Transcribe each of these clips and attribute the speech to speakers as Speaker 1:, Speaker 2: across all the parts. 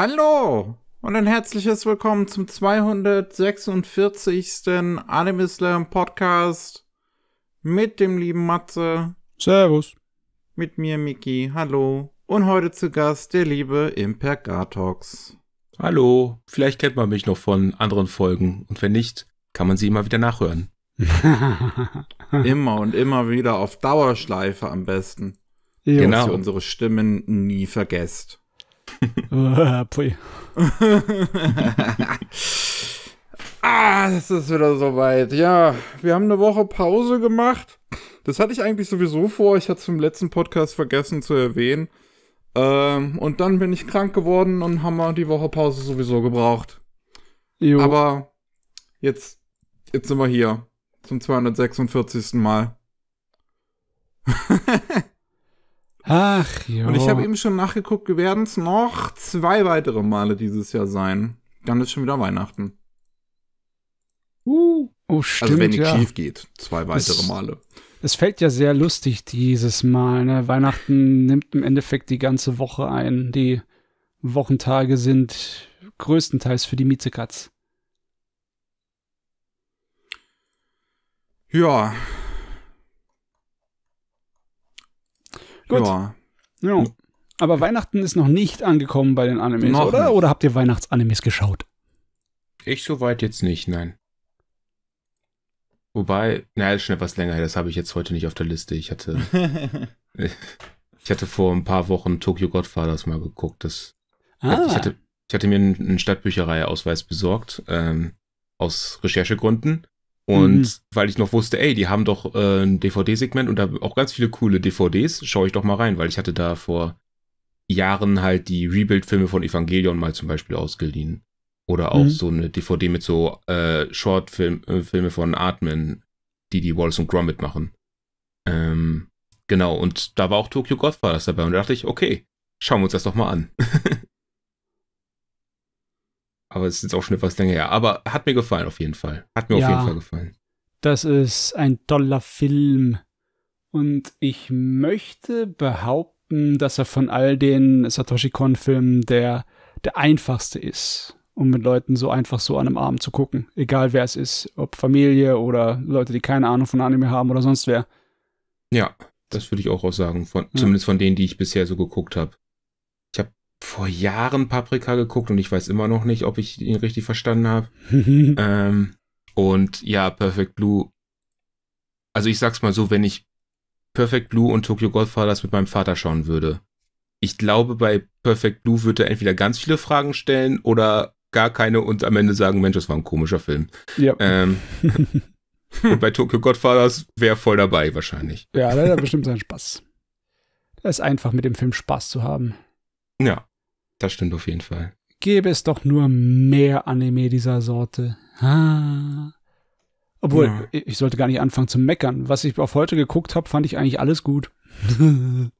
Speaker 1: Hallo und ein herzliches Willkommen zum 246. Anime Slam Podcast mit dem lieben Matze. Servus. Mit mir Miki. Hallo. Und heute zu Gast der liebe
Speaker 2: Impergatox. Hallo. Vielleicht kennt man mich noch von anderen Folgen und wenn nicht, kann man sie immer wieder nachhören.
Speaker 1: immer und immer wieder auf Dauerschleife am besten. Ja. Genau. Dass ihr unsere Stimmen nie vergesst. Äh, pfui. ah, es ist wieder soweit. Ja, wir haben eine Woche Pause gemacht. Das hatte ich eigentlich sowieso vor. Ich hatte es im letzten Podcast vergessen zu erwähnen. Ähm, und dann bin ich krank geworden und haben wir die Woche Pause sowieso gebraucht. Jo. Aber jetzt, jetzt sind wir hier. Zum 246. Mal. Ach, ja. Und ich habe eben schon nachgeguckt, wir werden es noch zwei weitere Male dieses Jahr sein. Dann ist schon wieder Weihnachten.
Speaker 3: Uh, oh, stimmt. Also wenn nichts ja. schief geht, zwei weitere es, Male. Es fällt ja sehr lustig dieses Mal. Ne? Weihnachten nimmt im Endeffekt die ganze Woche ein. Die Wochentage sind größtenteils für die Mietzekatz. Ja, Gut. Ja. ja. Aber Weihnachten ist noch nicht angekommen bei den Animes, noch oder? Nicht. Oder habt ihr Weihnachtsanimes geschaut?
Speaker 2: Ich soweit jetzt nicht, nein. Wobei, naja, ist schon etwas länger her, das habe ich jetzt heute nicht auf der Liste. Ich hatte. ich hatte vor ein paar Wochen Tokyo Godfathers mal geguckt. Das, ah. ich, hatte, ich hatte mir einen Stadtbüchereiausweis besorgt, ähm, aus Recherchegründen. Und mhm. weil ich noch wusste, ey, die haben doch äh, ein DVD-Segment und da auch ganz viele coole DVDs, schaue ich doch mal rein, weil ich hatte da vor Jahren halt die Rebuild-Filme von Evangelion mal zum Beispiel ausgeliehen. Oder auch mhm. so eine DVD mit so äh, Short-Filme äh, von Atmen, die die Wallace und Gromit machen. Ähm, genau, und da war auch Tokyo Godfathers dabei und da dachte ich, okay, schauen wir uns das doch mal an. Aber es ist jetzt auch schon etwas länger her. Aber hat mir gefallen auf jeden Fall. Hat mir ja, auf jeden Fall gefallen.
Speaker 3: Das ist ein toller Film. Und ich möchte behaupten, dass er von all den Satoshi Kon-Filmen der, der einfachste ist, um mit Leuten so einfach so an einem Abend zu gucken. Egal wer es ist, ob Familie oder Leute, die keine Ahnung von Anime haben oder sonst wer.
Speaker 2: Ja, das würde ich auch, auch sagen, von, ja. zumindest von denen, die ich bisher so geguckt habe vor Jahren Paprika geguckt und ich weiß immer noch nicht, ob ich ihn richtig verstanden habe. ähm, und ja, Perfect Blue. Also ich sag's mal so, wenn ich Perfect Blue und Tokyo Godfathers mit meinem Vater schauen würde, ich glaube, bei Perfect Blue würde er entweder ganz viele Fragen stellen oder gar keine und am Ende sagen, Mensch, das war ein komischer Film. Ja. Ähm, und bei Tokyo Godfathers wäre voll dabei wahrscheinlich.
Speaker 3: Ja, da hat bestimmt seinen Spaß. Da ist einfach mit dem Film Spaß zu haben.
Speaker 2: Ja. Das stimmt auf jeden Fall.
Speaker 3: Gäbe es doch nur mehr Anime dieser Sorte. Ah. Obwohl, ja. ich sollte gar nicht anfangen zu meckern. Was ich auf heute geguckt habe, fand ich eigentlich alles gut.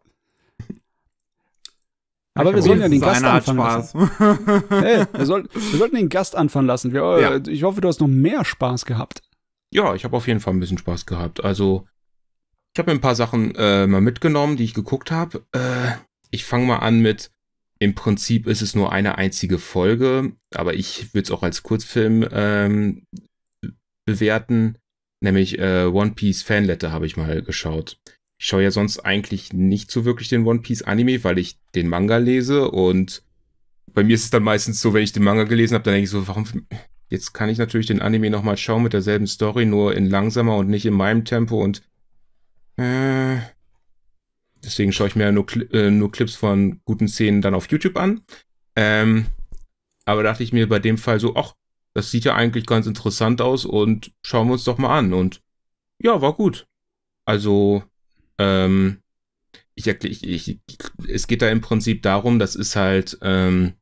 Speaker 3: Aber wir sollen ja den Gast anfangen Spaß. lassen. hey, wir, soll, wir, sollten den Gast anfangen lassen. Wir, ja. Äh, ich hoffe, du hast noch mehr Spaß gehabt.
Speaker 2: Ja, ich habe auf jeden Fall ein bisschen Spaß gehabt. Also, ich habe mir ein paar Sachen äh, mal mitgenommen, die ich geguckt habe. Äh, ich fange mal an mit im Prinzip ist es nur eine einzige Folge, aber ich würde es auch als Kurzfilm ähm, bewerten, nämlich äh, One Piece Fanletter habe ich mal geschaut. Ich schaue ja sonst eigentlich nicht so wirklich den One Piece Anime, weil ich den Manga lese und bei mir ist es dann meistens so, wenn ich den Manga gelesen habe, dann denke ich so, warum jetzt kann ich natürlich den Anime nochmal schauen mit derselben Story, nur in langsamer und nicht in meinem Tempo und äh, Deswegen schaue ich mir nur, Cl äh, nur Clips von guten Szenen dann auf YouTube an. Ähm, aber dachte ich mir bei dem Fall so, ach, das sieht ja eigentlich ganz interessant aus und schauen wir uns doch mal an. Und ja, war gut. Also, ähm, ich, ich, ich, es geht da im Prinzip darum, das ist halt, ähm,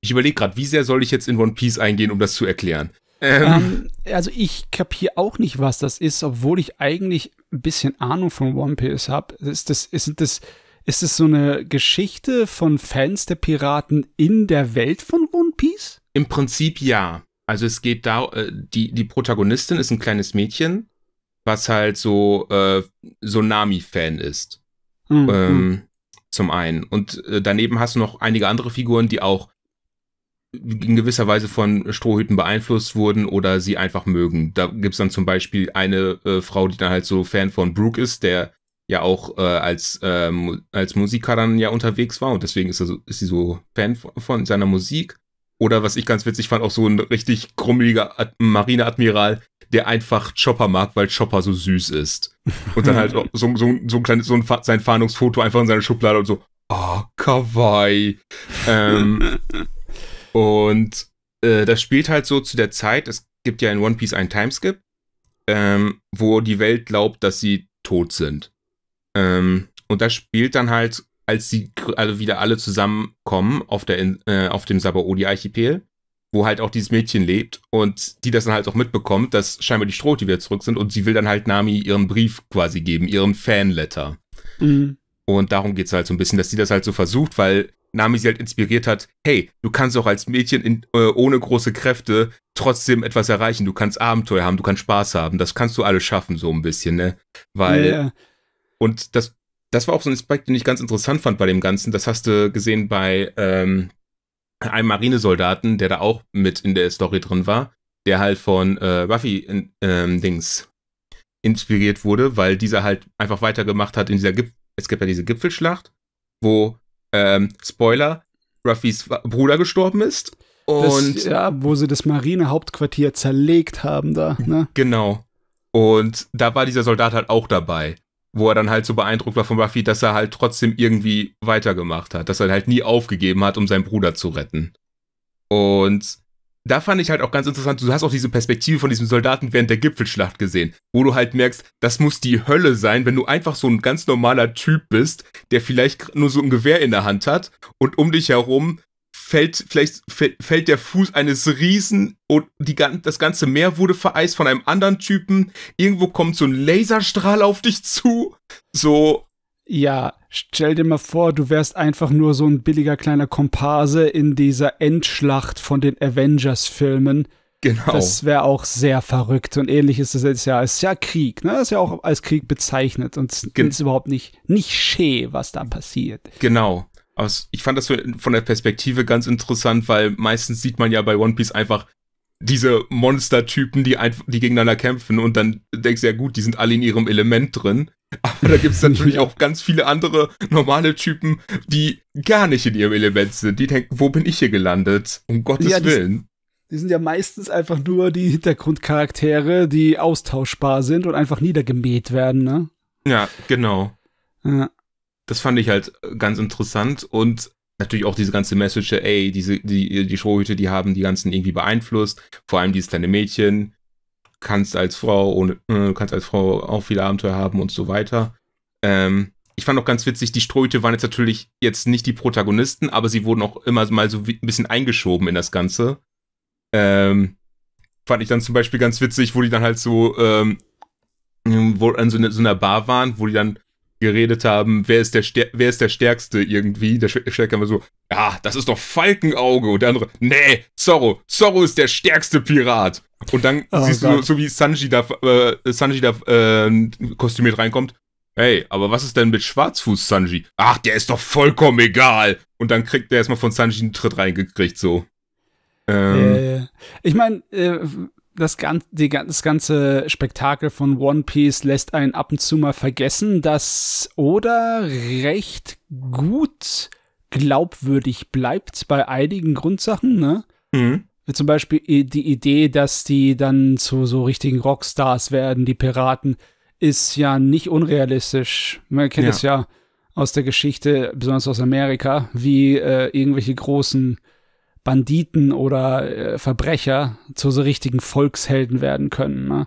Speaker 2: ich überlege gerade, wie sehr soll ich jetzt in One Piece eingehen, um das zu erklären? Ähm.
Speaker 3: Ähm, also ich kapiere auch nicht, was das ist, obwohl ich eigentlich ein bisschen Ahnung von One Piece habe. Ist das, ist das, ist das so eine Geschichte von Fans der Piraten in der Welt von One Piece?
Speaker 2: Im Prinzip ja. Also es geht da, äh, die, die Protagonistin ist ein kleines Mädchen, was halt so, äh, so Nami-Fan ist. Mhm. Ähm, zum einen. Und äh, daneben hast du noch einige andere Figuren, die auch in gewisser Weise von Strohhüten beeinflusst wurden oder sie einfach mögen. Da gibt es dann zum Beispiel eine äh, Frau, die dann halt so Fan von Brooke ist, der ja auch äh, als, ähm, als Musiker dann ja unterwegs war und deswegen ist, er so, ist sie so Fan von, von seiner Musik. Oder was ich ganz witzig fand, auch so ein richtig krummeliger Ad Marineadmiral, der einfach Chopper mag, weil Chopper so süß ist. Und dann halt so, so, so ein kleines, so ein sein Fahndungsfoto einfach in seiner Schublade und so, ah, oh, Kawaii. Ähm, Und äh, das spielt halt so zu der Zeit, es gibt ja in One Piece einen Timeskip, ähm, wo die Welt glaubt, dass sie tot sind. Ähm, und das spielt dann halt, als sie alle wieder alle zusammenkommen auf, der, äh, auf dem Sabaody-Archipel, wo halt auch dieses Mädchen lebt und die das dann halt auch mitbekommt, dass scheinbar die Strohte wieder zurück sind und sie will dann halt Nami ihren Brief quasi geben, ihren Fanletter. Mhm. Und darum geht es halt so ein bisschen, dass sie das halt so versucht, weil Nami sie halt inspiriert hat, hey, du kannst auch als Mädchen in, äh, ohne große Kräfte trotzdem etwas erreichen. Du kannst Abenteuer haben, du kannst Spaß haben. Das kannst du alles schaffen, so ein bisschen, ne? Weil. Yeah. Und das, das war auch so ein Aspekt, den ich ganz interessant fand bei dem Ganzen. Das hast du gesehen bei ähm, einem Marinesoldaten, der da auch mit in der Story drin war, der halt von äh, Ruffy in, ähm, Dings inspiriert wurde, weil dieser halt einfach weitergemacht hat in dieser Gipfel. Es gibt ja diese Gipfelschlacht, wo ähm, Spoiler, Ruffys Bruder gestorben ist. Und das, ja,
Speaker 3: wo sie das Marinehauptquartier zerlegt haben da.
Speaker 2: Ne? Genau. Und da war dieser Soldat halt auch dabei, wo er dann halt so beeindruckt war von Ruffy, dass er halt trotzdem irgendwie weitergemacht hat, dass er halt nie aufgegeben hat, um seinen Bruder zu retten. Und da fand ich halt auch ganz interessant, du hast auch diese Perspektive von diesem Soldaten während der Gipfelschlacht gesehen, wo du halt merkst, das muss die Hölle sein, wenn du einfach so ein ganz normaler Typ bist, der vielleicht nur so ein Gewehr in der Hand hat und um dich herum fällt vielleicht fällt der Fuß eines Riesen und die, das ganze Meer wurde vereist von einem anderen Typen. Irgendwo kommt so ein Laserstrahl auf dich zu.
Speaker 3: So ja, stell dir mal vor, du wärst einfach nur so ein billiger kleiner Komparse in dieser Endschlacht von den Avengers-Filmen. Genau. Das wäre auch sehr verrückt und ähnlich ist es jetzt ja. ist ja Krieg, ne? Das ist ja auch als Krieg bezeichnet und es Gen ist überhaupt nicht, nicht schee, was da passiert.
Speaker 2: Genau. Aber ich fand das von der Perspektive ganz interessant, weil meistens sieht man ja bei One Piece einfach diese Monstertypen, die, ein, die gegeneinander kämpfen und dann denkst du ja gut, die sind alle in ihrem Element drin. Aber da gibt es natürlich auch ganz viele andere normale Typen, die gar nicht in ihrem Element sind. Die denken, wo bin ich hier gelandet? Um Gottes ja, Willen.
Speaker 3: Die sind ja meistens einfach nur die Hintergrundcharaktere, die austauschbar sind und einfach niedergemäht werden, ne?
Speaker 2: Ja, genau. Ja. Das fand ich halt äh, ganz interessant und natürlich auch diese ganze Message, ey, diese, die, die Showhüte, die haben die ganzen irgendwie beeinflusst, vor allem dieses kleine Mädchen, kannst als Frau und äh, kannst als Frau auch viele Abenteuer haben und so weiter. Ähm, ich fand auch ganz witzig, die Ströte waren jetzt natürlich jetzt nicht die Protagonisten, aber sie wurden auch immer mal so ein bisschen eingeschoben in das Ganze. Ähm, fand ich dann zum Beispiel ganz witzig, wo die dann halt so, ähm, wo an so, ne, so einer Bar waren, wo die dann geredet haben, wer ist der, Stär wer ist der Stärkste irgendwie, der Stärker war so, ja, das ist doch Falkenauge. Und der andere, nee, Zorro, Zorro ist der stärkste Pirat. Und dann oh, siehst Gott. du, so wie Sanji da, äh, Sanji da äh, kostümiert reinkommt, hey, aber was ist denn mit Schwarzfuß Sanji? Ach, der ist doch vollkommen egal. Und dann kriegt der erstmal von Sanji einen Tritt reingekriegt, so. Ähm,
Speaker 3: äh, ich meine, äh, das, gan die, das ganze Spektakel von One Piece lässt einen ab und zu mal vergessen, dass Oda recht gut glaubwürdig bleibt bei einigen Grundsachen, ne? Mhm. zum Beispiel die Idee, dass die dann zu so richtigen Rockstars werden, die Piraten, ist ja nicht unrealistisch. Man kennt es ja. aus der Geschichte, besonders aus Amerika, wie äh, irgendwelche großen Banditen oder äh, Verbrecher zu so richtigen Volkshelden werden können. Ne?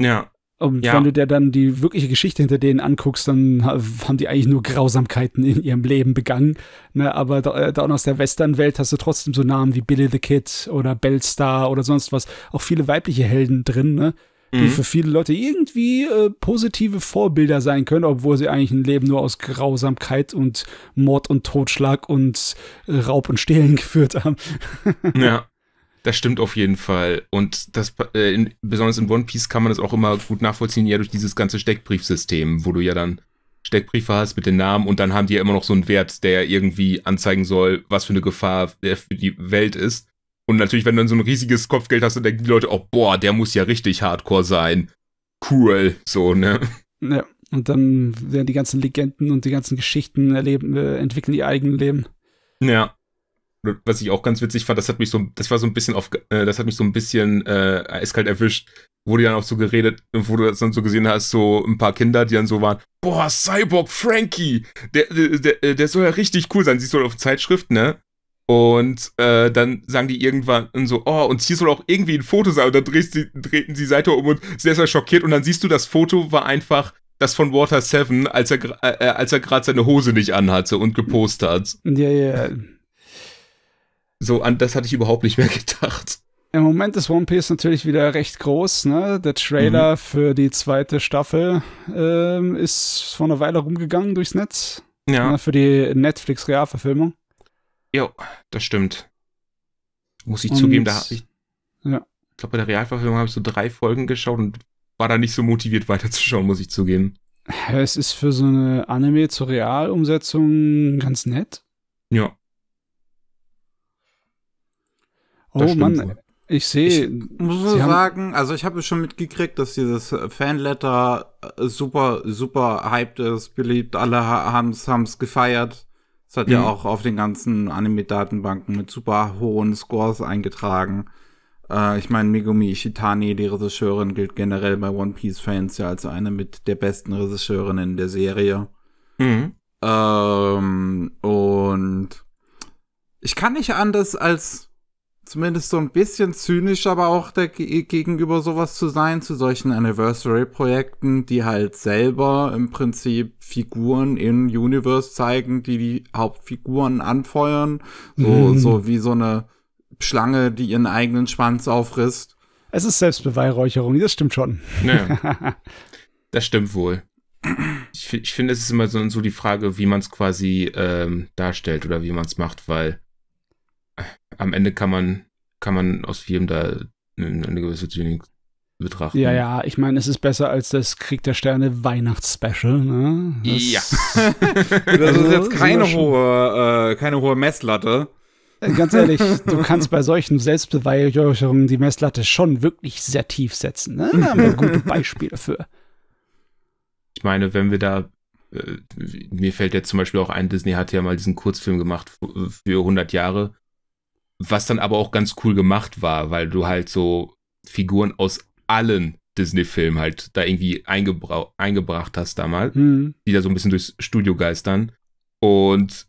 Speaker 3: Ja. Und ja. wenn du dir dann die wirkliche Geschichte hinter denen anguckst, dann haben die eigentlich nur Grausamkeiten in ihrem Leben begangen. Ne? Aber da, äh, da aus der Westernwelt hast du trotzdem so Namen wie Billy the Kid oder Bellstar oder sonst was. Auch viele weibliche Helden drin, ne? die mhm. für viele Leute irgendwie äh, positive Vorbilder sein können, obwohl sie eigentlich ein Leben nur aus Grausamkeit und Mord und Totschlag und äh, Raub und Stehlen geführt haben.
Speaker 2: ja. Das stimmt auf jeden Fall. Und das, äh, in, besonders in One Piece kann man das auch immer gut nachvollziehen, ja, durch dieses ganze Steckbriefsystem, wo du ja dann Steckbriefe hast mit den Namen und dann haben die ja immer noch so einen Wert, der irgendwie anzeigen soll, was für eine Gefahr der für die Welt ist. Und natürlich, wenn du dann so ein riesiges Kopfgeld hast, dann denken die Leute auch, boah, der muss ja richtig hardcore sein. Cool, so, ne?
Speaker 3: Ja, und dann werden die ganzen Legenden und die ganzen Geschichten erleben, äh, entwickeln ihr eigenes Leben.
Speaker 2: Ja. Was ich auch ganz witzig fand, das hat mich so, das war so ein bisschen auf, äh, das hat mich so ein bisschen äh, eiskalt erwischt, wo die dann auch so geredet, wo du das dann so gesehen hast, so ein paar Kinder, die dann so waren, boah, Cyborg Frankie, der, der, der, äh, der soll ja richtig cool sein, siehst du auf Zeitschrift, ne? Und äh, dann sagen die irgendwann so, oh, und hier soll auch irgendwie ein Foto sein. Und dann drehst die, drehten die Seite um und sehr, sehr schockiert. Und dann siehst du, das Foto war einfach das von Water 7, als er, äh, äh, als er gerade seine Hose nicht anhatte und gepostet hat.
Speaker 3: Ja, ja.
Speaker 2: So, an das hatte ich überhaupt nicht mehr gedacht.
Speaker 3: Im Moment ist One Piece natürlich wieder recht groß. Ne? Der Trailer mhm. für die zweite Staffel ähm, ist vor einer Weile rumgegangen durchs Netz. Ja. Ne, für die Netflix-Realverfilmung.
Speaker 2: Jo, das stimmt. Muss ich und, zugeben, da ich, ja. ich glaube, bei der Realverfilmung habe ich so drei Folgen geschaut und war da nicht so motiviert weiterzuschauen, muss ich zugeben.
Speaker 3: Es ist für so eine Anime zur Realumsetzung ganz nett. Ja. Oh das oh Mann, wohl. ich sehe. Muss nur sagen,
Speaker 1: also ich habe schon mitgekriegt, dass dieses Fanletter super, super hyped ist, beliebt, alle haben es gefeiert. Es hat mhm. ja auch auf den ganzen Anime-Datenbanken mit super hohen Scores eingetragen. Äh, ich meine, Megumi Ishitani, die Regisseurin, gilt generell bei One Piece-Fans ja als eine mit der besten Regisseurinnen der Serie. Mhm. Ähm, und ich kann nicht anders als zumindest so ein bisschen zynisch, aber auch der, gegenüber sowas zu sein, zu solchen Anniversary-Projekten, die halt selber im Prinzip Figuren in Universe zeigen, die die Hauptfiguren anfeuern, so, mhm. so wie so eine Schlange, die ihren eigenen Schwanz aufrisst. Es
Speaker 3: ist Selbstbeweihräucherung, das stimmt schon. Ja,
Speaker 2: das stimmt wohl. Ich, ich finde, es ist immer so, so die Frage, wie man es quasi ähm, darstellt oder wie man es macht, weil am Ende kann man, kann man aus vielem da eine gewisse Tuning betrachten. Ja,
Speaker 3: ja, ich meine, es ist besser als das Krieg der Sterne Weihnachtsspecial. Ne? Das ja. das ist jetzt keine
Speaker 1: hohe, äh, keine hohe Messlatte.
Speaker 3: Äh, ganz ehrlich, du kannst bei solchen Selbstbeweihräucherungen die Messlatte schon wirklich sehr tief setzen. Ne? Da haben wir gute Beispiele für.
Speaker 2: Ich meine, wenn wir da Äh, mir fällt jetzt zum Beispiel auch ein, Disney hat ja mal diesen Kurzfilm gemacht äh, für 100 Jahre, was dann aber auch ganz cool gemacht war, weil du halt so Figuren aus allen Disney-Filmen halt da irgendwie eingebra eingebracht hast damals, mhm. die da so ein bisschen durchs Studio geistern. Und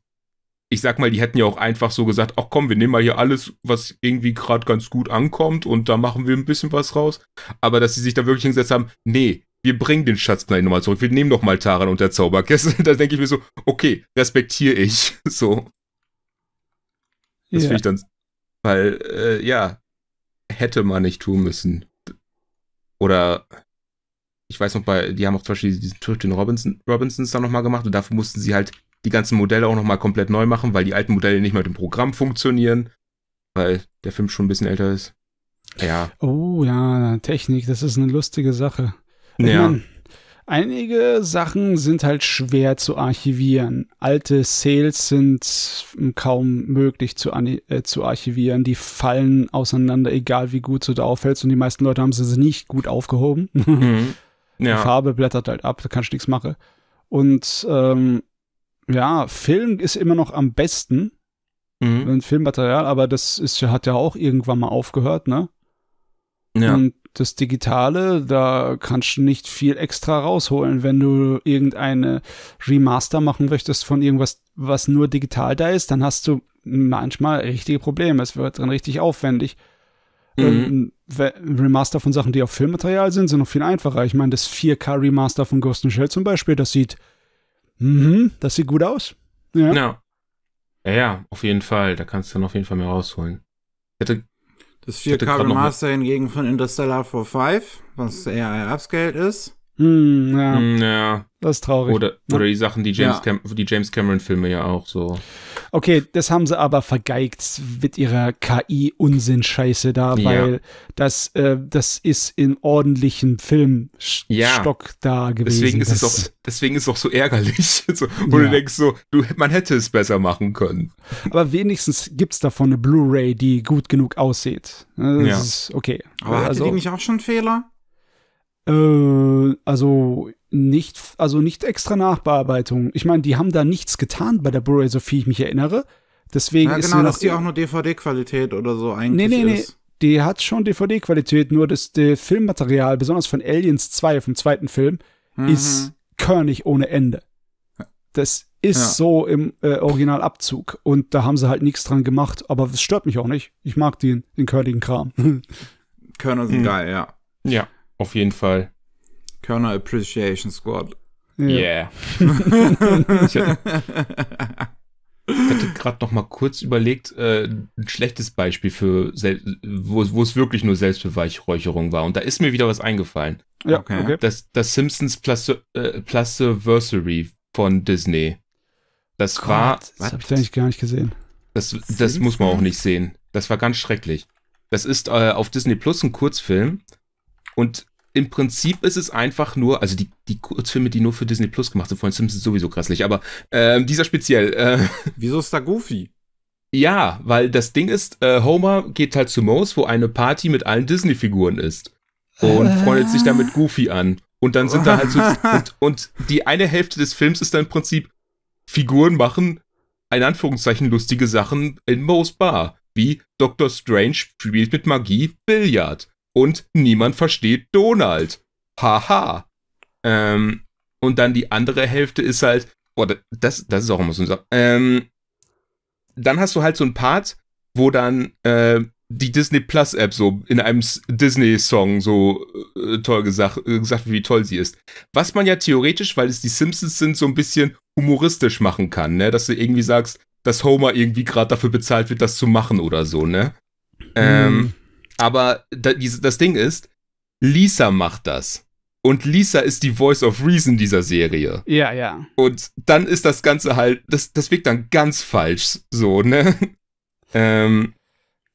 Speaker 2: ich sag mal, die hätten ja auch einfach so gesagt, ach komm, wir nehmen mal hier alles, was irgendwie gerade ganz gut ankommt und da machen wir ein bisschen was raus. Aber dass sie sich da wirklich hingesetzt haben, nee, wir bringen den Schatz gleich nochmal zurück, wir nehmen nochmal Taran und der Zauberkessel. da denke ich mir so, okay, respektiere ich. So. Das ja. finde ich dann weil, äh, ja, hätte man nicht tun müssen. Oder ich weiß noch, bei, die haben auch zum Beispiel diesen Trip Robinson, Robinsons da nochmal gemacht und dafür mussten sie halt die ganzen Modelle auch nochmal komplett neu machen, weil die alten Modelle nicht mehr mit dem Programm funktionieren, weil der Film schon ein bisschen älter ist. Ja.
Speaker 3: Oh ja, Technik, das ist eine lustige Sache. Ja. Ich mein, Einige Sachen sind halt schwer zu archivieren. Alte Sales sind kaum möglich zu, äh, zu archivieren. Die fallen auseinander, egal wie gut du da auffällst. Und die meisten Leute haben sie nicht gut aufgehoben. Mhm. Ja. Die Farbe blättert halt ab, da kannst du nichts machen. Und ähm, ja, Film ist immer noch am besten. Mhm. Filmmaterial, aber das ist, hat ja auch irgendwann mal aufgehört, ne? Ja. Und das Digitale, da kannst du nicht viel extra rausholen, wenn du irgendeine Remaster machen möchtest von irgendwas, was nur digital da ist, dann hast du manchmal richtige Probleme. Es wird dann richtig aufwendig. Mhm. Ähm, Remaster von Sachen, die auf Filmmaterial sind, sind noch viel einfacher. Ich meine, das 4K Remaster von Ghost in Shell zum Beispiel, das sieht, mh, das sieht gut aus.
Speaker 2: Ja. Genau. Ja, ja, auf jeden Fall. Da kannst du dann auf jeden Fall mehr rausholen. Ich hätte das 4K Remaster
Speaker 1: hingegen von Interstellar 4.5, was eher ein Upscale ist.
Speaker 3: Hm, ja. Hm, ja. Das ist traurig.
Speaker 2: Oder, oder die Sachen, die James, ja. Cam die James Cameron Filme ja auch so.
Speaker 3: Okay, das haben sie aber vergeigt mit ihrer KI-Unsinn-Scheiße da, ja. weil das, äh, das ist in ordentlichen Filmstock ja. da gewesen. Deswegen ist, es auch,
Speaker 2: deswegen ist es auch so ärgerlich. so, wo ja. du denkst so, du, man hätte es besser machen können.
Speaker 3: Aber wenigstens gibt es davon eine Blu-ray, die gut genug aussieht. Das ja. ist okay. Aber also, hatte die also nicht auch
Speaker 1: schon Fehler?
Speaker 3: Äh, also nicht, also nicht extra Nachbearbeitung. Ich meine, die haben da nichts getan bei der Blu-ray, so viel ich mich erinnere. Deswegen ja, genau, ist genau, dass die auch
Speaker 1: nur DVD-Qualität oder so eigentlich nee, nee, nee. Ist.
Speaker 3: Die hat schon DVD-Qualität, nur das, das Filmmaterial, besonders von Aliens 2, vom zweiten Film, mhm. ist körnig ohne Ende. Das ist ja. so im äh, Originalabzug. Und da haben sie halt nichts dran gemacht. Aber es stört mich auch nicht. Ich mag den, den körnigen Kram.
Speaker 1: Körner sind mhm. geil, ja.
Speaker 2: Ja, auf jeden Fall. Körner Appreciation Squad. Yeah. yeah. ich hatte gerade noch mal kurz überlegt, äh, ein schlechtes Beispiel für, wo, es wirklich nur Selbstbeweichräucherung war. Und da ist mir wieder was eingefallen. Ja, okay. okay. Das, das Simpsons Plus, äh, von Disney. Das Gott, war. Das habe
Speaker 3: ich eigentlich gar nicht gesehen.
Speaker 2: Das, das, das muss man auch nicht sehen. Das war ganz schrecklich. Das ist äh, auf Disney Plus ein Kurzfilm. Und im Prinzip ist es einfach nur, also die, die Kurzfilme, die nur für Disney Plus gemacht sind, von Simpsons sowieso grässlich, aber äh, dieser speziell. Äh, Wieso ist da Goofy? Ja, weil das Ding ist, äh, Homer geht halt zu Moe's, wo eine Party mit allen Disney-Figuren ist. Und äh. freundet sich damit Goofy an. Und dann sind da halt so. Und, und die eine Hälfte des Films ist dann im Prinzip Figuren machen, in Anführungszeichen, lustige Sachen in Moe's Bar. Wie Dr. Strange spielt mit Magie Billard und niemand versteht Donald. Haha. Ähm, und dann die andere Hälfte ist halt, oh, das, das ist auch immer so ein Sache. Ähm, dann hast du halt so ein Part, wo dann äh, die Disney Plus App so in einem Disney-Song so äh, toll äh, gesagt, gesagt wie toll sie ist. Was man ja theoretisch, weil es die Simpsons sind, so ein bisschen humoristisch machen kann, ne? Dass du irgendwie sagst, dass Homer irgendwie gerade dafür bezahlt wird, das zu machen oder so, ne? Ähm, hm. Aber das Ding ist, Lisa macht das. Und Lisa ist die Voice of Reason dieser Serie.
Speaker 3: Ja, ja.
Speaker 2: Und dann ist das Ganze halt, das, das wirkt dann ganz falsch, so, ne? ähm,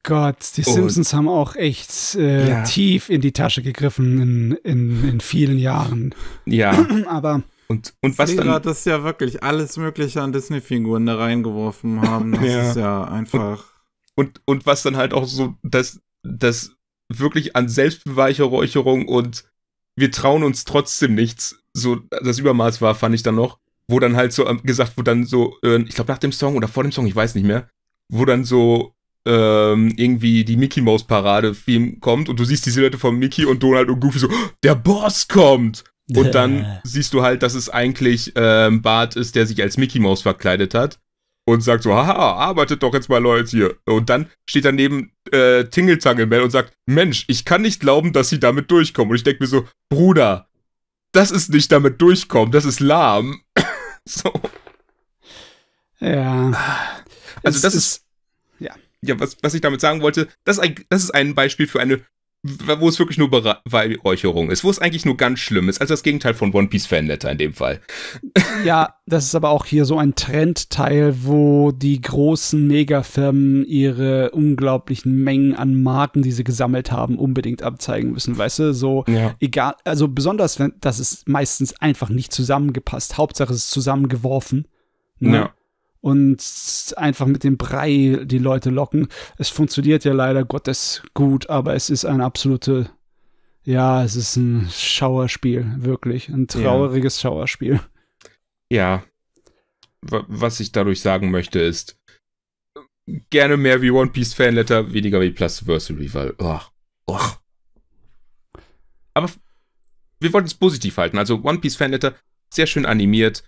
Speaker 2: Gott, die Simpsons
Speaker 3: haben auch echt äh, ja. tief in die Tasche gegriffen in, in, in vielen Jahren.
Speaker 2: Ja. Aber. Und, und was Lehrer,
Speaker 1: dann? das ja wirklich alles Mögliche an Disney-Figuren da reingeworfen haben. Das ja. ist ja einfach.
Speaker 2: Und, und, und was dann halt auch so das das wirklich an Selbstbeweicheräucherung und wir trauen uns trotzdem nichts, so das Übermaß war, fand ich dann noch, wo dann halt so ähm, gesagt, wo dann so, äh, ich glaube nach dem Song oder vor dem Song, ich weiß nicht mehr, wo dann so ähm, irgendwie die Mickey Mouse Parade Film kommt und du siehst die Silhouette von Mickey und Donald und Goofy so, der Boss kommt! Und dann siehst du halt, dass es eigentlich ähm, Bart ist, der sich als Mickey Mouse verkleidet hat und sagt so, haha, arbeitet doch jetzt mal Leute hier. Und dann steht daneben äh, Tingeltangelmel und sagt, Mensch, ich kann nicht glauben, dass sie damit durchkommen. Und ich denke mir so, Bruder, das ist nicht damit durchkommen, das ist lahm. so. Ja. Also es, das ist, ist. Ja. Ja, was, was ich damit sagen wollte, das, das ist ein Beispiel für eine wo es wirklich nur Beweihräucherung ist, wo es eigentlich nur ganz schlimm ist, also das Gegenteil von One Piece Fanletter in dem Fall.
Speaker 3: Ja, das ist aber auch hier so ein Trendteil, wo die großen Megafirmen ihre unglaublichen Mengen an Marken, die sie gesammelt haben, unbedingt abzeigen müssen, weißt du, so ja. egal, also besonders wenn das ist meistens einfach nicht zusammengepasst, Hauptsache es ist zusammengeworfen. Ne? Ja und einfach mit dem Brei die Leute locken. Es funktioniert ja leider Gottes gut, aber es ist eine absolute, ja, es ist ein Schauerspiel, wirklich. Ein trauriges ja. Schauerspiel.
Speaker 2: Ja. Was ich dadurch sagen möchte ist, gerne mehr wie One Piece Fanletter, weniger wie Plastversary, weil, oh, oh. Aber wir wollten es positiv halten. Also One Piece Fanletter, sehr schön animiert.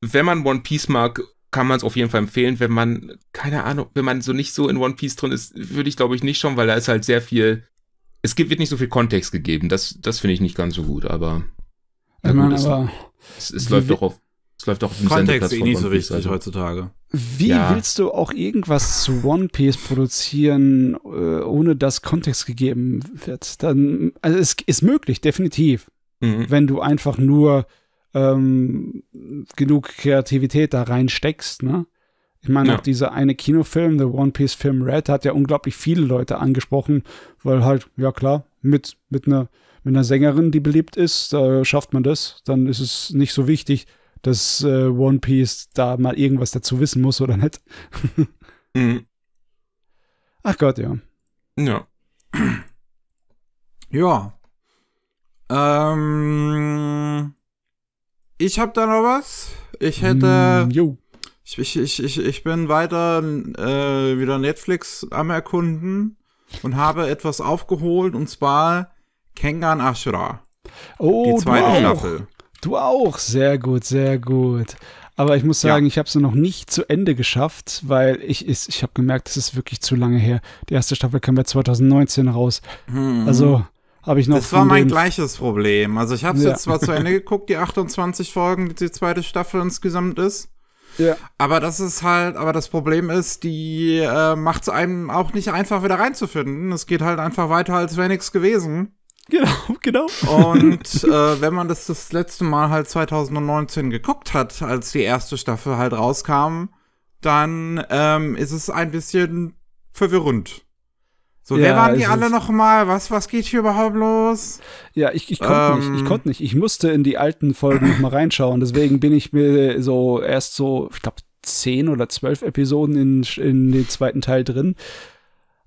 Speaker 2: Wenn man One Piece mag kann man es auf jeden Fall empfehlen, wenn man, keine Ahnung, wenn man so nicht so in One Piece drin ist, würde ich glaube ich nicht schon, weil da ist halt sehr viel, es gibt, wird nicht so viel Kontext gegeben, das, das finde ich nicht ganz so gut, aber.
Speaker 3: Ich meine, gut, aber es, es, läuft doch auf es läuft auch im Kontext eh nicht so wichtig also. heutzutage. Wie ja. willst du auch irgendwas zu One Piece produzieren, äh, ohne dass Kontext gegeben wird? Dann, also es ist möglich, definitiv. Mhm. Wenn du einfach nur ähm, genug Kreativität da reinsteckst, ne? Ich meine, ja. auch dieser eine Kinofilm, der One Piece Film Red, hat ja unglaublich viele Leute angesprochen, weil halt, ja klar, mit, mit, einer, mit einer Sängerin, die beliebt ist, da schafft man das. Dann ist es nicht so wichtig, dass äh, One Piece da mal irgendwas dazu wissen muss oder nicht. mhm. Ach Gott, ja. Ja. ja.
Speaker 1: Ähm. Ich habe da noch was. Ich hätte. Mm, ich, ich, ich, ich bin weiter äh, wieder Netflix am Erkunden und habe etwas aufgeholt und zwar
Speaker 3: Kengan Ashra. Oh, die zweite du Staffel. Auch. Du auch. Sehr gut, sehr gut. Aber ich muss sagen, ja. ich habe es noch nicht zu Ende geschafft, weil ich, ich, ich habe gemerkt, es ist wirklich zu lange her. Die erste Staffel kam ja 2019 raus. Mhm. Also habe ich noch. Das war mein
Speaker 1: gleiches Problem. Also ich habe es ja. jetzt zwar zu Ende geguckt, die 28 Folgen, die zweite Staffel insgesamt ist. Ja. Aber das ist halt, aber das Problem ist, die äh, macht es einem auch nicht einfach wieder reinzufinden. Es geht halt einfach weiter, als wäre nichts gewesen. Genau, genau. Und äh, wenn man das das letzte Mal halt 2019 geguckt hat, als die erste Staffel halt rauskam, dann ähm, ist es ein bisschen
Speaker 3: verwirrend. So, ja, wer waren die alle
Speaker 1: nochmal? Was, was geht hier überhaupt los?
Speaker 3: Ja, ich, ich konnte ähm, nicht. Ich ähm. nicht. Ich musste in die alten Folgen nochmal reinschauen. Deswegen bin ich mir so erst so, ich glaube, zehn oder zwölf Episoden in, in den zweiten Teil drin.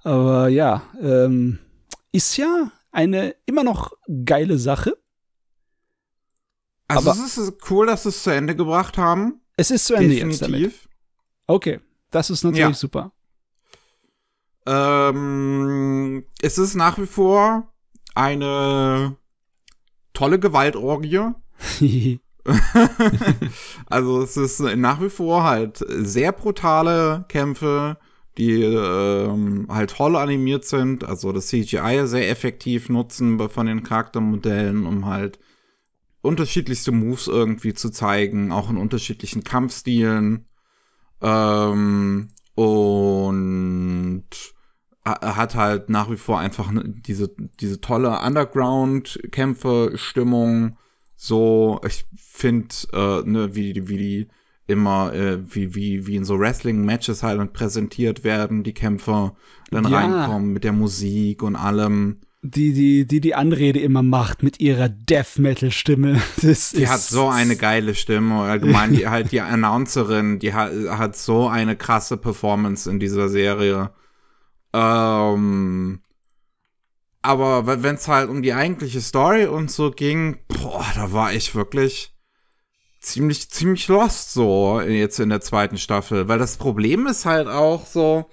Speaker 3: Aber ja, ähm, ist ja eine immer noch geile Sache. Also Aber es ist cool, dass sie es zu Ende gebracht haben. Es ist zu Ende Definitiv. jetzt damit. Okay, das ist natürlich ja. super.
Speaker 1: Ähm, es ist nach wie vor eine tolle Gewaltorgie. also es ist nach wie vor halt sehr brutale Kämpfe, die ähm, halt toll animiert sind, also das CGI sehr effektiv nutzen von den Charaktermodellen, um halt unterschiedlichste Moves irgendwie zu zeigen, auch in unterschiedlichen Kampfstilen. Ähm, und hat halt nach wie vor einfach diese, diese tolle Underground-Kämpfe-Stimmung. So, ich finde, äh, ne, wie, wie die immer, äh, wie, wie, wie in so Wrestling-Matches halt präsentiert werden, die Kämpfer dann ja. reinkommen mit der Musik und allem.
Speaker 3: Die, die, die, die Anrede immer macht mit ihrer Death Metal Stimme. die hat so eine geile Stimme. Allgemein,
Speaker 1: die halt die Announcerin, die hat, hat so eine krasse Performance in dieser Serie. Ähm, aber wenn es halt um die eigentliche Story und so ging, boah, da war ich wirklich ziemlich, ziemlich lost so jetzt in der zweiten Staffel. Weil das Problem ist halt auch so,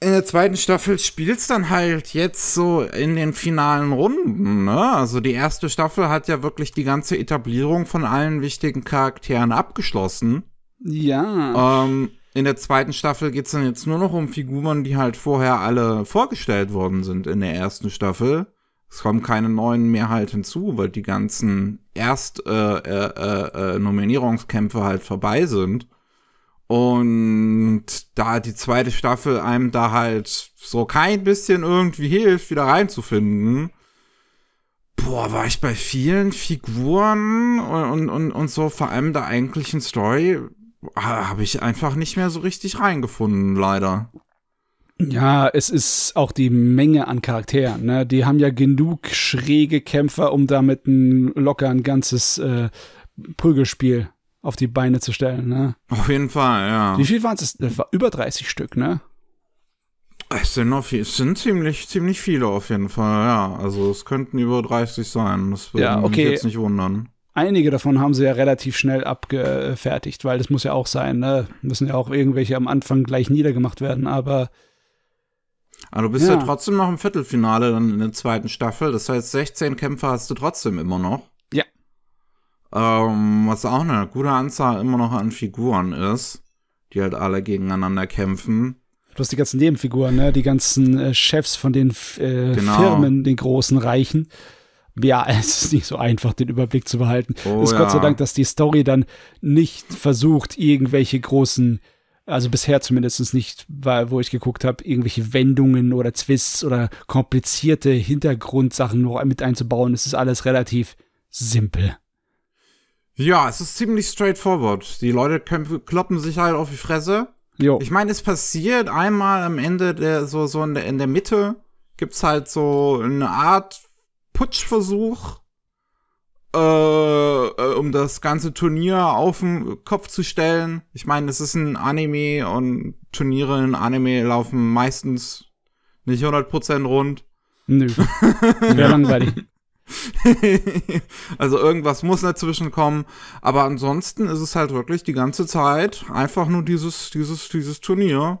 Speaker 1: in der zweiten Staffel spielt's dann halt jetzt so in den finalen Runden, ne? Also die erste Staffel hat ja wirklich die ganze Etablierung von allen wichtigen Charakteren abgeschlossen.
Speaker 3: Ja.
Speaker 1: Ähm, in der zweiten Staffel geht es dann jetzt nur noch um Figuren, die halt vorher alle vorgestellt worden sind in der ersten Staffel. Es kommen keine neuen mehr halt hinzu, weil die ganzen Erst-Nominierungskämpfe äh, äh, äh, äh halt vorbei sind. Und da die zweite Staffel einem da halt so kein bisschen irgendwie hilft, wieder reinzufinden. Boah, war ich bei vielen Figuren und, und, und, und so, vor allem der eigentlichen Story, habe ich einfach nicht mehr so richtig reingefunden, leider.
Speaker 3: Ja, es ist auch die Menge an Charakteren. Ne? Die haben ja genug schräge Kämpfer, um damit ein, locker ein ganzes äh, Prügelspiel auf die Beine zu stellen. Ne? Auf jeden Fall, ja. Wie viel waren es? Äh, über 30 Stück, ne?
Speaker 1: Es sind, noch es sind ziemlich, ziemlich viele auf jeden Fall, ja. Also es könnten über 30 sein. Das würde ja, okay. mich jetzt nicht wundern
Speaker 3: einige davon haben sie ja relativ schnell abgefertigt, weil das muss ja auch sein, ne? Müssen ja auch irgendwelche am Anfang gleich niedergemacht werden, aber.
Speaker 1: Aber ah, du bist ja. ja trotzdem noch im Viertelfinale dann in der zweiten Staffel. Das heißt, 16 Kämpfer hast du trotzdem immer noch. Ja. Ähm, was auch eine gute Anzahl immer noch an Figuren ist, die halt alle gegeneinander kämpfen.
Speaker 3: Du hast die ganzen Nebenfiguren, ne? die ganzen äh, Chefs von den äh, genau. Firmen, den großen Reichen. Genau ja, es ist nicht so einfach, den Überblick zu behalten. Oh, ist ja. Gott sei Dank, dass die Story dann nicht versucht, irgendwelche großen, also bisher zumindest nicht, weil, wo ich geguckt habe, irgendwelche Wendungen oder Twists oder komplizierte Hintergrundsachen noch mit einzubauen. Es ist alles relativ
Speaker 1: simpel. Ja, es ist ziemlich straightforward. Die Leute kloppen sich halt auf die Fresse. Jo. Ich meine, es passiert einmal am Ende der, so, so in der, in der Mitte gibt's halt so eine Art Putschversuch, äh, äh, um das ganze Turnier auf den Kopf zu stellen. Ich meine, es ist ein Anime und Turniere in Anime laufen meistens nicht 100% rund. Nö. Wäre langweilig. also irgendwas muss dazwischen kommen, aber ansonsten ist es halt wirklich die ganze Zeit einfach nur dieses dieses dieses Turnier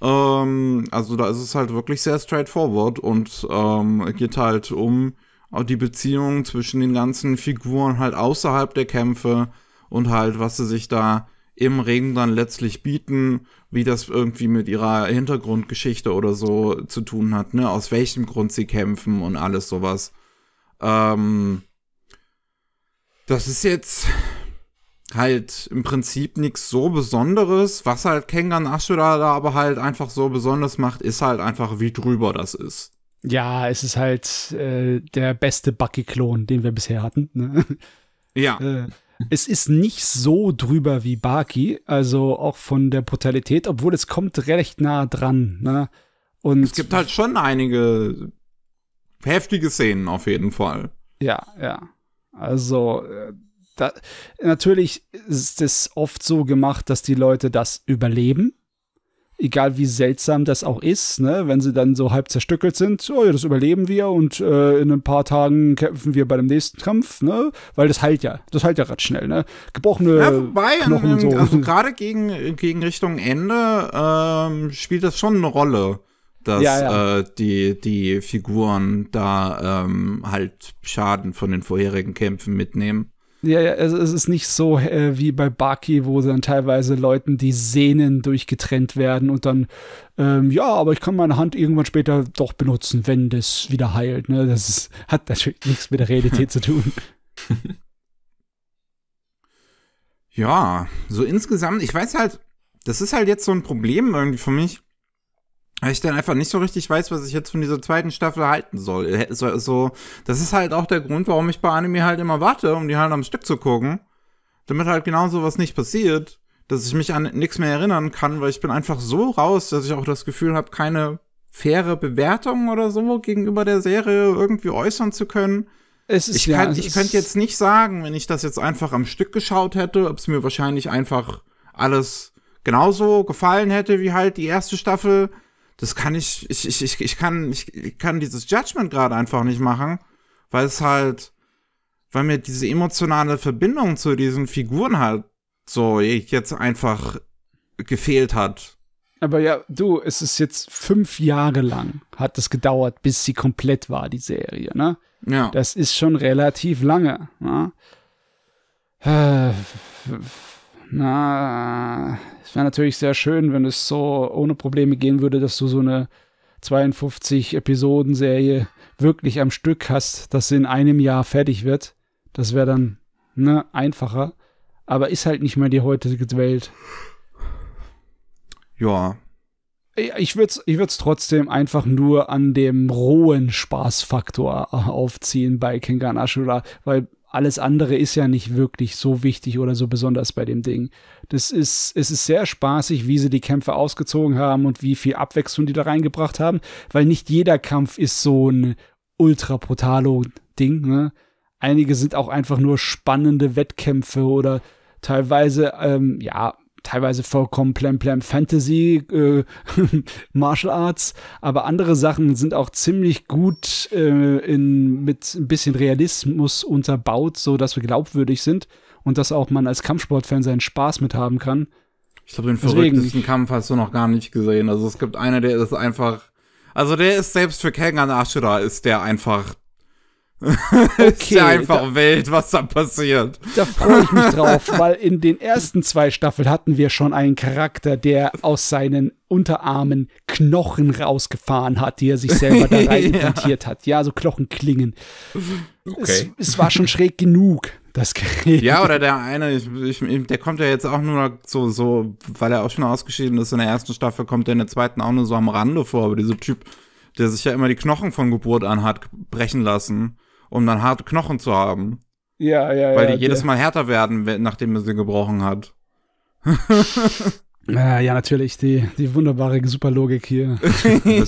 Speaker 1: ähm, also da ist es halt wirklich sehr straightforward und ähm, geht halt um äh, die Beziehung zwischen den ganzen Figuren halt außerhalb der Kämpfe und halt, was sie sich da im Regen dann letztlich bieten, wie das irgendwie mit ihrer Hintergrundgeschichte oder so zu tun hat, ne? Aus welchem Grund sie kämpfen und alles sowas. Ähm, das ist jetzt halt im Prinzip nichts so Besonderes. Was halt Kengan Ashura da aber halt einfach so besonders macht, ist halt einfach, wie drüber das ist.
Speaker 3: Ja, es ist halt äh, der beste Bucky-Klon, den wir bisher hatten. Ne? Ja. äh, es ist nicht so drüber wie Baki, also auch von der Brutalität, obwohl es kommt recht nah dran. Ne? Und es gibt halt schon einige heftige
Speaker 1: Szenen auf jeden Fall.
Speaker 3: Ja, ja. Also, äh, da, natürlich ist es oft so gemacht, dass die Leute das überleben. Egal wie seltsam das auch ist, ne? wenn sie dann so halb zerstückelt sind, oh ja, das überleben wir und äh, in ein paar Tagen kämpfen wir bei dem nächsten Kampf, ne? Weil das heilt ja, das heilt ja gerade schnell, ne? Gebrochene ja, wobei, Knochen und so. Also gerade gegen, gegen Richtung Ende ähm,
Speaker 1: spielt das schon eine Rolle dass ja, ja. Äh, die, die Figuren da ähm, halt Schaden von den vorherigen Kämpfen mitnehmen.
Speaker 3: Ja, ja, also es ist nicht so äh, wie bei Baki, wo dann teilweise Leuten die Sehnen durchgetrennt werden und dann, ähm, ja, aber ich kann meine Hand irgendwann später doch benutzen, wenn das wieder heilt. Ne? Das ist, hat natürlich nichts mit der Realität zu tun.
Speaker 1: Ja, so insgesamt, ich weiß halt, das ist halt jetzt so ein Problem irgendwie für mich weil ich dann einfach nicht so richtig weiß, was ich jetzt von dieser zweiten Staffel halten soll. So, so, das ist halt auch der Grund, warum ich bei Anime halt immer warte, um die halt am Stück zu gucken, damit halt genau so was nicht passiert, dass ich mich an nichts mehr erinnern kann, weil ich bin einfach so raus, dass ich auch das Gefühl habe, keine faire Bewertung oder so gegenüber der Serie irgendwie äußern zu können. Es ist, ich ja, ich könnte jetzt nicht sagen, wenn ich das jetzt einfach am Stück geschaut hätte, ob es mir wahrscheinlich einfach alles genauso gefallen hätte wie halt die erste Staffel das kann ich, ich, ich, ich, ich kann, ich, ich kann dieses Judgment gerade einfach nicht machen, weil es halt, weil mir diese emotionale Verbindung zu diesen Figuren halt so jetzt einfach gefehlt hat.
Speaker 3: Aber ja, du, es ist jetzt fünf Jahre lang hat es gedauert, bis sie komplett war, die Serie, ne? Ja. Das ist schon relativ lange, ne? Äh, na, es wäre natürlich sehr schön, wenn es so ohne Probleme gehen würde, dass du so eine 52-Episoden-Serie wirklich am Stück hast, dass sie in einem Jahr fertig wird. Das wäre dann ne, einfacher. Aber ist halt nicht mehr die heutige Welt. Ja. Ich würde es ich trotzdem einfach nur an dem rohen Spaßfaktor aufziehen bei Kengan Ashura, weil alles andere ist ja nicht wirklich so wichtig oder so besonders bei dem Ding. Das ist, es ist sehr spaßig, wie sie die Kämpfe ausgezogen haben und wie viel Abwechslung die da reingebracht haben, weil nicht jeder Kampf ist so ein ultra brutalo Ding. Ne? Einige sind auch einfach nur spannende Wettkämpfe oder teilweise, ähm, ja, teilweise vollkommen plam Fantasy, äh, Martial Arts, aber andere Sachen sind auch ziemlich gut äh, in, mit ein bisschen Realismus unterbaut, so dass wir glaubwürdig sind und dass auch man als Kampfsportfan seinen Spaß mit haben kann. Ich glaube, den Deswegen.
Speaker 1: Kampf hast du noch gar nicht gesehen. Also es gibt einer, der ist einfach, also der ist selbst für Kengan Ashura ist der einfach Okay, ist ja einfach da, wild, was da passiert. Da freue ich mich drauf,
Speaker 3: weil in den ersten zwei Staffeln hatten wir schon einen Charakter, der aus seinen Unterarmen Knochen rausgefahren hat, die er sich selber da rein implantiert ja. hat. Ja, so Knochenklingen.
Speaker 2: Okay. Es, es, war
Speaker 3: schon schräg genug, das Gerät. Ja, oder
Speaker 1: der eine, ich, ich, der kommt ja jetzt auch nur so, so, weil er auch schon ausgeschieden ist in der ersten Staffel, kommt er in der zweiten auch nur so am Rande vor, aber dieser Typ, der sich ja immer die Knochen von Geburt an hat brechen lassen um dann harte Knochen zu haben. Ja, ja, ja. Weil die ja, jedes Mal härter werden, nachdem man
Speaker 2: sie gebrochen hat.
Speaker 3: ja, natürlich, die, die wunderbare Superlogik hier. was,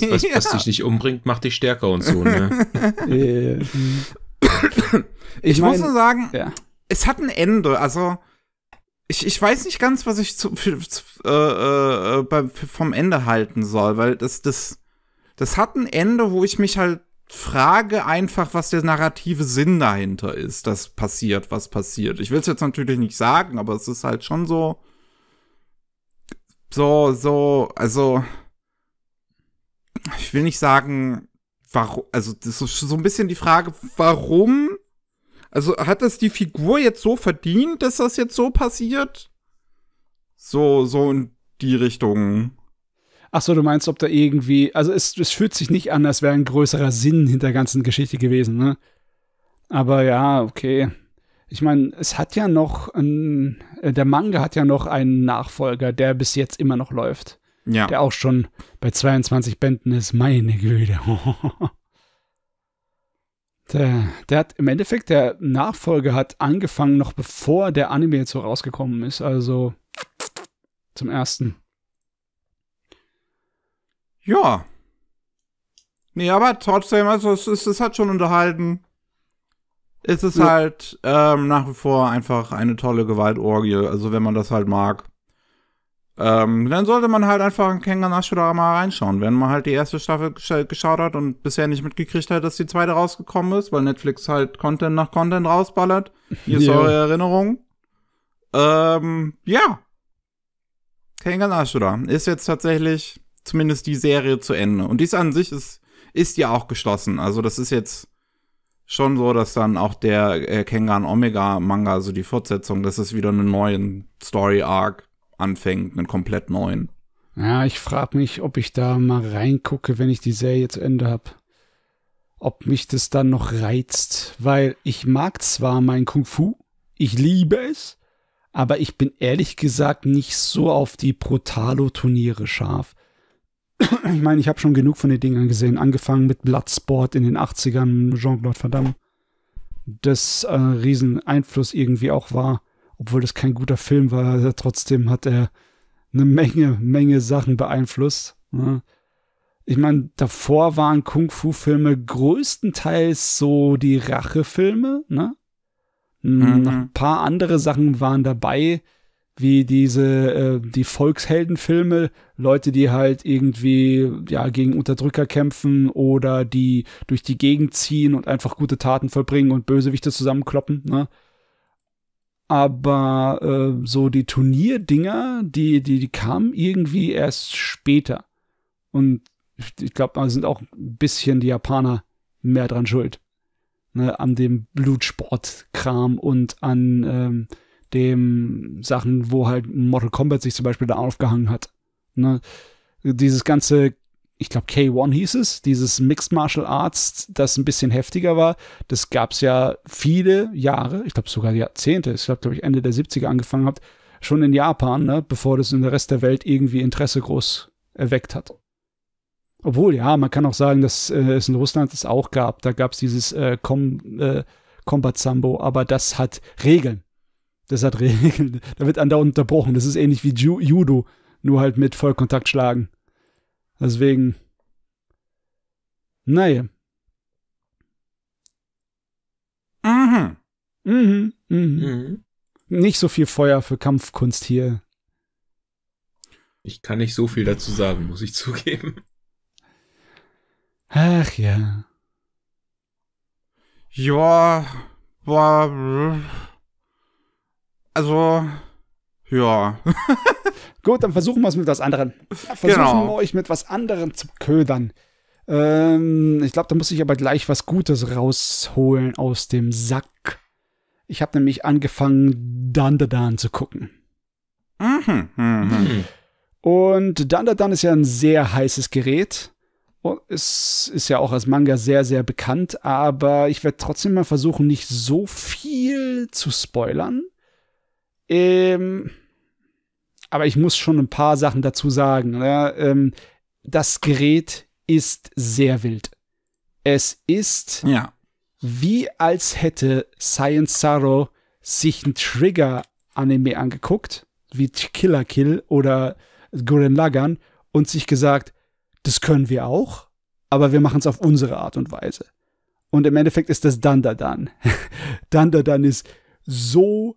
Speaker 2: was, ja. was, dich nicht umbringt, macht dich stärker und so, ne? ich,
Speaker 1: ich mein, muss nur sagen, ja. es hat ein Ende. Also, ich, ich weiß nicht ganz, was ich zu, für, zu, äh, äh, äh bei, vom Ende halten soll, weil das, das, das hat ein Ende, wo ich mich halt frage einfach, was der narrative Sinn dahinter ist, dass passiert, was passiert. Ich will es jetzt natürlich nicht sagen, aber es ist halt schon so. So, so, also. Ich will nicht sagen, warum. Also, das ist so ein bisschen die Frage, warum? Also, hat das die Figur jetzt so verdient, dass das jetzt so
Speaker 3: passiert? So, so in die Richtung. Ach so, du meinst, ob da irgendwie, also es, es fühlt sich nicht an, als wäre ein größerer Sinn hinter der ganzen Geschichte gewesen, ne? Aber ja, okay. Ich meine, es hat ja noch ein, äh, der Manga hat ja noch einen Nachfolger, der bis jetzt immer noch läuft. Ja. Der auch schon bei 22 Bänden ist, meine Güte. der, der hat im Endeffekt, der Nachfolger hat angefangen, noch bevor der Anime jetzt so rausgekommen ist, also zum ersten.
Speaker 1: Ja. Nee, aber trotzdem, also es, ist, es hat schon unterhalten. Es ist ja. halt ähm, nach wie vor einfach eine tolle Gewaltorgie. Also wenn man das halt mag. Ähm, dann sollte man halt einfach in Kengan Ashura mal reinschauen. Wenn man halt die erste Staffel gesch geschaut hat und bisher nicht mitgekriegt hat, dass die zweite rausgekommen ist, weil Netflix halt Content nach Content rausballert. Hier ist ja. eure Erinnerung. Ähm, ja. Kengan Ashura ist jetzt tatsächlich zumindest die Serie zu Ende. Und dies an sich ist, ist ja auch geschlossen. Also das ist jetzt schon so, dass dann auch der äh, Kengan Omega Manga, also die Fortsetzung, dass es wieder einen neuen Story Arc anfängt, einen komplett neuen.
Speaker 3: Ja, ich frage mich, ob ich da mal reingucke, wenn ich die Serie zu Ende habe. Ob mich das dann noch reizt, weil ich mag zwar mein Kung Fu, ich liebe es, aber ich bin ehrlich gesagt nicht so auf die Brutalo-Turniere scharf ich meine, ich habe schon genug von den Dingern gesehen. Angefangen mit Bloodsport in den 80ern, Jean-Claude Van Damme. Das äh, riesen irgendwie auch war. Obwohl das kein guter Film war, äh, trotzdem hat er eine Menge, Menge Sachen beeinflusst. Ne? Ich meine, davor waren Kung-Fu-Filme größtenteils so die Rache-Filme. Ne? Mhm. Noch ein paar andere Sachen waren dabei, wie diese, äh, die Volksheldenfilme, Leute, die halt irgendwie, ja, gegen Unterdrücker kämpfen oder die durch die Gegend ziehen und einfach gute Taten verbringen und Bösewichte zusammenkloppen, ne? Aber äh, so die Turnierdinger, die, die, die kamen irgendwie erst später. Und ich glaube, da sind auch ein bisschen die Japaner mehr dran schuld. Ne, an dem Blutsportkram und an ähm, dem Sachen, wo halt Mortal Kombat sich zum Beispiel da aufgehangen hat. Ne? Dieses ganze, ich glaube K1 hieß es, dieses Mixed Martial Arts, das ein bisschen heftiger war, das gab es ja viele Jahre, ich glaube sogar Jahrzehnte, ich glaube, glaube ich, Ende der 70er angefangen hat, schon in Japan, ne? bevor das in der Rest der Welt irgendwie Interesse groß erweckt hat. Obwohl, ja, man kann auch sagen, dass äh, es in Russland es auch gab. Da gab es dieses äh, Com, äh, Combat Sambo, aber das hat Regeln. Das hat Regeln. Da wird andauernd unterbrochen. Das ist ähnlich wie Ju Judo, nur halt mit Vollkontakt schlagen. Deswegen. Also naja. Mhm. Mhm. Mhm. mhm. Nicht so viel Feuer für Kampfkunst hier.
Speaker 2: Ich kann nicht so viel dazu sagen, muss ich zugeben.
Speaker 3: Ach ja. Ja. War. Also, ja. Gut, dann versuchen wir es mit was anderem. Versuchen genau. wir euch mit was anderem zu ködern. Ähm, ich glaube, da muss ich aber gleich was Gutes rausholen aus dem Sack. Ich habe nämlich angefangen, Dandadan zu gucken.
Speaker 4: Mhm, mhm, mhm.
Speaker 3: Und Dandadan ist ja ein sehr heißes Gerät. Es ist ja auch als Manga sehr, sehr bekannt, aber ich werde trotzdem mal versuchen, nicht so viel zu spoilern. Ähm, aber ich muss schon ein paar Sachen dazu sagen. Ne? Ähm, das Gerät ist sehr wild. Es ist ja. wie als hätte Science Sorrow sich ein Trigger-Anime angeguckt, wie Killer Kill oder Gurren Lagan, und sich gesagt, das können wir auch, aber wir machen es auf unsere Art und Weise. Und im Endeffekt ist das Dandadan. Dandadan ist so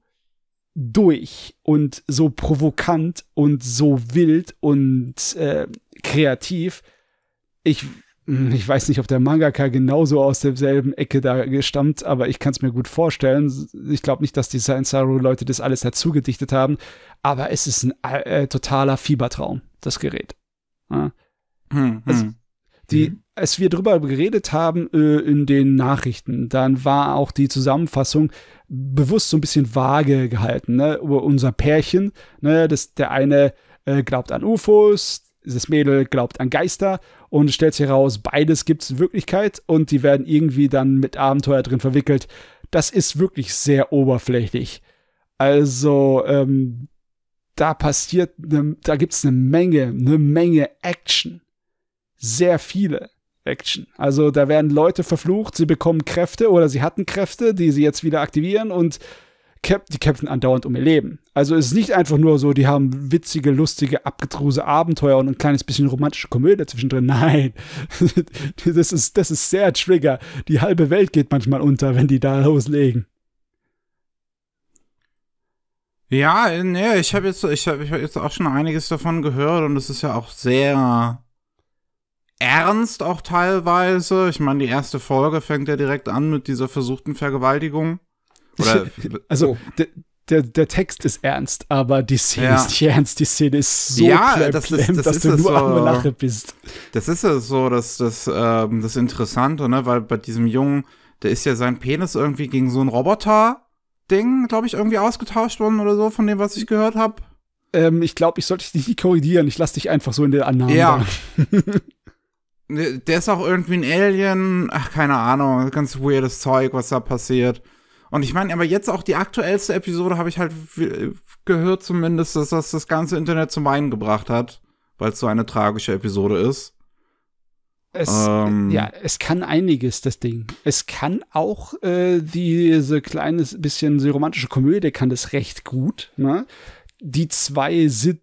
Speaker 3: durch und so provokant und so wild und äh, kreativ. Ich, hm, ich weiß nicht, ob der Mangaka genauso aus derselben Ecke da gestammt, aber ich kann es mir gut vorstellen. Ich glaube nicht, dass die Sainsaru-Leute das alles dazu gedichtet haben, aber es ist ein äh, totaler Fiebertraum, das Gerät. Ja? Hm, hm. Also, die, mhm als wir drüber geredet haben äh, in den Nachrichten, dann war auch die Zusammenfassung bewusst so ein bisschen vage gehalten. Ne? Über unser Pärchen, ne? das, der eine äh, glaubt an UFOs, das Mädel glaubt an Geister und stellt sich heraus, beides gibt es in Wirklichkeit und die werden irgendwie dann mit Abenteuer drin verwickelt. Das ist wirklich sehr oberflächlich. Also, ähm, da passiert, ne, da gibt es eine Menge, eine Menge Action. Sehr viele. Action. Also da werden Leute verflucht, sie bekommen Kräfte oder sie hatten Kräfte, die sie jetzt wieder aktivieren und kämp die kämpfen andauernd um ihr Leben. Also es ist nicht einfach nur so, die haben witzige, lustige, abgedruse Abenteuer und ein kleines bisschen romantische Komödie zwischendrin. Nein, das, ist, das ist sehr Trigger. Die halbe Welt geht manchmal unter, wenn die da loslegen.
Speaker 1: Ja, äh, nee, ich habe jetzt, ich hab, ich hab jetzt auch schon einiges davon gehört und es ist ja auch sehr ernst auch teilweise. Ich meine, die erste Folge fängt ja direkt an
Speaker 3: mit dieser versuchten Vergewaltigung. Oder, also, oh. der, der, Text ist ernst, aber die Szene ja. ist nicht ernst. Die Szene ist so ja, klemm, das ist, das dass ist du nur so, arme Lache
Speaker 1: bist. Das ist ja so, dass das, ähm, das Interessante, ne? weil bei diesem Jungen, der ist ja sein Penis irgendwie gegen so ein Roboter-Ding, glaube ich, irgendwie ausgetauscht worden oder so, von dem, was ich gehört habe. Ähm, ich glaube, ich sollte dich nicht korrigieren. Ich lasse dich einfach so in der Annahme. Ja. der ist auch irgendwie ein Alien. Ach, keine Ahnung. Ganz weirdes Zeug, was da passiert. Und ich meine, aber jetzt auch die aktuellste Episode habe ich halt gehört zumindest, dass das das ganze Internet zum Weinen gebracht hat, weil es so eine tragische Episode
Speaker 3: ist. Es, ähm, ja, es kann einiges, das Ding. Es kann auch äh, diese kleine bisschen die romantische Komödie kann das recht gut. Ne? Die zwei sind,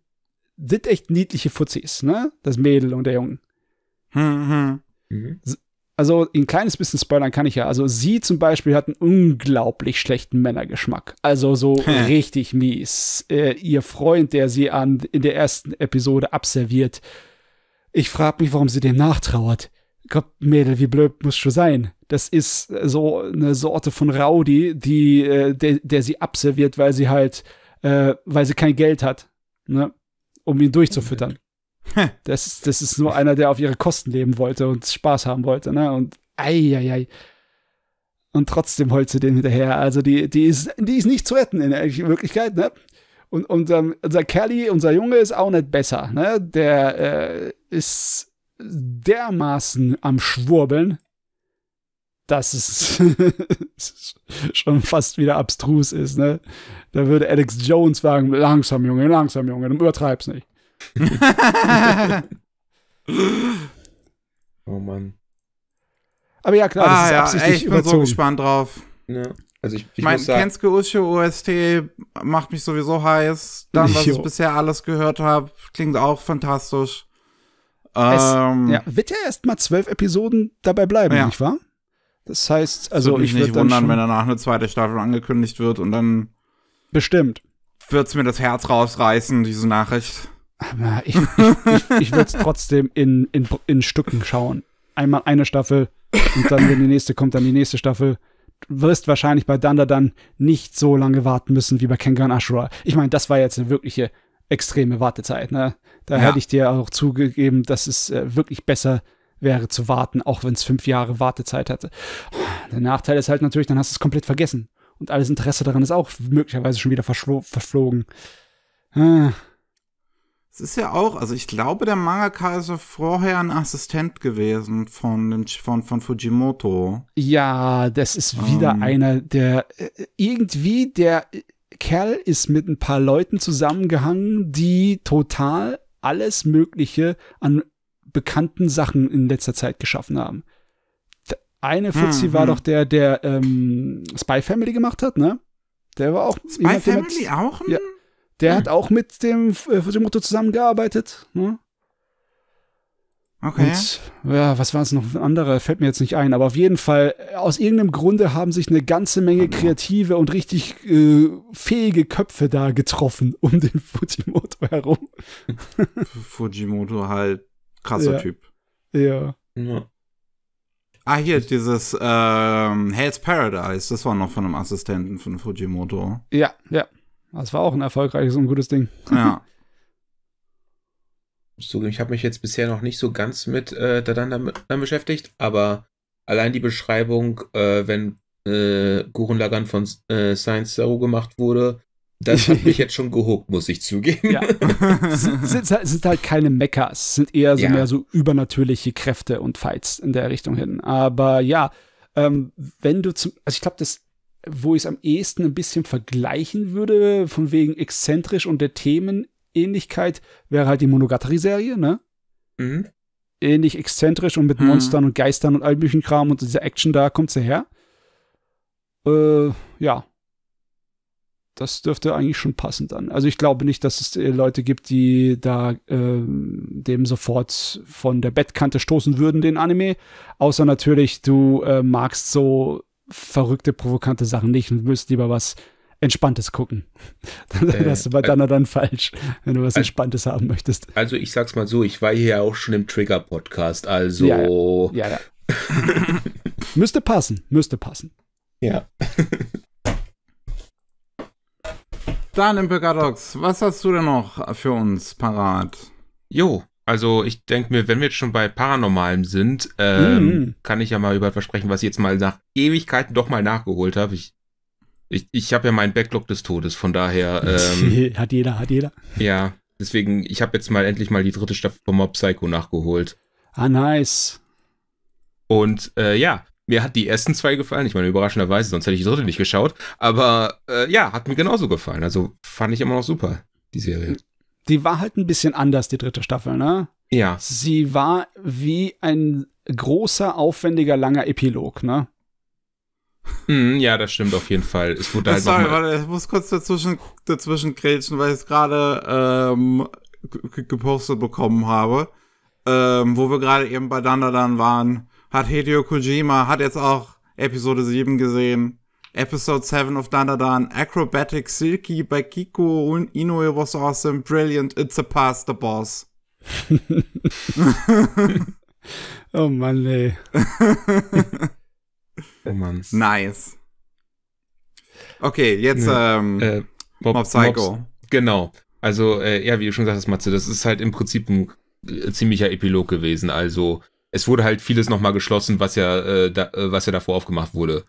Speaker 3: sind echt niedliche Fuzzis, ne? Das Mädel und der Junge. Hm, hm. Mhm. Also ein kleines bisschen spoilern kann ich ja. Also sie zum Beispiel hat einen unglaublich schlechten Männergeschmack. Also so hm. richtig mies. Äh, ihr Freund, der sie an in der ersten Episode abserviert. Ich frage mich, warum sie dem nachtrauert. Gott, Mädel, wie blöd muss schon sein? Das ist so eine Sorte von Rowdy, die, äh, der, der sie abserviert, weil sie halt, äh, weil sie kein Geld hat, ne? um ihn durchzufüttern das, ist, das ist nur einer, der auf ihre Kosten leben wollte und Spaß haben wollte, ne? Und ei, Und trotzdem holt sie den hinterher. Also die, die, ist, die ist nicht zu retten in der Wirklichkeit, ne? Und unser, ähm, unser Kerli, unser Junge ist auch nicht besser, ne? Der äh, ist dermaßen am Schwurbeln, dass es schon fast wieder abstrus ist, ne? Da würde Alex Jones sagen, langsam, Junge, langsam, Junge, du übertreib's nicht. oh Mann. Aber ja, klar, ah, das ist ja, ey, ich bin überzogen. so gespannt
Speaker 1: drauf.
Speaker 2: Ja. Also ich, ich, ich meine, Kensuke
Speaker 1: Uche OST macht mich sowieso heiß. Dann, was jo. ich bisher alles gehört habe, klingt auch fantastisch. Ähm, es, ja,
Speaker 3: wird ja erst mal zwölf Episoden dabei bleiben, ja. nicht wahr? Das heißt, also
Speaker 1: ich würde mich nicht wundern, wenn danach eine zweite Staffel angekündigt wird und dann bestimmt wird's mir das Herz rausreißen, diese Nachricht. Ich, ich,
Speaker 3: ich, ich würde es trotzdem in, in, in Stücken schauen. Einmal eine Staffel und dann, wenn die nächste kommt, dann die nächste Staffel. Du wirst wahrscheinlich bei Dunder dann nicht so lange warten müssen wie bei Kengan Ashura. Ich meine, das war jetzt eine wirkliche extreme Wartezeit. Ne? Da ja. hätte ich dir auch zugegeben, dass es äh, wirklich besser wäre zu warten, auch wenn es fünf Jahre Wartezeit hatte. Der Nachteil ist halt natürlich, dann hast du es komplett vergessen. Und alles Interesse daran ist auch möglicherweise schon wieder verschw- verflogen. Ah.
Speaker 1: Es ist ja auch, also ich glaube, der Mangaka ist ja vorher ein Assistent gewesen von, von, von Fujimoto.
Speaker 3: Ja, das ist wieder ähm. einer, der äh, irgendwie, der Kerl ist mit ein paar Leuten zusammengehangen, die total alles Mögliche an bekannten Sachen in letzter Zeit geschaffen haben. eine Fuzzi hm, war hm. doch der, der ähm, Spy Family gemacht hat, ne? Der war auch. Spy Family mit, auch? Ein ja, der hm. hat auch mit dem Fujimoto äh, zusammengearbeitet. Ne? Okay. Und, ja, was war es noch andere? Fällt mir jetzt nicht ein. Aber auf jeden Fall, äh, aus irgendeinem Grunde haben sich eine ganze Menge kreative und richtig äh, fähige Köpfe da getroffen um den Fujimoto herum.
Speaker 1: Fujimoto halt krasser ja. Typ.
Speaker 3: Ja. ja.
Speaker 1: Ah, hier, ist dieses ähm, Hell's Paradise, das war noch von einem Assistenten von Fujimoto.
Speaker 3: Ja, ja, das war auch ein erfolgreiches und gutes Ding.
Speaker 2: Ja. ich habe mich jetzt bisher noch nicht so ganz mit äh, Dadan damit beschäftigt, aber allein die Beschreibung, äh, wenn äh, Gurun von äh, Science Zero gemacht wurde, das hat mich jetzt schon gehuckt, muss ich zugeben. Ja.
Speaker 3: es, sind, es, sind, halt keine Meckers, es sind eher so ja. mehr so übernatürliche Kräfte und Fights in der Richtung hin. Aber ja, ähm, wenn du zum, also ich glaube, das wo ich es am ehesten ein bisschen vergleichen würde, von wegen exzentrisch und der Themenähnlichkeit, wäre halt die Monogatari-Serie, ne? Mhm. Ähnlich exzentrisch und mit mhm. Monstern und Geistern und all Kram und dieser Action da kommt sie her. Äh, ja. Das dürfte eigentlich schon passen dann. Also ich glaube nicht, dass es äh, Leute gibt, die da äh, dem sofort von der Bettkante stoßen würden, den Anime. Außer natürlich, du äh, magst so verrückte, provokante Sachen nicht und müsst lieber was Entspanntes gucken. das ist äh, also dann, dann falsch, wenn du was Entspanntes also, haben möchtest.
Speaker 2: Also ich sag's mal so, ich war hier ja auch schon im Trigger-Podcast, also. Ja, ja.
Speaker 3: ja, müsste passen, müsste passen. Ja.
Speaker 1: dann, Imperadox,
Speaker 2: was hast du denn noch für uns parat? Jo, also ich denke mir, wenn wir jetzt schon bei Paranormalem sind, ähm, mm. kann ich ja mal über etwas sprechen, was ich jetzt mal nach Ewigkeiten doch mal nachgeholt habe. Ich, ich, ich habe ja meinen Backlog des Todes, von daher. Ähm,
Speaker 3: hat jeder, hat jeder.
Speaker 2: Ja, deswegen, ich habe jetzt mal endlich mal die dritte Staffel von Mob Psycho nachgeholt. Ah, nice. Und äh, ja, mir hat die ersten zwei gefallen. Ich meine, überraschenderweise, sonst hätte ich die dritte nicht geschaut. Aber äh, ja, hat mir genauso gefallen. Also fand ich immer noch super, die Serie
Speaker 3: die war halt ein bisschen anders, die dritte Staffel, ne? Ja. Sie war wie ein großer, aufwendiger, langer Epilog, ne?
Speaker 2: Mm, ja, das stimmt auf jeden Fall. Es wurde halt äh, Sorry,
Speaker 3: warte, ich muss kurz dazwischen, dazwischen grätschen,
Speaker 1: weil ich es gerade ähm, gepostet bekommen habe. Ähm, wo wir gerade eben bei Dandadan waren, hat Hideo Kojima, hat jetzt auch Episode 7 gesehen. Episode 7 of Dandadan, Acrobatic Silky by Kiko und Inoue was awesome, brilliant, it's a past the boss.
Speaker 3: oh Mann, ey.
Speaker 1: oh Mann. Nice. Okay, jetzt ja, ähm, äh, Mob, Mob, Psycho. Mobs,
Speaker 2: genau. Also, äh, ja, wie du schon sagtest, Matze, das ist halt im Prinzip ein äh, ziemlicher Epilog gewesen. Also, es wurde halt vieles nochmal geschlossen, was ja, äh, da, äh, was ja davor aufgemacht wurde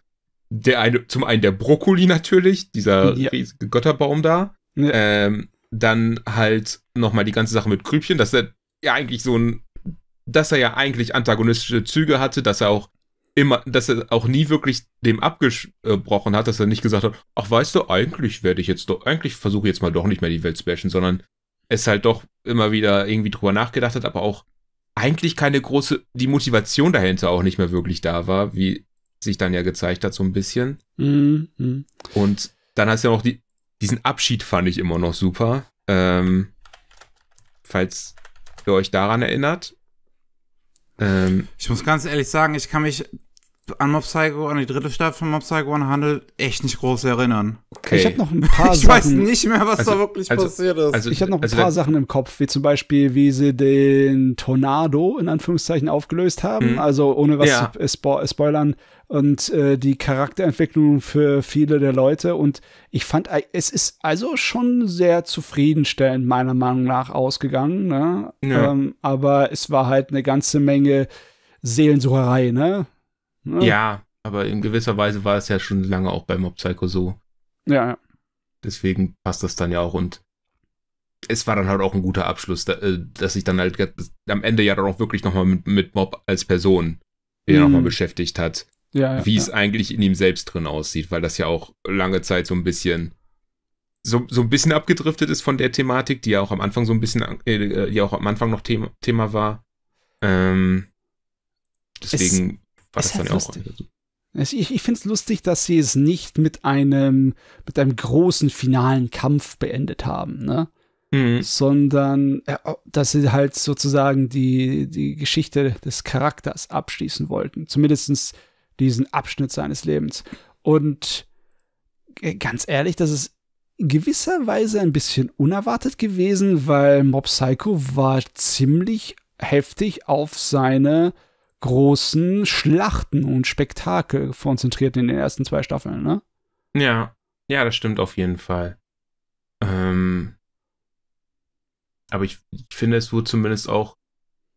Speaker 2: der eine, zum einen der Brokkoli natürlich, dieser ja. riesige Götterbaum da. Ja. Ähm, dann halt nochmal die ganze Sache mit Krübchen, dass er ja eigentlich so ein, dass er ja eigentlich antagonistische Züge hatte, dass er auch immer, dass er auch nie wirklich dem abgesprochen hat, dass er nicht gesagt hat, ach weißt du, eigentlich werde ich jetzt doch, eigentlich versuche jetzt mal doch nicht mehr die Welt zu bashen, sondern es halt doch immer wieder irgendwie drüber nachgedacht hat, aber auch eigentlich keine große, die Motivation dahinter auch nicht mehr wirklich da war, wie sich dann ja gezeigt hat, so ein bisschen. Mhm. mhm. Und dann hast du ja auch die, diesen Abschied fand ich immer noch super. Ähm, falls ihr euch daran erinnert. Ähm,
Speaker 1: ich muss ganz ehrlich sagen, ich kann mich an Mob Psycho, an die dritte Staffel von Mob Psycho handelt, echt nicht groß erinnern. Okay. Ich habe noch ein paar ich Sachen. Ich weiß nicht mehr, was also, da wirklich
Speaker 3: also, passiert ist. Also, ich habe noch ein also paar Sachen im Kopf, wie zum Beispiel, wie sie den Tornado in Anführungszeichen aufgelöst haben, mhm. also ohne was ja. zu spo spoilern und äh, die Charakterentwicklung für viele der Leute und ich fand, es ist also schon sehr zufriedenstellend meiner Meinung nach ausgegangen, ne? ja. ähm, aber es war halt eine ganze Menge Seelensucherei, ne? Ne?
Speaker 2: Ja, aber in gewisser Weise war es ja schon lange auch bei Mob Psycho so. Ja, ja. Deswegen passt das dann ja auch und es war dann halt auch ein guter Abschluss, äh, dass sich dann halt am Ende ja dann auch wirklich nochmal mit, mit Mob als Person mhm. nochmal beschäftigt hat. Ja, ja, wie es eigentlich in ihm selbst drin aussieht, weil das ja auch lange Zeit so ein bisschen so, so ein bisschen abgedriftet ist von der Thematik, die ja auch am Anfang so ein bisschen, äh, äh die auch am Anfang noch Thema, Thema war. Ähm, deswegen war das halt dann lustig. auch.
Speaker 3: Ich, ich finde es lustig, dass sie es nicht mit einem, mit einem großen finalen Kampf beendet haben, ne? Mhm. Sondern, äh, dass sie halt sozusagen die, die Geschichte des Charakters abschließen wollten. Zumindest diesen Abschnitt seines Lebens. Und äh, ganz ehrlich, das ist in gewisser Weise ein bisschen unerwartet gewesen, weil Mob Psycho war ziemlich heftig auf seine großen Schlachten und Spektakel konzentriert in den ersten zwei Staffeln, ne?
Speaker 2: Ja, ja, das stimmt auf jeden Fall. Ähm, aber ich, ich finde, es wurde zumindest auch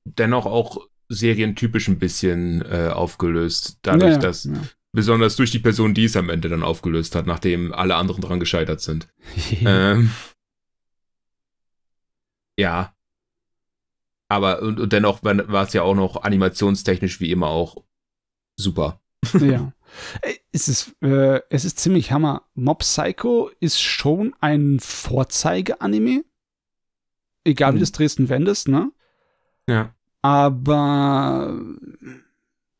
Speaker 2: dennoch auch serientypisch ein bisschen äh, aufgelöst, dadurch, ja, dass ja. besonders durch die Person, die es am Ende dann aufgelöst hat, nachdem alle anderen dran gescheitert sind. ähm, ja, aber und, und dennoch war es ja auch noch animationstechnisch wie immer auch super.
Speaker 3: ja. Äh, es ist, äh, es ist ziemlich hammer. Mob Psycho ist schon ein Vorzeige-Anime. Egal mhm. wie du es Dresden wendest, ne? Ja. Aber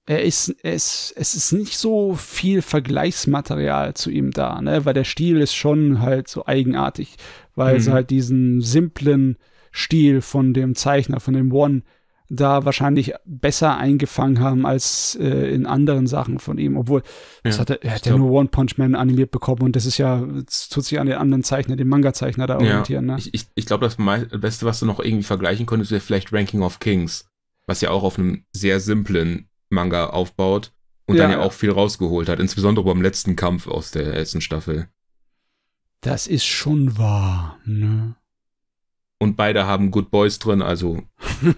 Speaker 3: er ist, er es ist nicht so viel Vergleichsmaterial zu ihm da, ne? Weil der Stil ist schon halt so eigenartig, weil mhm. es halt diesen simplen Stil von dem Zeichner, von dem One, da wahrscheinlich besser eingefangen haben als äh, in anderen Sachen von ihm. Obwohl, ja, hat er, er hat ja nur One Punch Man animiert bekommen und das ist ja, das tut sich an den anderen Zeichner, den Manga-Zeichner da orientieren. Ja, ne? Ich, ich,
Speaker 2: ich glaube, das Beste, was du noch irgendwie vergleichen konntest, wäre vielleicht Ranking of Kings, was ja auch auf einem sehr simplen Manga aufbaut und ja. dann ja auch viel rausgeholt hat, insbesondere beim letzten Kampf aus der ersten Staffel.
Speaker 3: Das ist schon wahr, ne?
Speaker 2: Und beide haben Good Boys drin, also. ja,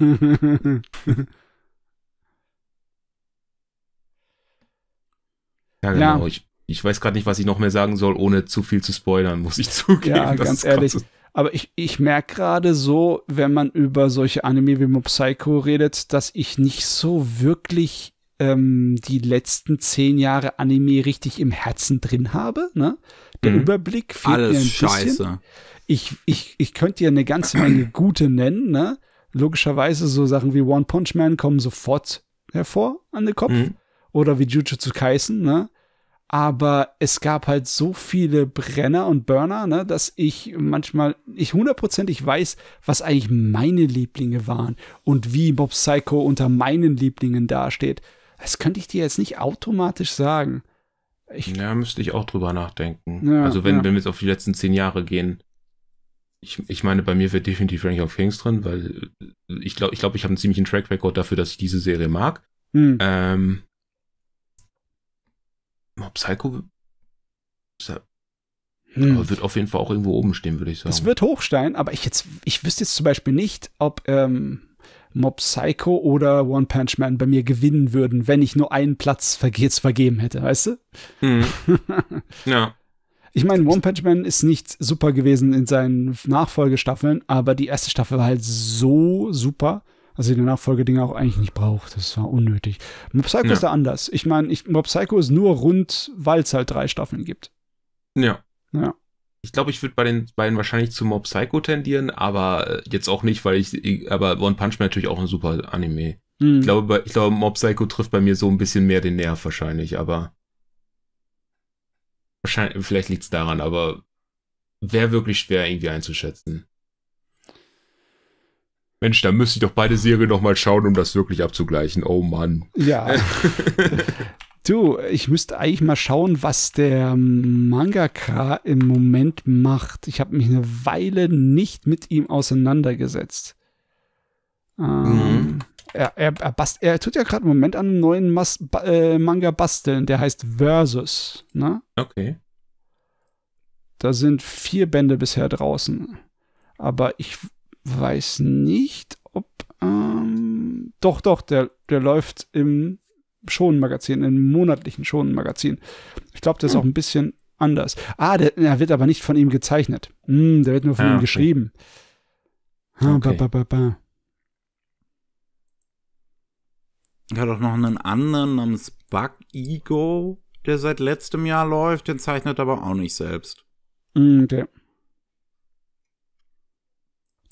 Speaker 2: genau. Ja. Ich, ich weiß gerade nicht, was ich noch mehr sagen soll, ohne zu viel zu spoilern, muss ich zugeben. Ja, ganz ehrlich. So
Speaker 3: aber ich, ich merke gerade so, wenn man über solche Anime wie Mob Psycho redet, dass ich nicht so wirklich ähm, die letzten zehn Jahre Anime richtig im Herzen drin habe. Ne? Der mhm. Überblick fehlt Alles mir ein scheiße. bisschen. Ich, ich, ich könnte dir eine ganze Menge gute nennen. Ne? Logischerweise so Sachen wie One Punch Man kommen sofort hervor an den Kopf. Mhm. Oder wie Jujutsu Kaisen. Ne? aber es gab halt so viele Brenner und Burner, ne, dass ich manchmal nicht hundertprozentig weiß, was eigentlich meine Lieblinge waren und wie Bob Psycho unter meinen Lieblingen dasteht. Das könnte ich dir jetzt nicht automatisch sagen.
Speaker 2: Ich, ja, müsste ich auch drüber nachdenken. Ja, also wenn, ja. wenn wir jetzt auf die letzten zehn Jahre gehen, ich, ich meine, bei mir wird definitiv Ranking of Kings drin, weil ich äh, glaube, ich, glaub, ich habe einen ziemlichen Track Record dafür, dass ich diese Serie mag. Hm. Ähm, Mob Psycho hm. wird auf jeden Fall auch irgendwo oben stehen, würde ich sagen. Es wird
Speaker 3: hochsteigen, aber ich jetzt, ich wüsste jetzt zum Beispiel nicht, ob ähm, Mob Psycho oder One Punch Man bei mir gewinnen würden, wenn ich nur einen Platz vergehts vergeben hätte, weißt du? Hm. ja. Ich meine, One Punch Man ist nicht super gewesen in seinen Nachfolgestaffeln, aber die erste Staffel war halt so super, dass ich die Nachfolgedinger auch eigentlich nicht braucht. Das war unnötig. Mob Psycho ja. ist da anders. Ich meine, Mob Psycho ist nur rund, weil es halt drei Staffeln gibt. Ja. Ja.
Speaker 2: Ich glaube, ich würde bei den beiden wahrscheinlich zu Mob Psycho tendieren, aber äh, jetzt auch nicht, weil ich, äh, aber One Punch Man natürlich auch ein super Anime. Hm. Ich glaube, ich glaube, Mob Psycho trifft bei mir so ein bisschen mehr den Nerv wahrscheinlich, aber wahrscheinlich, vielleicht liegt es daran, aber wäre wirklich schwer irgendwie einzuschätzen. Mensch, da müsste ich doch beide Serien nochmal schauen, um das wirklich abzugleichen. Oh Mann.
Speaker 3: Ja. Du, ich müsste eigentlich mal schauen, was der Mangaka im Moment macht. Ich habe mich eine Weile nicht mit ihm auseinandergesetzt. Ähm, mhm. er, er, er, bast, er tut ja gerade im Moment an einem neuen Mas äh, Manga basteln, der heißt Versus. Ne? Okay. Da sind vier Bände bisher draußen. Aber ich weiß nicht, ob. Ähm, doch, doch, der, der läuft im Schonenmagazin, in einem monatlichen Schonenmagazin. Ich glaube, das ist hm. auch ein bisschen anders. Ah, der, der, wird aber nicht von ihm gezeichnet. Hm, der wird nur von ah, ihm okay. geschrieben. Ah, okay. ba, ba, ba,
Speaker 1: Er hat auch noch einen anderen namens Bug Ego, der seit letztem Jahr läuft, den zeichnet aber auch nicht selbst.
Speaker 3: Okay.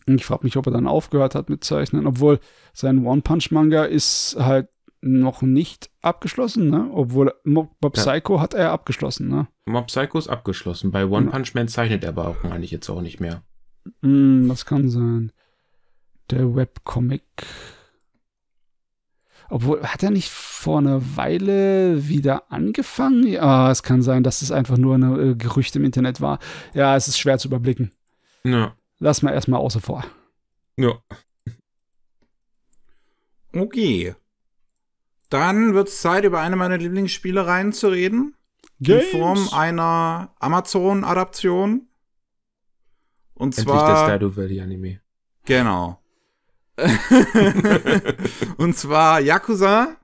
Speaker 3: Hm, ich frage mich, ob er dann aufgehört hat mit Zeichnen, obwohl sein One-Punch-Manga ist halt noch nicht abgeschlossen, ne? Obwohl Mob Psycho ja. hat er abgeschlossen, ne?
Speaker 2: Mob Psycho ist abgeschlossen. Bei One Punch Man zeichnet er aber auch eigentlich jetzt auch nicht mehr.
Speaker 3: Mm, das kann sein. Der Webcomic. Obwohl, hat er nicht vor einer Weile wieder angefangen? Ja, es kann sein, dass es einfach nur ein äh, Gerücht im Internet war. Ja, es ist schwer zu überblicken. Ja. Lass mal erstmal außen vor.
Speaker 2: Ja.
Speaker 1: Okay. Dann wird es Zeit, über eine meiner Lieblingsspielereien zu reden. Games. In Form einer Amazon-Adaption. Und Endlich zwar. das Stardew Valley-Anime. Genau. und zwar Yakuza.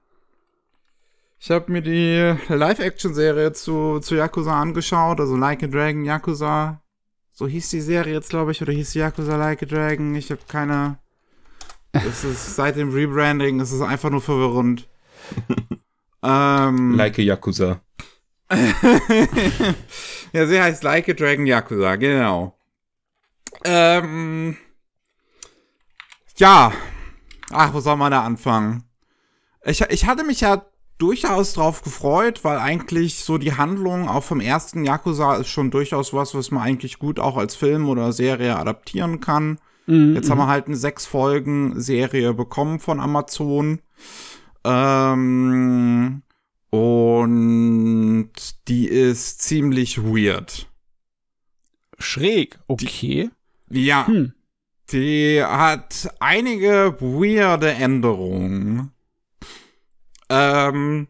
Speaker 1: Ich habe mir die Live-Action-Serie zu, zu Yakuza angeschaut, also Like a Dragon, Yakuza. So hieß die Serie jetzt, glaube ich, oder hieß Yakuza Like a Dragon. Ich habe keine. Es ist seit dem Rebranding, es ist einfach nur verwirrend.
Speaker 2: ähm, like a Yakuza.
Speaker 1: ja, sie heißt Like a Dragon Yakuza, genau. Ähm, ja. Ach, wo soll man da anfangen? Ich, ich hatte mich ja durchaus drauf gefreut, weil eigentlich so die Handlung auch vom ersten Yakuza ist schon durchaus was, was man eigentlich gut auch als Film oder Serie adaptieren kann.
Speaker 4: Mm -hmm. Jetzt haben wir mhm.
Speaker 1: halt eine sechs Folgen Serie bekommen von Amazon. Ähm, und die ist ziemlich weird. Schräg, okay. Die, ja. Hm. Die hat einige weirde Änderungen. Ähm,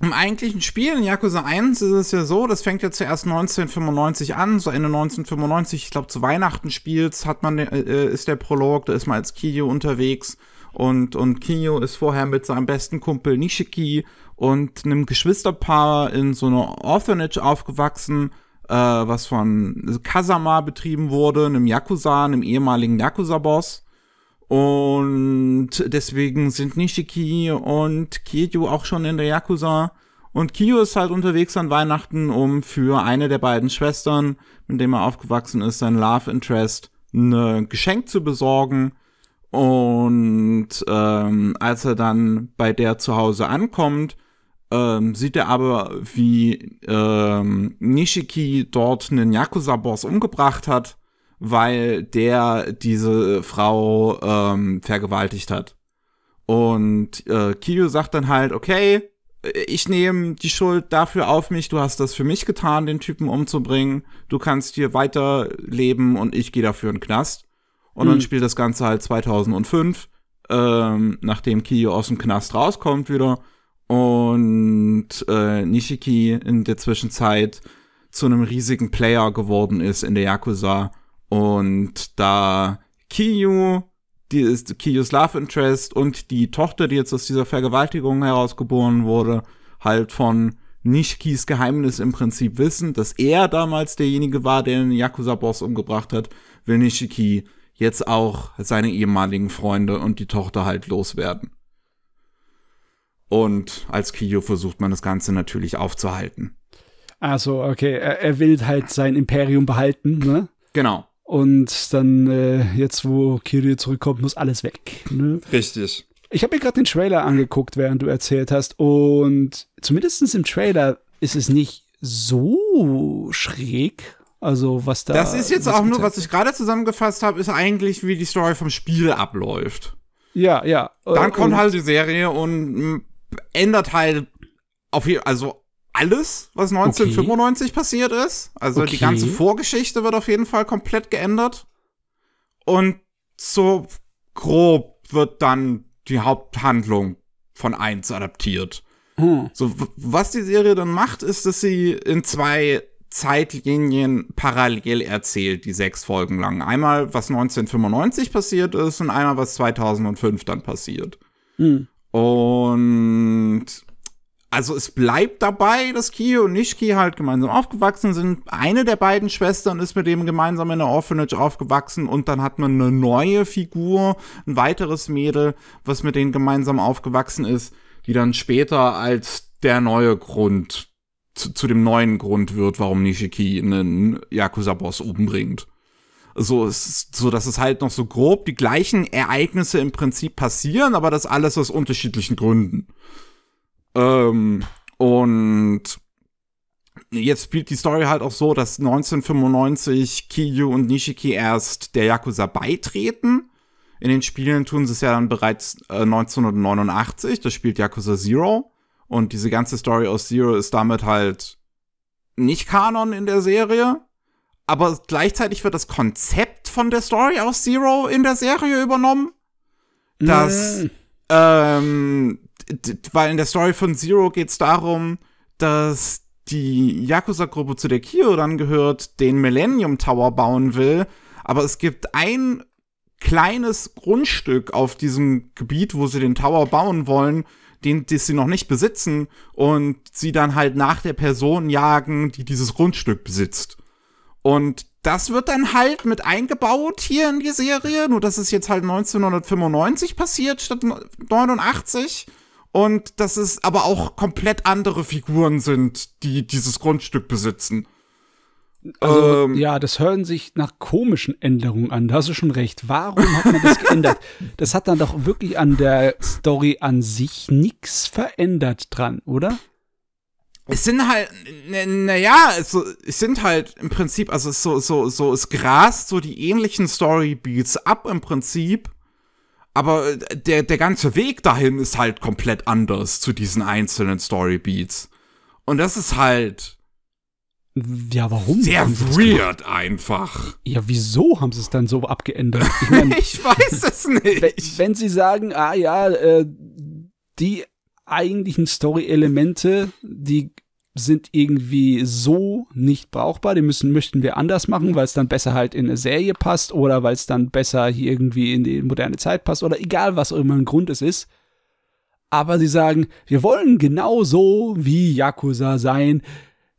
Speaker 1: Im eigentlichen Spiel in Yakuza 1 ist es ja so, das fängt ja zuerst 1995 an, so Ende 1995, ich glaube zu Weihnachten spielt, hat man, äh, äh, ist der Prolog, da ist man als Kiyo unterwegs und, und Kinyo ist vorher mit seinem besten Kumpel Nishiki und einem Geschwisterpaar in so einer Orphanage aufgewachsen, äh, was von Kazama betrieben wurde, einem Yakuza, einem ehemaligen Yakuza-Boss. Und deswegen sind Nishiki und Kiyo auch schon in der Yakuza. Und Kiyo ist halt unterwegs an Weihnachten, um für eine der beiden Schwestern, mit dem er aufgewachsen ist, sein Love Interest, ein ne, Geschenk zu besorgen. Und ähm, als er dann bei der zu Hause ankommt, ähm, sieht er aber, wie ähm, Nishiki dort einen Yakuza-Boss umgebracht hat, weil der diese Frau ähm, vergewaltigt hat. Und äh, Kiyo sagt dann halt, okay, ich nehme die Schuld dafür auf mich, du hast das für mich getan, den Typen umzubringen, du kannst hier weiterleben und ich gehe dafür in den Knast. Und mhm. dann spielt das Ganze halt 2005, ähm, nachdem Kiyo aus dem Knast rauskommt wieder und äh, Nishiki in der Zwischenzeit zu einem riesigen Player geworden ist in der Yakuza. Und da Kiyu, die ist Kiyos Love Interest und die Tochter, die jetzt aus dieser Vergewaltigung herausgeboren wurde, halt von Nishikis Geheimnis im Prinzip wissen, dass er damals derjenige war, der den Yakuza-Boss umgebracht hat, will Nishiki jetzt auch seine ehemaligen Freunde und die Tochter halt loswerden. Und als Kiyo versucht man das Ganze natürlich aufzuhalten.
Speaker 3: Also, okay, er, er will halt sein Imperium behalten, ne? Genau. Und dann, äh, jetzt wo Kirio zurückkommt, muss alles weg. Ne? Richtig. Ich habe mir gerade den Trailer angeguckt, während du erzählt hast. Und zumindest im Trailer ist es nicht so schräg, also was da. Das ist jetzt auch nur, was ich
Speaker 1: gerade zusammengefasst habe, ist eigentlich, wie die Story vom Spiel abläuft.
Speaker 3: Ja, ja. Äh, dann und kommt
Speaker 1: halt die Serie und mm, ändert halt auf jeden, also alles, was 1995 okay. passiert ist. Also okay. die ganze Vorgeschichte wird auf jeden Fall komplett geändert. Und so grob wird dann die Haupthandlung von 1 adaptiert. Hm. So, was die Serie dann macht, ist, dass sie in zwei Zeitlinien parallel erzählt, die sechs Folgen lang. Einmal, was 1995 passiert ist und einmal, was 2005 dann passiert. Mhm. Und also es bleibt dabei, dass Kio und Nishiki halt gemeinsam aufgewachsen sind. Eine der beiden Schwestern ist mit dem gemeinsam in der Orphanage aufgewachsen und dann hat man eine neue Figur, ein weiteres Mädel, was mit denen gemeinsam aufgewachsen ist, die dann später als der neue Grund zu, zu dem neuen Grund wird, warum Nishiki einen Yakuza-Boss umbringt. So, es, so, dass es halt noch so grob die gleichen Ereignisse im Prinzip passieren, aber das alles aus unterschiedlichen Gründen. Ähm, und jetzt spielt die Story halt auch so, dass 1995 Kiyu und Nishiki erst der Yakuza beitreten. In den Spielen tun sie es ja dann bereits äh, 1989, das spielt Yakuza Zero. Und diese ganze Story aus Zero ist damit halt nicht Kanon in der Serie. Aber gleichzeitig wird das Konzept von der Story aus Zero in der Serie übernommen. Dass, mm. ähm, weil in der Story von Zero geht es darum, dass die Yakuza-Gruppe, zu der Kyo dann gehört, den Millennium Tower bauen will. Aber es gibt ein kleines Grundstück auf diesem Gebiet, wo sie den Tower bauen wollen, den, das sie noch nicht besitzen und sie dann halt nach der Person jagen, die dieses Grundstück besitzt. Und das wird dann halt mit eingebaut hier in die Serie, nur dass es jetzt halt 1995 passiert statt 89 und dass es aber auch komplett andere Figuren sind, die
Speaker 3: dieses Grundstück besitzen. Also, ähm, ja, das hören sich nach komischen Änderungen an. Da hast du schon recht. Warum hat man das geändert? Das hat dann doch wirklich an der Story an sich nichts verändert dran, oder? Es sind halt,
Speaker 1: naja, also, es sind halt im Prinzip, also so, so, so, es grast so die ähnlichen Storybeats ab im Prinzip. Aber äh, der, der ganze Weg dahin ist halt komplett anders zu diesen einzelnen Storybeats. Und das ist halt,
Speaker 3: ja, warum? Sehr weird einfach. Ja, wieso haben sie es dann so abgeändert? Ich, mein, ich weiß es nicht. Wenn, wenn sie sagen, ah ja, äh, die eigentlichen Story-Elemente, die sind irgendwie so nicht brauchbar, die müssen, möchten wir anders machen, weil es dann besser halt in eine Serie passt oder weil es dann besser hier irgendwie in die moderne Zeit passt oder egal was auch immer ein Grund es ist. Aber sie sagen, wir wollen genauso wie Yakuza sein,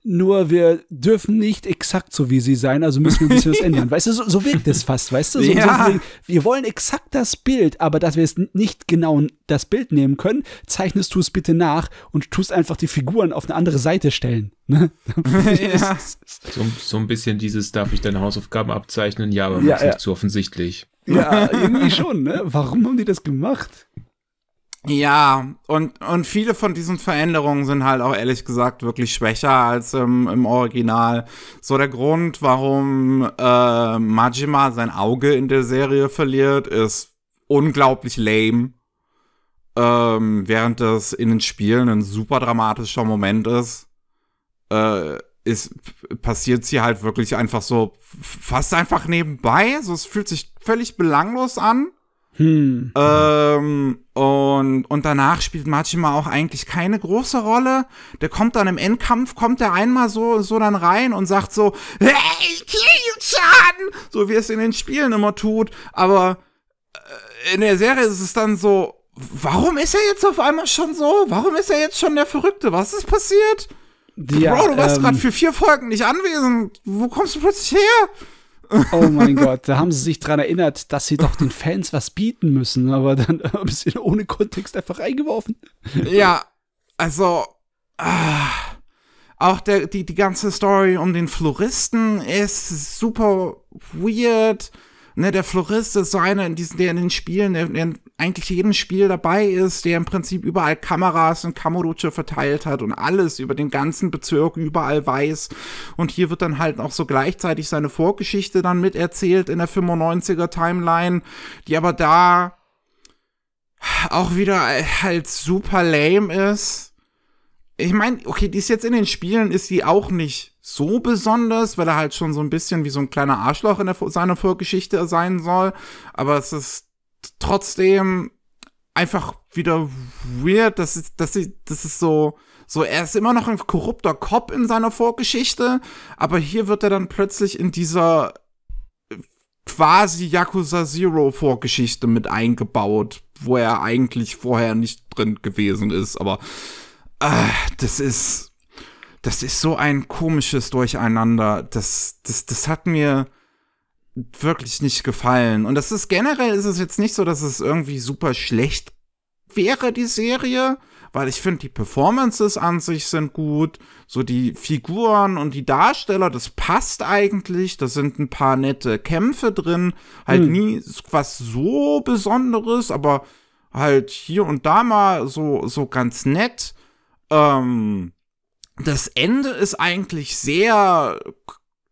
Speaker 3: nur wir dürfen nicht exakt so wie sie sein, also müssen wir ein bisschen was ändern. Weißt du, so, so wirkt es fast, weißt du? So, ja. so, wir wollen exakt das Bild, aber dass wir es nicht genau das Bild nehmen können, zeichnest du es bitte nach und tust einfach die Figuren auf eine andere Seite stellen. Ne? Ja.
Speaker 2: so, so, ein bisschen dieses, darf ich deine Hausaufgaben abzeichnen? Ja, aber ja, mach's ja. nicht zu offensichtlich. Ja, irgendwie schon, ne? Warum haben
Speaker 3: die das gemacht?
Speaker 1: Ja, und, und viele von diesen Veränderungen sind halt auch ehrlich gesagt wirklich schwächer als im, im Original. So der Grund, warum äh, Majima sein Auge in der Serie verliert, ist unglaublich lame. Ähm, während das in den Spielen ein super dramatischer Moment ist, äh, ist passiert sie halt wirklich einfach so fast einfach nebenbei. So, es fühlt sich völlig belanglos an hm. Ähm, und, und danach spielt Machima auch eigentlich keine große Rolle. Der kommt dann im Endkampf, kommt er einmal so, so dann rein und sagt so, hey, Kiryu-chan! So wie es in den Spielen immer tut. Aber äh, in der Serie ist es dann so, warum ist er jetzt auf einmal schon so? Warum ist er jetzt schon der Verrückte? Was ist passiert? Die, Bro, du warst ähm, gerade für vier Folgen nicht
Speaker 3: anwesend. Wo kommst du plötzlich her? Oh mein Gott, da haben sie sich dran erinnert, dass sie doch den Fans was bieten müssen, aber dann ein bisschen ohne Kontext einfach reingeworfen.
Speaker 1: Ja, also ah, auch der, die, die ganze Story um den Floristen ist super weird ne, der Florist ist so einer, in diesen, der in den Spielen, der, in eigentlich jedem Spiel dabei ist, der im Prinzip überall Kameras und Kamurutsche verteilt hat und alles über den ganzen Bezirk überall weiß. Und hier wird dann halt auch so gleichzeitig seine Vorgeschichte dann miterzählt in der 95er Timeline, die aber da auch wieder halt super lame ist ich meine, okay, die ist jetzt in den Spielen, ist die auch nicht so besonders, weil er halt schon so ein bisschen wie so ein kleiner Arschloch in der, seiner Vorgeschichte sein soll. Aber es ist trotzdem einfach wieder weird, dass ist, dass sie, das ist so, so er ist immer noch ein korrupter Cop in seiner Vorgeschichte, aber hier wird er dann plötzlich in dieser quasi Yakuza Zero Vorgeschichte mit eingebaut, wo er eigentlich vorher nicht drin gewesen ist, aber ah, das ist, das ist so ein komisches Durcheinander. Das, das, das hat mir wirklich nicht gefallen. Und das ist generell ist es jetzt nicht so, dass es irgendwie super schlecht wäre, die Serie, weil ich finde, die Performances an sich sind gut, so die Figuren und die Darsteller, das passt eigentlich, da sind ein paar nette Kämpfe drin, halt hm. nie was so Besonderes, aber halt hier und da mal so, so ganz nett. Ähm, das Ende ist eigentlich sehr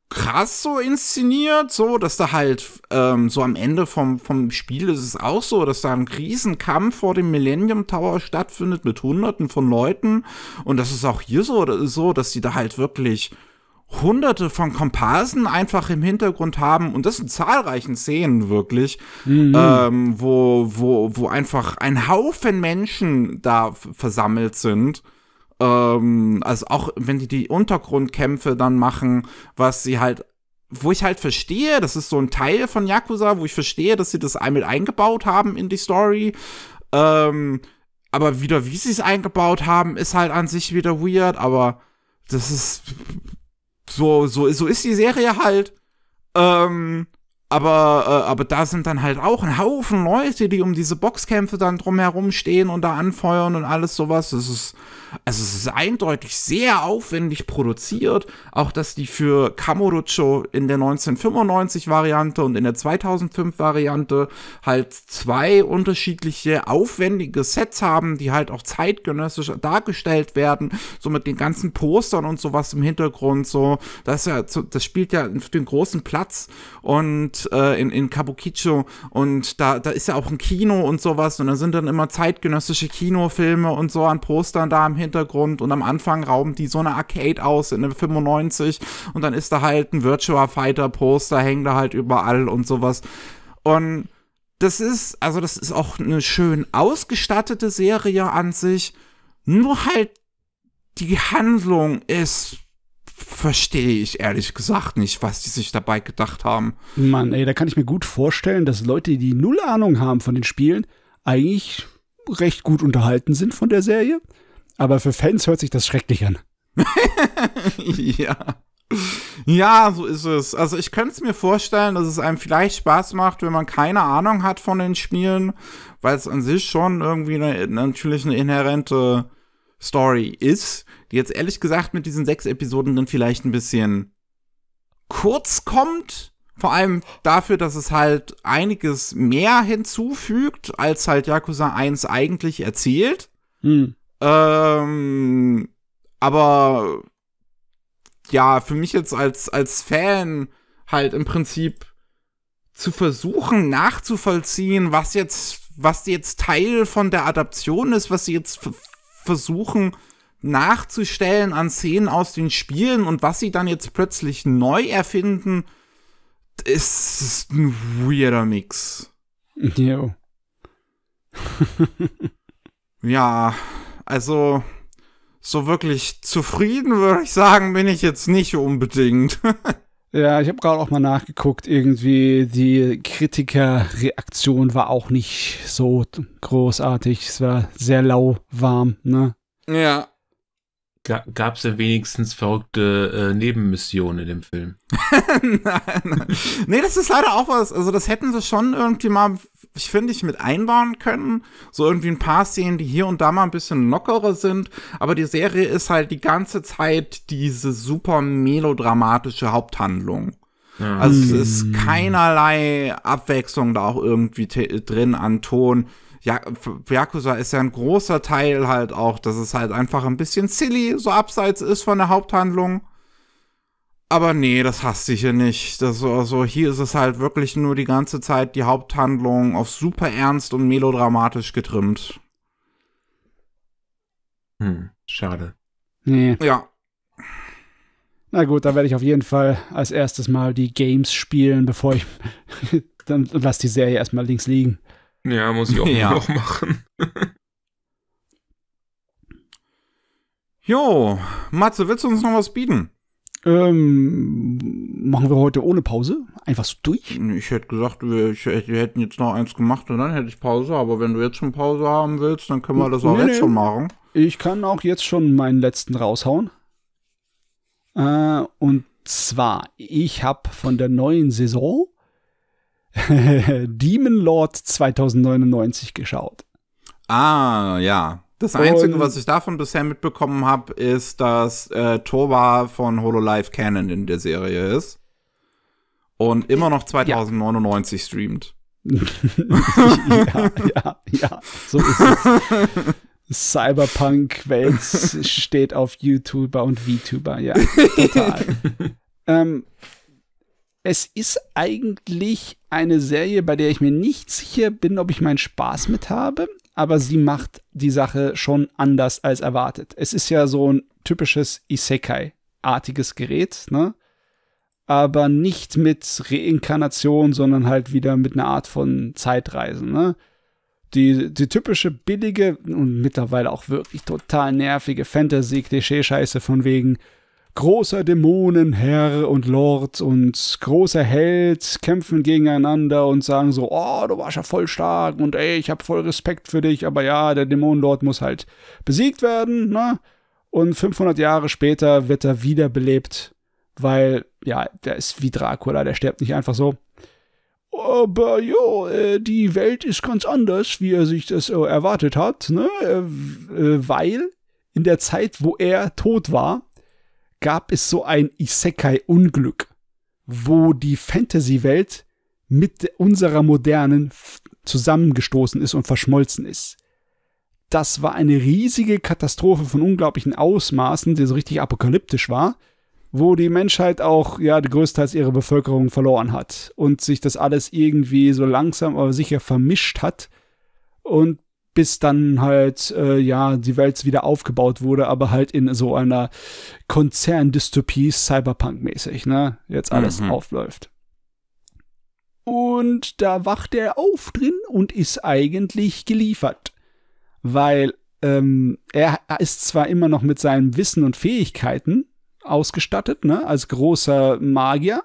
Speaker 1: krass so inszeniert, so, dass da halt ähm, so am Ende vom, vom Spiel ist es auch so, dass da ein Riesenkampf vor dem Millennium Tower stattfindet mit Hunderten von Leuten und das ist auch hier so, so dass die da halt wirklich Hunderte von Komparsen einfach im Hintergrund haben und das in zahlreichen Szenen wirklich,
Speaker 4: mhm. ähm,
Speaker 1: wo, wo, wo einfach ein Haufen Menschen da versammelt sind ähm, also auch wenn die die Untergrundkämpfe dann machen, was sie halt wo ich halt verstehe, das ist so ein Teil von Yakuza, wo ich verstehe, dass sie das einmal eingebaut haben in die Story. Ähm, aber wieder, wie sie es eingebaut haben, ist halt an sich wieder weird, aber das ist so, so, so ist die Serie halt. Ähm, aber, äh, aber da sind dann halt auch ein Haufen Leute, die um diese Boxkämpfe dann drumherum stehen und da anfeuern und alles sowas. Das ist, also es ist eindeutig sehr aufwendig produziert. Auch dass die für Kamurocho in der 1995-Variante und in der 2005-Variante halt zwei unterschiedliche aufwendige Sets haben, die halt auch zeitgenössisch dargestellt werden. So mit den ganzen Postern und sowas im Hintergrund. So, das, ist ja, das spielt ja den großen Platz und äh, in, in Kabukicho und da, da ist ja auch ein Kino und sowas und da sind dann immer zeitgenössische Kinofilme und so an Postern da im Hintergrund und am Anfang rauben die so eine Arcade aus in der 95 und dann ist da halt ein Virtua Fighter Poster, hängt da halt überall und sowas. Und das ist, also das ist auch eine schön ausgestattete Serie an sich, nur halt die Handlung ist verstehe ich ehrlich gesagt nicht, was die sich dabei gedacht haben.
Speaker 3: Mann, ey, da kann ich mir gut vorstellen, dass Leute, die null Ahnung haben von den Spielen, eigentlich recht gut unterhalten sind von der Serie. Aber für Fans hört sich das schrecklich an.
Speaker 1: ja. Ja, so ist es. Also ich könnte es mir vorstellen, dass es einem vielleicht Spaß macht, wenn man keine Ahnung hat von den Spielen, weil es an sich schon irgendwie eine, natürlich eine inhärente Story ist die jetzt ehrlich gesagt mit diesen sechs Episoden dann vielleicht ein bisschen kurz kommt. Vor allem dafür, dass es halt einiges mehr hinzufügt, als halt Yakuza 1 eigentlich erzählt. Hm. Ähm, aber ja, für mich jetzt als, als Fan halt im Prinzip zu versuchen nachzuvollziehen, was jetzt, was jetzt Teil von der Adaption ist, was sie jetzt versuchen nachzustellen an Szenen aus den Spielen und was sie dann jetzt plötzlich neu erfinden, ist ein weirder Mix. Jo. ja, also so wirklich zufrieden würde ich sagen, bin
Speaker 3: ich jetzt nicht unbedingt. ja, ich habe gerade auch mal nachgeguckt, irgendwie die Kritikerreaktion war auch nicht so großartig. Es war sehr lauwarm, ne?
Speaker 1: Ja
Speaker 2: gab es ja wenigstens verrückte äh, Nebenmissionen in dem Film.
Speaker 1: nein, nein. nee, das ist leider auch was. Also, das hätten sie schon irgendwie mal, ich finde, ich mit einbauen können. So irgendwie ein paar Szenen, die hier und da mal ein bisschen lockerer sind. Aber die Serie ist halt die ganze Zeit diese super melodramatische Haupthandlung.
Speaker 4: Also, es ist mhm.
Speaker 1: keinerlei Abwechslung da auch irgendwie drin an Ton ja, für Yakuza ist ja ein großer Teil halt auch, dass es halt einfach ein bisschen silly so abseits ist von der Haupthandlung. Aber nee, das hasst ich hier nicht. Das, also hier ist es halt wirklich nur die ganze Zeit die Haupthandlung auf super ernst und melodramatisch getrimmt.
Speaker 2: Hm, schade.
Speaker 3: Nee. Ja. Na gut, dann werde ich auf jeden Fall als erstes mal die Games spielen, bevor ich. dann lass die Serie erstmal links liegen.
Speaker 2: Ja, muss ich auch ja. noch machen.
Speaker 3: jo, Matze, willst du uns noch was bieten?
Speaker 1: Ähm, machen wir heute ohne Pause? Einfach so durch? Ich hätte gesagt, wir, ich, wir, hätten jetzt noch eins gemacht und dann hätte ich Pause, aber wenn du jetzt schon Pause haben willst, dann können wir das auch nee, jetzt nee. schon machen.
Speaker 3: Ich kann auch jetzt schon meinen letzten raushauen. Äh, und zwar, ich habe von der neuen Saison Demon Lord 2099 geschaut. Ah,
Speaker 1: ja. Das und Einzige, was ich davon bisher mitbekommen habe, ist, dass äh, Toba von Hololive Canon in der Serie ist. Und immer noch 2099 ja. streamt. ja,
Speaker 3: ja, ja, so ist es. Cyberpunk-Welt steht auf YouTuber und VTuber, ja, total. ähm, es ist eigentlich eine Serie, bei der ich mir nicht sicher bin, ob ich meinen Spaß mit habe, aber sie macht die Sache schon anders als erwartet. Es ist ja so ein typisches Isekai-artiges Gerät, ne? aber nicht mit Reinkarnation, sondern halt wieder mit einer Art von Zeitreisen. Ne? Die, die typische billige und mittlerweile auch wirklich total nervige Fantasy-Klischee-Scheiße von wegen, großer Dämonenherr und Lord und großer Held kämpfen gegeneinander und sagen so, oh, du warst ja voll stark und ey, ich habe voll Respekt für dich, aber ja, der Dämonenlord muss halt besiegt werden, ne? Und 500 Jahre später wird er wiederbelebt, weil, ja, der ist wie Dracula, der stirbt nicht einfach so. Aber ja, äh, die Welt ist ganz anders, wie er sich das äh, erwartet hat, ne? Äh, weil in der Zeit, wo er tot war, gab es so ein Isekai-Unglück, wo die Fantasy-Welt mit unserer modernen zusammengestoßen ist und verschmolzen ist. Das war eine riesige Katastrophe von unglaublichen Ausmaßen, die so richtig apokalyptisch war, wo die Menschheit auch ja größtenteils ihre Bevölkerung verloren hat und sich das alles irgendwie so langsam aber sicher vermischt hat und bis dann halt äh, ja die Welt wieder aufgebaut wurde, aber halt in so einer Konzerndystopie Cyberpunk-mäßig, ne? Jetzt alles mhm. aufläuft. Und da wacht er auf drin und ist eigentlich geliefert, weil ähm, er ist zwar immer noch mit seinem Wissen und Fähigkeiten ausgestattet, ne, als großer Magier,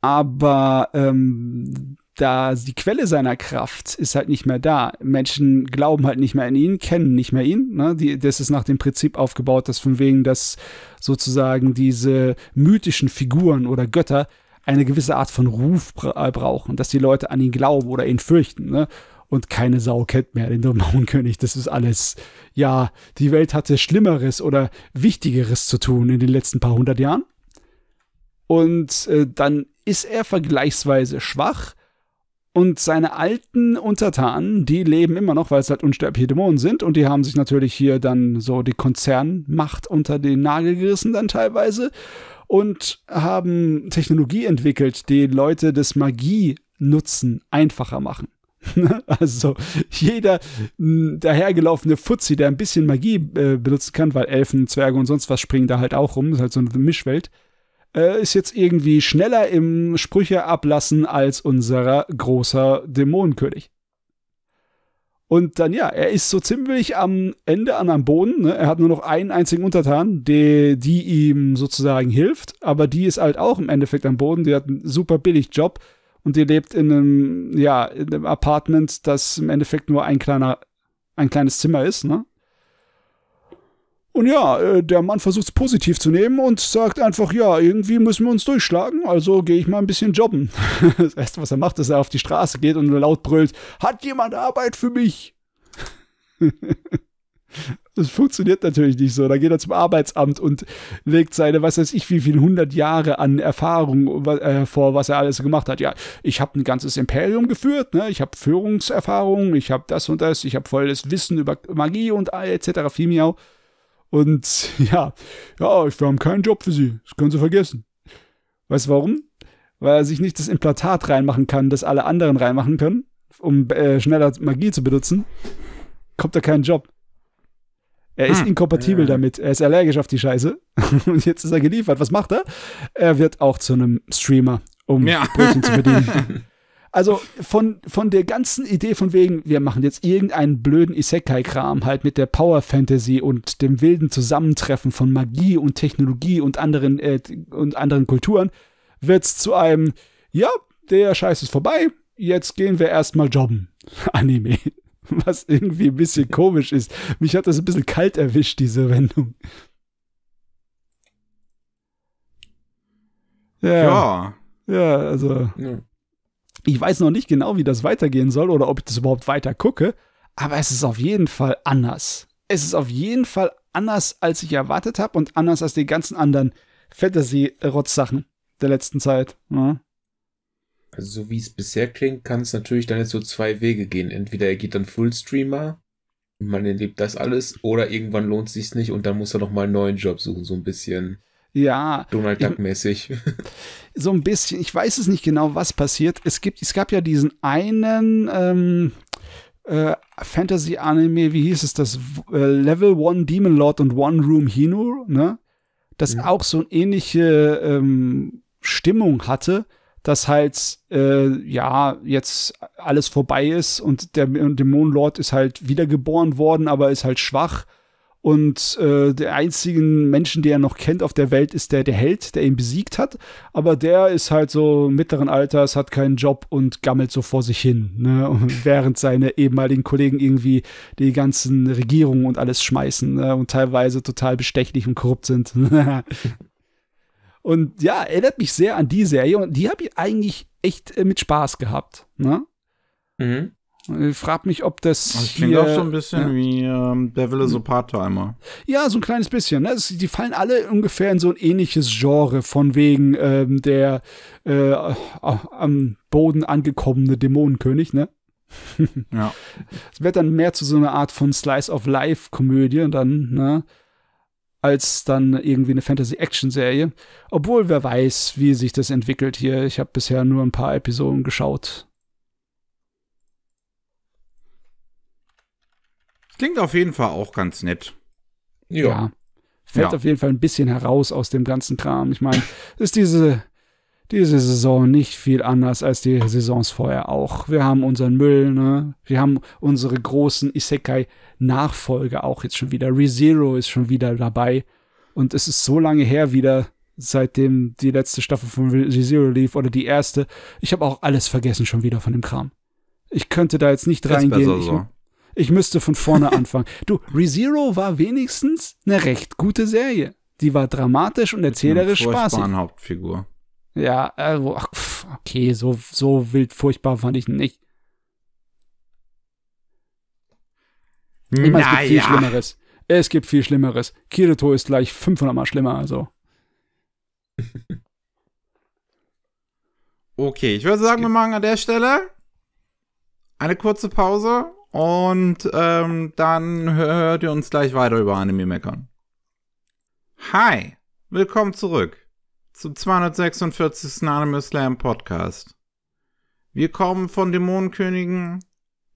Speaker 3: aber ähm, da die Quelle seiner Kraft ist halt nicht mehr da. Menschen glauben halt nicht mehr an ihn, kennen nicht mehr ihn. Ne? Die, das ist nach dem Prinzip aufgebaut, dass von wegen, dass sozusagen diese mythischen Figuren oder Götter eine gewisse Art von Ruf bra äh, brauchen, dass die Leute an ihn glauben oder ihn fürchten. Ne? Und keine Sau kennt mehr den Dämonenkönig. Das ist alles, ja, die Welt hatte Schlimmeres oder Wichtigeres zu tun in den letzten paar hundert Jahren. Und äh, dann ist er vergleichsweise schwach und seine alten Untertanen, die leben immer noch, weil es halt unsterbliche Dämonen sind. Und die haben sich natürlich hier dann so die Konzernmacht unter den Nagel gerissen, dann teilweise. Und haben Technologie entwickelt, die Leute des Magie-Nutzen einfacher machen. also jeder hm, dahergelaufene Fuzzi, der ein bisschen Magie äh, benutzen kann, weil Elfen, Zwerge und sonst was springen da halt auch rum, ist halt so eine Mischwelt, äh, ist jetzt irgendwie schneller im Sprüche ablassen als unser großer Dämonenkönig. Und dann ja, er ist so ziemlich am Ende an am Boden. Ne? Er hat nur noch einen einzigen Untertan, die, die ihm sozusagen hilft, aber die ist halt auch im Endeffekt am Boden. Die hat einen super billig Job und die lebt in einem, ja, in einem Apartment, das im Endeffekt nur ein kleiner, ein kleines Zimmer ist, ne? Und ja, äh, der Mann versucht es positiv zu nehmen und sagt einfach, ja, irgendwie müssen wir uns durchschlagen, also gehe ich mal ein bisschen jobben. Das Erste, was er macht, ist, er auf die Straße geht und laut brüllt, hat jemand Arbeit für mich? Das funktioniert natürlich nicht so. Da geht er zum Arbeitsamt und legt seine, was weiß ich, wie viele hundert Jahre an Erfahrung äh, vor, was er alles gemacht hat. Ja, ich habe ein ganzes Imperium geführt, ne? ich habe Führungserfahrung, ich habe das und das, ich habe volles Wissen über Magie und etc. Fimiau. Und ja, ja, wir haben keinen Job für sie. Das können sie vergessen. Weißt du warum? Weil er sich nicht das Implantat reinmachen kann, das alle anderen reinmachen können, um äh, schneller Magie zu benutzen, kommt er keinen Job. Er ist hm. inkompatibel ja. Äh. damit. Er ist allergisch auf die Scheiße. Und jetzt ist er geliefert. Was macht er? Er wird auch zu einem Streamer, um ja. Brötchen zu verdienen. Also von, von der ganzen Idee von wegen, wir machen jetzt irgendeinen blöden Isekai-Kram halt mit der Power-Fantasy und dem wilden Zusammentreffen von Magie und Technologie und anderen, äh, und anderen Kulturen, wird's zu einem, ja, der Scheiß ist vorbei, jetzt gehen wir erstmal jobben. Anime. Was irgendwie ein bisschen komisch ist. Mich hat das ein bisschen kalt erwischt, diese Wendung. Ja. Ja, ja also. Ja. Ich weiß noch nicht genau, wie das weitergehen soll oder ob ich das überhaupt weiter gucke, aber es ist auf jeden Fall anders. Es ist auf jeden Fall anders, als ich erwartet habe und anders als die ganzen anderen Fantasy-Rotz-Sachen der letzten Zeit. Ja. Ne?
Speaker 2: Also so wie es bisher klingt, kann es natürlich dann jetzt so zwei Wege gehen. Entweder er geht dann Fullstreamer und man erlebt
Speaker 3: das alles oder irgendwann lohnt es sich nicht und dann muss er nochmal einen neuen Job suchen, so ein bisschen. Ja. Donald Duck-mäßig. So ein bisschen. Ich weiß es nicht genau, was passiert. Es, gibt, es gab ja diesen einen ähm, äh, Fantasy-Anime, wie hieß es das? Äh, Level One Demon Lord und One Room Hino, ne? Das mhm. auch so eine ähnliche ähm, Stimmung hatte, dass halt, äh, ja, jetzt alles vorbei ist und der, Dämonenlord ist halt wiedergeboren worden, aber ist halt schwach und äh, der einzigen Menschen, den er noch kennt auf der Welt, ist der, der Held, der ihn besiegt hat. Aber der ist halt so mittleren Alters, hat keinen Job und gammelt so vor sich hin. Ne? während seine ehemaligen Kollegen irgendwie die ganzen Regierungen und alles schmeißen ne? und teilweise total bestechlich und korrupt sind. und ja, erinnert mich sehr an die Serie und die habe ich eigentlich echt äh, mit Spaß gehabt. Ne? Mhm. Ich frag mich, ob das. Also, das klingt hier, auch so ein bisschen ja. wie ähm, der Wille so Part-Timer. Ja, so ein kleines bisschen. Ne? Das, die fallen alle ungefähr in so ein ähnliches Genre, von wegen ähm, der äh, am Boden angekommene Dämonenkönig, ne? ja. Es wird dann mehr zu so einer Art von Slice of Life-Komödie dann, ne? Als dann irgendwie eine Fantasy-Action-Serie. Obwohl, wer weiß, wie sich das entwickelt hier. Ich habe bisher nur ein paar Episoden geschaut. klingt auf
Speaker 1: jeden Fall auch ganz nett. Ja. ja. Fällt ja. auf
Speaker 3: jeden Fall ein bisschen heraus aus dem ganzen Kram. Ich meine, ist diese, diese Saison nicht viel anders als die Saisons vorher auch. Wir haben unseren Müll, ne? Wir haben unsere großen isekai nachfolge auch jetzt schon wieder. ReZero ist schon wieder dabei. Und es ist so lange her wieder, seitdem die letzte Staffel von ReZero lief oder die erste. Ich habe auch alles vergessen schon wieder von dem Kram. Ich könnte da jetzt nicht reingehen. So. Ich müsste von vorne anfangen. Du, ReZero war wenigstens eine recht gute Serie. Die war dramatisch und erzählerisch spaßig.
Speaker 1: Hauptfigur.
Speaker 3: Ja, also, ach, okay, so, so wild furchtbar fand ich nicht. Ich meine, es gibt viel ja. Schlimmeres. Es gibt viel Schlimmeres. Kirito ist gleich 500 Mal schlimmer, also.
Speaker 1: okay, ich würde sagen, wir machen an der Stelle eine kurze Pause und ähm, dann hört ihr uns gleich weiter über Anime meckern. Hi, willkommen zurück zum 246. Anime Slam Podcast. Wir kommen von Dämonenkönigen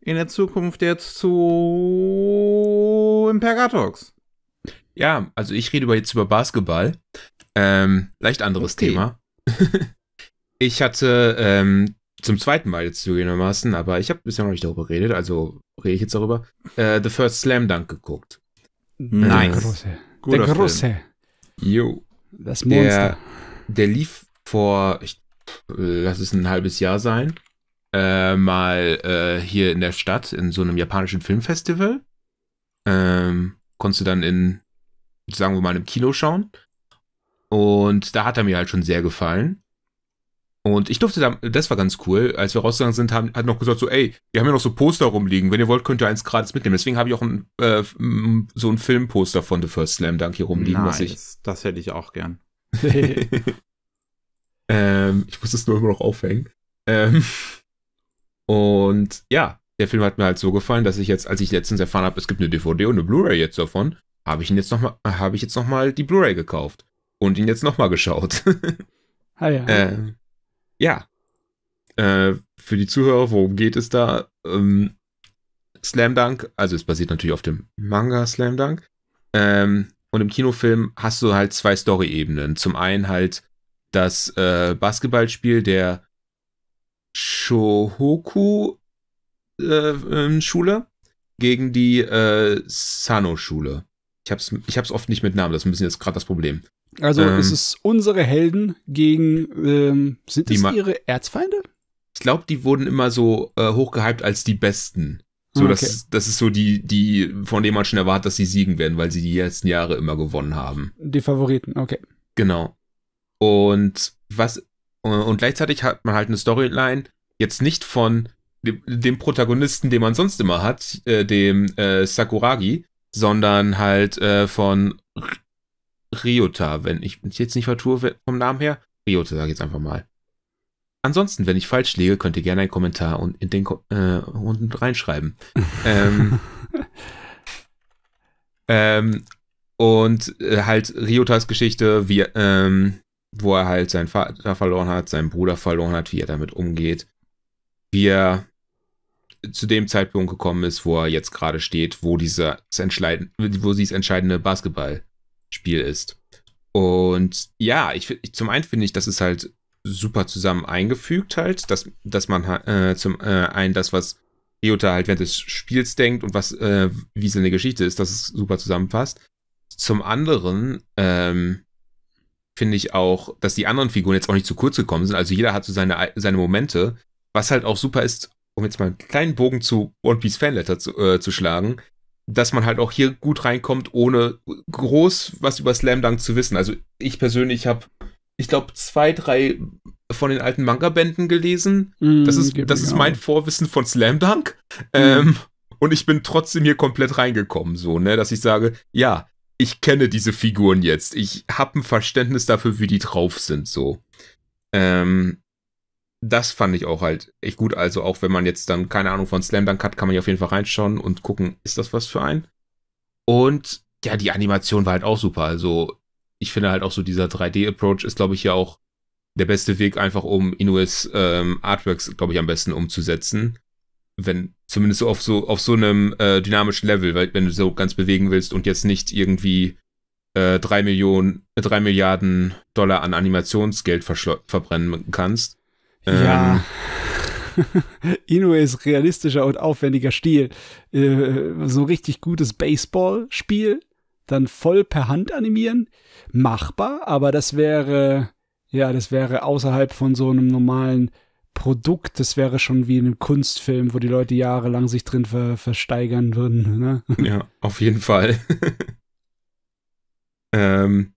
Speaker 1: in der Zukunft jetzt zu Imperatox.
Speaker 2: Ja, also ich rede jetzt über Basketball. Ähm, leicht anderes okay. Thema. ich hatte ähm, zum zweiten Mal jetzt zugegebenermaßen, aber ich habe bisher noch nicht darüber geredet, also rede ich jetzt darüber, äh, The First Slam Dunk geguckt. Nein. Mhm. Nice. Der große. Guter der große. Jo. Das Monster. Der, der lief vor, ich, äh, lass es ein halbes Jahr sein, äh, mal äh, hier in der Stadt in so einem japanischen Filmfestival. Ähm, konntest du dann in, sagen wir mal, einem Kino schauen. Und da hat er mir halt schon sehr gefallen. Und ich durfte da, das war ganz cool, als wir rausgegangen sind, haben, hat noch gesagt so, ey, wir haben ja noch so Poster rumliegen, wenn ihr wollt, könnt ihr eins gratis mitnehmen. Deswegen habe ich auch ein, äh, so ein Filmposter von The First Slam Dunk hier rumliegen, nice. was ich... das hätte ich auch gern. ähm, ich muss das nur immer noch aufhängen. Ähm, und ja, der Film hat mir halt so gefallen, dass ich jetzt, als ich letztens erfahren habe, es gibt eine DVD und eine Blu-ray jetzt davon, habe ich ihn jetzt nochmal, habe ich jetzt noch mal die Bluray gekauft und ihn jetzt nochmal geschaut.
Speaker 3: ah ja. Ähm,
Speaker 2: ja, äh, für die Zuhörer, worum geht es da? Ähm, Slam Dunk, also es basiert natürlich auf dem Manga Slam Dunk. Ähm, und im Kinofilm hast du halt zwei Story-Ebenen. Zum einen halt das äh, Basketballspiel der Shohoku-Schule äh, ähm, gegen die äh, Sano-Schule. Ich hab's, ich hab's oft nicht mit Namen, das ist ein bisschen jetzt gerade das Problem. Also ähm, es ist
Speaker 3: unsere Helden gegen, ähm, sind es ihre Erzfeinde?
Speaker 2: Ich glaube, die wurden immer so äh, hochgehypt als die Besten. So, ah, okay. das, das ist so die, die, von denen man schon erwartet, dass sie siegen werden, weil sie die letzten Jahre immer gewonnen haben.
Speaker 3: Die Favoriten, okay.
Speaker 2: Genau. Und was, und gleichzeitig hat man halt eine Storyline, jetzt nicht von dem, dem Protagonisten, den man sonst immer hat, äh, dem äh, Sakuragi, sondern halt äh, von Ryota, wenn ich mich jetzt nicht vertue vom Namen her. Ryota sage ich jetzt einfach mal. Ansonsten, wenn ich falsch liege, könnt ihr gerne einen Kommentar und in den Ko äh, unten reinschreiben. ähm, ähm, und äh, halt Ryotas Geschichte, wie, ähm, wo er halt seinen Vater verloren hat, seinen Bruder verloren hat, wie er damit umgeht, wie er zu dem Zeitpunkt gekommen ist, wo er jetzt gerade steht, wo dieser wo sie das entscheidende Basketball Spiel ist. Und ja, ich, ich zum einen finde ich, das ist halt super zusammen eingefügt halt, dass, dass man äh, zum äh, einen das, was Ryota halt während des Spiels denkt und was, äh, wie seine Geschichte ist, dass es super zusammenfasst. Zum anderen ähm, finde ich auch, dass die anderen Figuren jetzt auch nicht zu kurz gekommen sind. Also jeder hat so seine, seine Momente, was halt auch super ist, um jetzt mal einen kleinen Bogen zu One Piece Fanletter zu, äh, zu schlagen dass man halt auch hier gut reinkommt, ohne groß was über Slam Dunk zu wissen. Also ich persönlich habe, ich glaube, zwei, drei von den alten Manga-Bänden gelesen. Mm, das ist, das ist mein Vorwissen von Slam Dunk. Mm. Ähm, und ich bin trotzdem hier komplett reingekommen, so, ne, dass ich sage, ja, ich kenne diese Figuren jetzt. Ich habe ein Verständnis dafür, wie die drauf sind, so. Ähm, das fand ich auch halt echt gut. Also auch wenn man jetzt dann keine Ahnung von Slam Dunk hat, kann man ja auf jeden Fall reinschauen und gucken, ist das was für einen? Und ja, die Animation war halt auch super. Also ich finde halt auch so dieser 3D-Approach ist, glaube ich, ja auch der beste Weg, einfach um Inuits ähm, Artworks, glaube ich, am besten umzusetzen. Wenn, zumindest so auf so, auf so einem äh, dynamischen Level, weil wenn du so ganz bewegen willst und jetzt nicht irgendwie äh, drei Millionen, drei Milliarden Dollar an Animationsgeld verbrennen kannst, ja. Ähm.
Speaker 3: Inoue ist realistischer und aufwendiger Stil. Äh, so ein richtig gutes Baseballspiel, dann voll per Hand animieren, machbar, aber das wäre, ja, das wäre außerhalb von so einem normalen Produkt, das wäre schon wie in einem Kunstfilm, wo die Leute jahrelang sich drin ver versteigern würden. Ne? Ja,
Speaker 2: auf jeden Fall. ähm,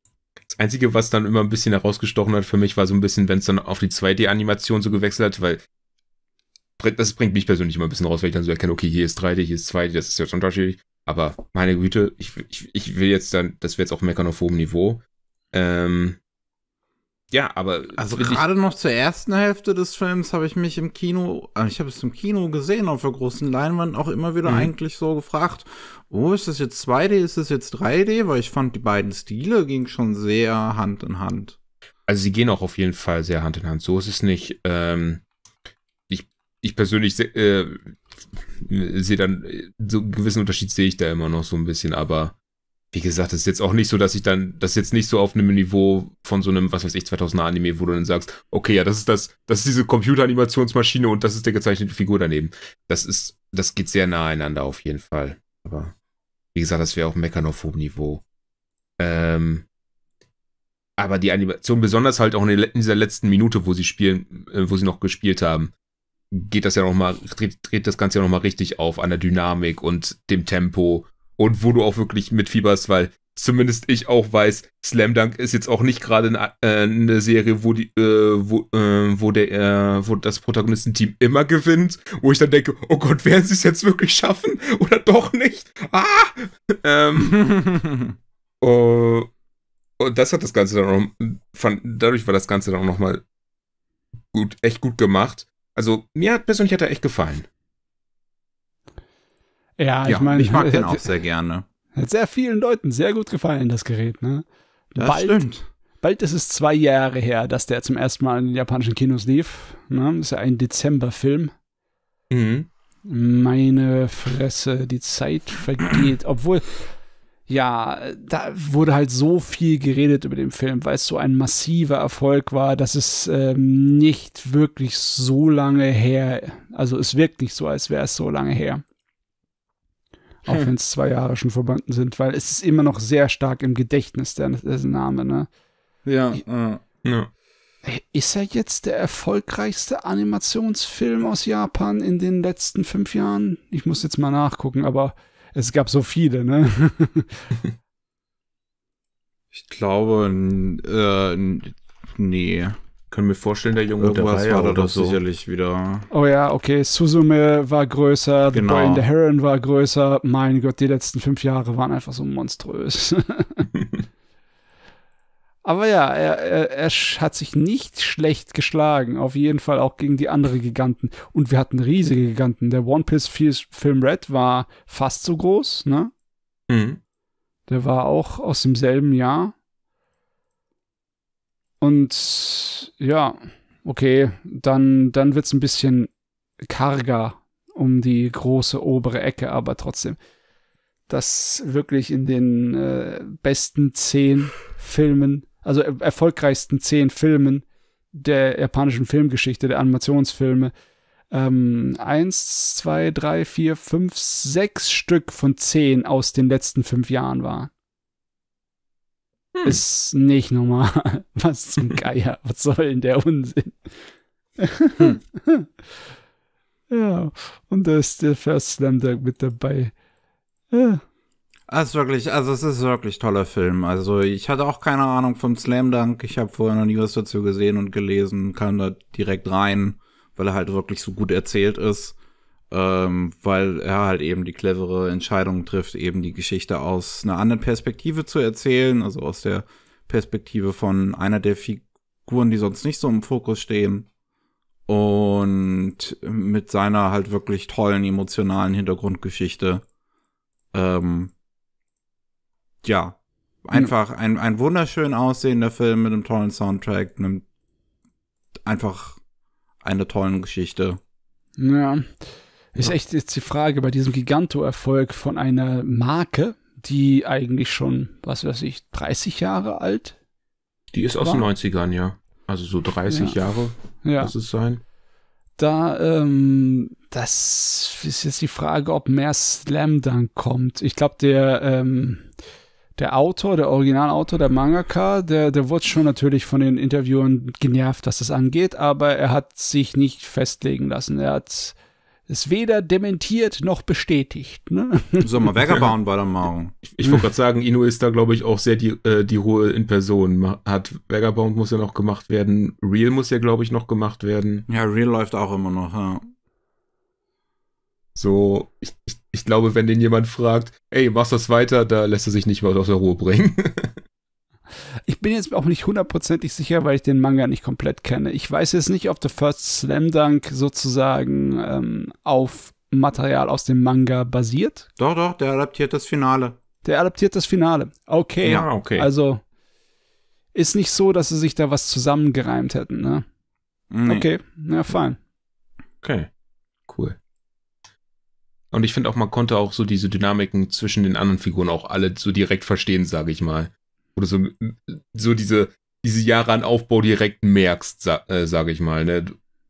Speaker 2: das Einzige, was dann immer ein bisschen herausgestochen hat für mich, war so ein bisschen, wenn es dann auf die 2D-Animation so gewechselt hat, weil das bringt mich persönlich immer ein bisschen raus, weil ich dann so erkenne, okay, hier ist 3D, hier ist 2D, das ist jetzt unterschiedlich. Aber meine Güte, ich, ich, ich will jetzt dann, das wäre jetzt auf mechanophoben Niveau. Ähm, ja, aber. Also gerade
Speaker 1: noch zur ersten Hälfte des Films habe ich mich im Kino, äh, ich habe es im Kino gesehen, auf der großen Leinwand auch immer wieder mhm. eigentlich so gefragt, oh, ist das jetzt 2D, ist das jetzt 3D? Weil ich fand, die beiden Stile gingen schon sehr Hand in Hand.
Speaker 2: Also sie gehen auch auf jeden Fall sehr Hand in Hand. So ist es nicht. Ähm, ich, ich persönlich äh, sehe dann, äh, so einen gewissen Unterschied sehe ich da immer noch so ein bisschen, aber wie gesagt, es ist jetzt auch nicht so, dass ich dann, das ist jetzt nicht so auf einem Niveau von so einem, was weiß ich, 2000er Anime, wo du dann sagst, okay, ja, das ist das, das ist diese Computeranimationsmaschine und das ist der gezeichnete Figur daneben. Das ist, das geht sehr nahe einander auf jeden Fall. Aber wie gesagt, das wäre auch meckern auf hohem Niveau. Ähm, aber die Animation, besonders halt auch in, dieser letzten Minute, wo sie spielen, äh, wo sie noch gespielt haben, geht das ja nochmal, dreht, dreht das Ganze ja nochmal richtig auf an der Dynamik und dem Tempo und wo du auch wirklich mitfieberst, weil zumindest ich auch weiß, Slam Dunk ist jetzt auch nicht gerade eine, äh, eine, Serie, wo die, äh, wo, äh, wo der, äh, wo das Protagonistenteam immer gewinnt, wo ich dann denke, oh Gott, werden sie es jetzt wirklich schaffen oder doch nicht? Ah! Ähm, oh, und das hat das Ganze dann auch, fand, dadurch war das Ganze dann auch nochmal gut, echt gut gemacht. Also mir hat persönlich hat er echt gefallen.
Speaker 3: Ja, ich ja, meine. Ich mag den auch sehr gerne. Hat sehr vielen Leuten sehr gut gefallen, das Gerät, ne? Das bald, stimmt. Bald ist es zwei Jahre her, dass der zum ersten Mal in den japanischen Kinos lief. Ne? Das ist ja ein Dezemberfilm. Mhm. Meine Fresse, die Zeit vergeht. Obwohl, ja, da wurde halt so viel geredet über den Film, weil es so ein massiver Erfolg war, dass es ähm, nicht wirklich so lange her, also es wirkt nicht so, als wäre es so lange her. Auch hm. wenn es zwei Jahre schon verbunden sind, weil es ist immer noch sehr stark im Gedächtnis, der, dessen Name, ne?
Speaker 4: Ja, ich, äh,
Speaker 3: ja. Ist er jetzt der erfolgreichste Animationsfilm aus Japan in den letzten fünf Jahren? Ich muss jetzt mal nachgucken, aber es gab so viele, ne?
Speaker 1: ich glaube, äh,
Speaker 2: nee können mir vorstellen, der Junge Irgendwas der war, war oder so. sicherlich wieder.
Speaker 3: Oh ja, okay. Suzume war größer, genau. The Boy in the Heron war größer. Mein Gott, die letzten fünf Jahre waren einfach so monströs. Aber ja, er, er, er, hat sich nicht schlecht geschlagen. Auf jeden Fall auch gegen die anderen Giganten. Und wir hatten riesige Giganten. Der One Piece Film Red war fast so groß, ne? Mhm. Der war auch aus demselben Jahr. Und ja, okay, dann, dann wird es ein bisschen karger um die große obere Ecke, aber trotzdem, dass wirklich in den äh, besten zehn Filmen, also er erfolgreichsten zehn Filmen der japanischen Filmgeschichte, der Animationsfilme, ähm, eins, zwei, drei, vier, fünf, sechs Stück von zehn aus den letzten fünf Jahren war. Hm. ist nicht normal. Was zum Geier, was soll denn der Unsinn? Hm. ja, und da ist der First Slam Dunk mit dabei.
Speaker 1: Ja. Es ah, ist wirklich, also es ist wirklich toller Film. Also ich hatte auch keine Ahnung vom Slam Dunk. Ich habe vorher noch nie was dazu gesehen und gelesen, kam da direkt rein, weil er halt wirklich so gut erzählt ist ähm, weil er halt eben die clevere Entscheidung trifft, eben die Geschichte aus einer anderen Perspektive zu erzählen, also aus der Perspektive von einer der Figuren, die sonst nicht so im Fokus stehen. Und mit seiner halt wirklich tollen emotionalen Hintergrundgeschichte. Ähm, ja, hm. einfach ein, ein wunderschön aussehender Film mit einem tollen Soundtrack, einem einfach eine tollen Geschichte.
Speaker 3: Ja. Ist ja. echt jetzt die Frage bei diesem Giganto-Erfolg von einer Marke, die eigentlich schon, was weiß ich, 30 Jahre alt? Die ist war? aus den
Speaker 2: 90ern, ja. Also so 30 ja. Jahre
Speaker 3: ja. muss es sein. Da, ähm, das ist jetzt die Frage, ob mehr Slam dann kommt. Ich glaube, der, ähm, der Autor, der Originalautor, der Mangaka, der, der wurde schon natürlich von den Interviewern genervt, dass das angeht, aber er hat sich nicht festlegen lassen. Er hat ist weder dementiert noch bestätigt. Ne? mal man weggebauen
Speaker 2: bei der Mauer. Ich, ich wollte gerade sagen, Inu ist da, glaube ich, auch sehr die, äh, die Ruhe in Person. Hat Vagabond muss ja noch gemacht werden. Real muss ja, glaube ich, noch gemacht werden. Ja, Real läuft auch immer noch, ja. So, ich, ich, ich glaube, wenn den jemand fragt, ey, machst du das weiter, da lässt er sich nicht mal aus der Ruhe bringen.
Speaker 3: Ich bin jetzt auch nicht hundertprozentig sicher, weil ich den Manga nicht komplett kenne. Ich weiß jetzt nicht, ob The First Slam Dunk sozusagen ähm, auf Material aus dem Manga basiert. Doch, doch, der adaptiert das Finale. Der adaptiert das Finale. Okay. Ja, okay. Also ist nicht so, dass sie sich da was zusammengereimt hätten, ne? Nee. Okay, na fein.
Speaker 2: Okay. Cool. Und ich finde auch, man konnte auch so diese Dynamiken zwischen den anderen Figuren auch alle so direkt verstehen, sage ich mal wo du so, so diese, diese Jahre an Aufbau direkt merkst, sa äh, sage ich mal. Ne?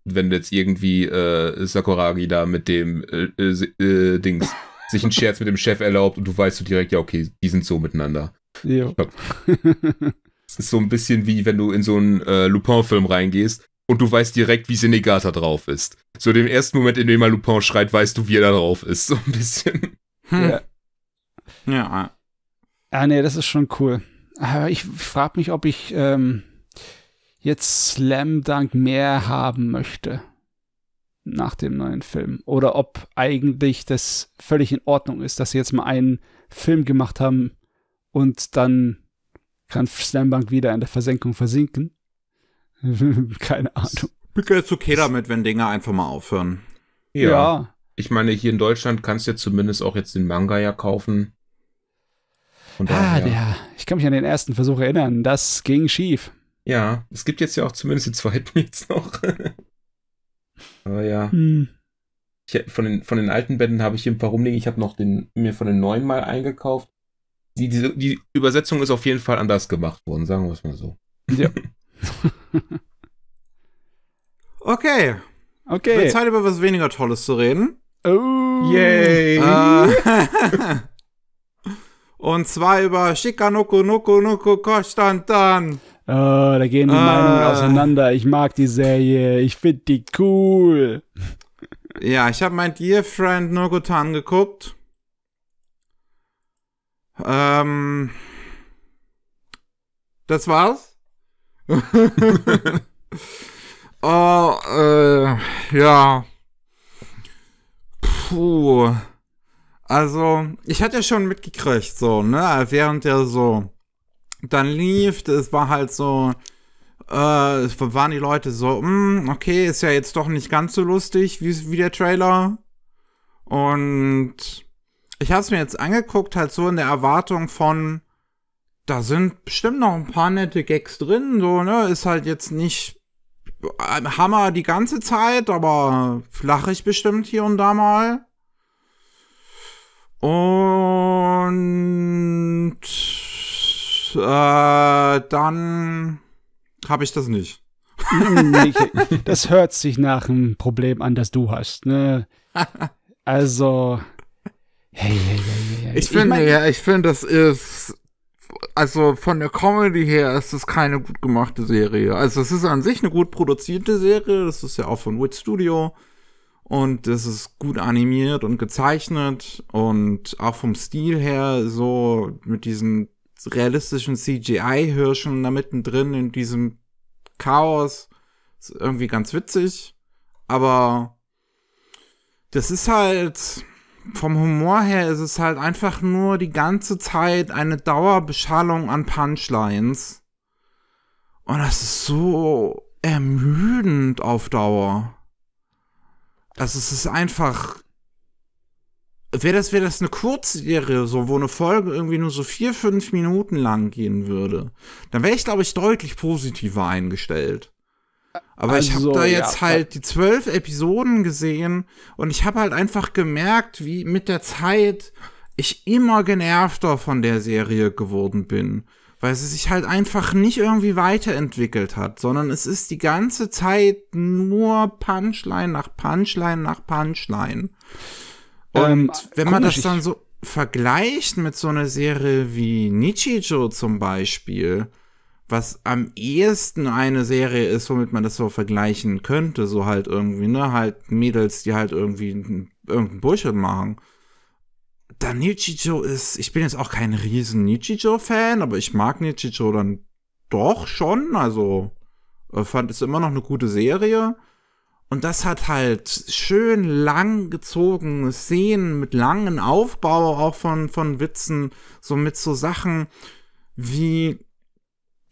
Speaker 2: Wenn jetzt irgendwie äh, Sakuragi da mit dem äh, äh, äh Dings sich einen Scherz mit dem Chef erlaubt und du weißt so direkt, ja, okay, die sind so miteinander. Ja. Es ist so ein bisschen wie, wenn du in so einen äh, Lupin-Film reingehst und du weißt direkt, wie Senegata drauf ist. So dem ersten Moment, in dem er Lupin schreit, weißt du, wie er da drauf ist. So ein bisschen. Hm. Ja. Ja.
Speaker 3: Ah, nee, das ist schon cool. Äh, ich frage mich, ob ich ähm, jetzt Slam Dunk mehr haben möchte nach dem neuen Film. Oder ob eigentlich das völlig in Ordnung ist, dass sie jetzt mal einen Film gemacht haben und dann kann Slam Dunk wieder in der Versenkung versinken. Keine Ahnung.
Speaker 2: Ich bin jetzt okay damit, wenn Dinge einfach mal aufhören. Ja. ja. Ich meine, hier in Deutschland kannst du ja zumindest auch jetzt den Manga ja kaufen ah, ja.
Speaker 3: ich kann mich an den ersten Versuch erinnern. Das ging schief. Ja, es gibt jetzt ja auch zumindest den zweiten jetzt noch.
Speaker 2: Aber ja. Hm. Ich, von, den, von den alten Bänden habe ich hier ein paar rumliegen. Ich habe noch den, mir von den neuen mal eingekauft. Die, die, die Übersetzung ist auf jeden Fall anders gemacht worden, sagen wir es mal so. Ja. okay. Okay. Zeit
Speaker 1: über was weniger Tolles zu reden. Oh. Yay. Uh, und zwar über Shikanoku, Noku, Noku, Kostantan.
Speaker 3: Oh, da gehen die äh, Meinungen ah. auseinander. Ich mag die Serie. Ich finde die cool.
Speaker 1: Ja, ich habe mein Dear Friend Nogotan geguckt. Ähm, das war's. oh, äh, ja. Puh. Also, ich hatte schon mitgekriegt, so, ne, während der so dann lief, es war halt so, äh, waren die Leute so, mh, hm, okay, ist ja jetzt doch nicht ganz so lustig wie, wie der Trailer. Und ich habe es mir jetzt angeguckt, halt so in der Erwartung von, da sind bestimmt noch ein paar nette Gags drin, so, ne, ist halt jetzt nicht äh, Hammer die ganze Zeit, aber flach ich bestimmt hier und da mal. Und äh, dann habe
Speaker 3: ich das nicht. Hm, das hört sich nach einem Problem an, das du hast. Ne? Also. Hey, hey, hey, ich finde, ich, mein, ja, ich finde,
Speaker 1: das ist. Also von der Comedy her ist es keine gut gemachte Serie. Also es ist an sich eine gut produzierte Serie. Das ist ja auch von Wit Studio und es ist gut animiert und gezeichnet und auch vom Stil her so mit diesen realistischen CGI-Hirschen da mittendrin in diesem Chaos ist irgendwie ganz witzig, aber das ist halt vom Humor her ist es halt einfach nur die ganze Zeit eine Dauerbeschallung an Punchlines und das ist so ermüdend auf Dauer. Also es ist einfach. Wäre das, wär das eine Kurzserie, so, wo eine Folge irgendwie nur so vier, fünf Minuten lang gehen würde, dann wäre ich, glaube ich, deutlich positiver eingestellt. Aber also, ich habe da jetzt ja, halt die zwölf Episoden gesehen und ich habe halt einfach gemerkt, wie mit der Zeit ich immer genervter von der Serie geworden bin weil sie sich halt einfach nicht irgendwie weiterentwickelt hat, sondern es ist die ganze Zeit nur Punchline nach Punchline nach Punchline.
Speaker 3: Ähm, Und ähm, wenn man das dann
Speaker 1: so vergleicht mit so einer Serie wie Nichijo zum Beispiel, was am ehesten eine Serie ist, womit man das so vergleichen könnte, so halt irgendwie, ne, halt Mädels, die halt irgendwie irgendeinen Bullshit machen da Nichijo ist, ich bin jetzt auch kein riesen Nichijo-Fan, aber ich mag Nichijo dann doch schon. Also äh, fand es immer noch eine gute Serie. Und das hat halt schön lang gezogene Szenen mit langen Aufbau auch von, von Witzen, so mit so Sachen wie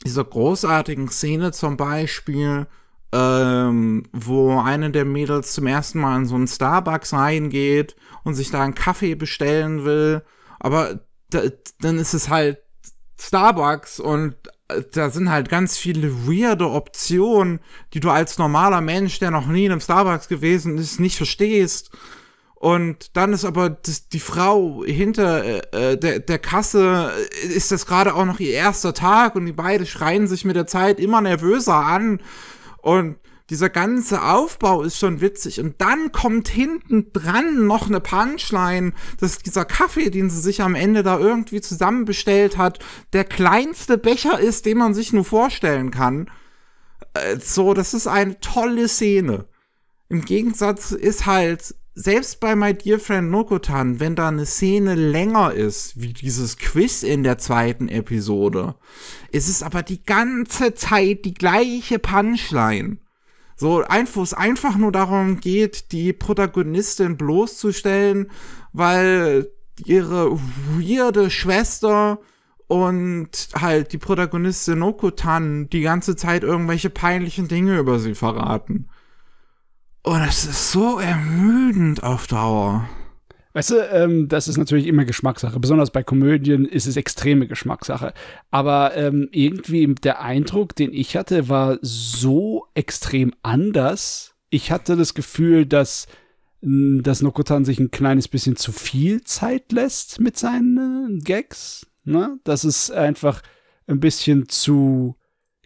Speaker 1: dieser großartigen Szene zum Beispiel, ähm, wo eine der Mädels zum ersten Mal in so einen Starbucks reingeht und sich da einen Kaffee bestellen will. Aber da, dann ist es halt Starbucks und äh, da sind halt ganz viele weirde Optionen, die du als normaler Mensch, der noch nie in einem Starbucks gewesen ist, nicht verstehst. Und dann ist aber das, die Frau hinter äh, äh der, der Kasse, äh, ist das gerade auch noch ihr erster Tag und die beiden schreien sich mit der Zeit immer nervöser an, und dieser ganze Aufbau ist schon witzig. Und dann kommt hinten dran noch eine Punchline, dass dieser Kaffee, den sie sich am Ende da irgendwie zusammenbestellt hat, der kleinste Becher ist, den man sich nur vorstellen kann. Äh, so, das ist eine tolle Szene. Im Gegensatz ist halt, selbst bei My Dear Friend Nokotan, wenn da eine Szene länger ist, wie dieses Quiz in der zweiten Episode, es ist aber die ganze Zeit die gleiche Punchline. So, wo es einfach nur darum geht, die Protagonistin bloßzustellen, weil ihre weirde Schwester und halt die Protagonistin Nokotan die ganze Zeit irgendwelche peinlichen Dinge über sie
Speaker 3: verraten. Und es ist so ermüdend auf Dauer. Weißt du, ähm, das ist natürlich immer Geschmackssache. Besonders bei Komödien ist es extreme Geschmackssache. Aber ähm, irgendwie der Eindruck, den ich hatte, war so extrem anders. Ich hatte das Gefühl, dass, hm, dass Nokotan sich ein kleines bisschen zu viel Zeit lässt mit seinen äh, Gags. Ne? Dass es einfach ein bisschen zu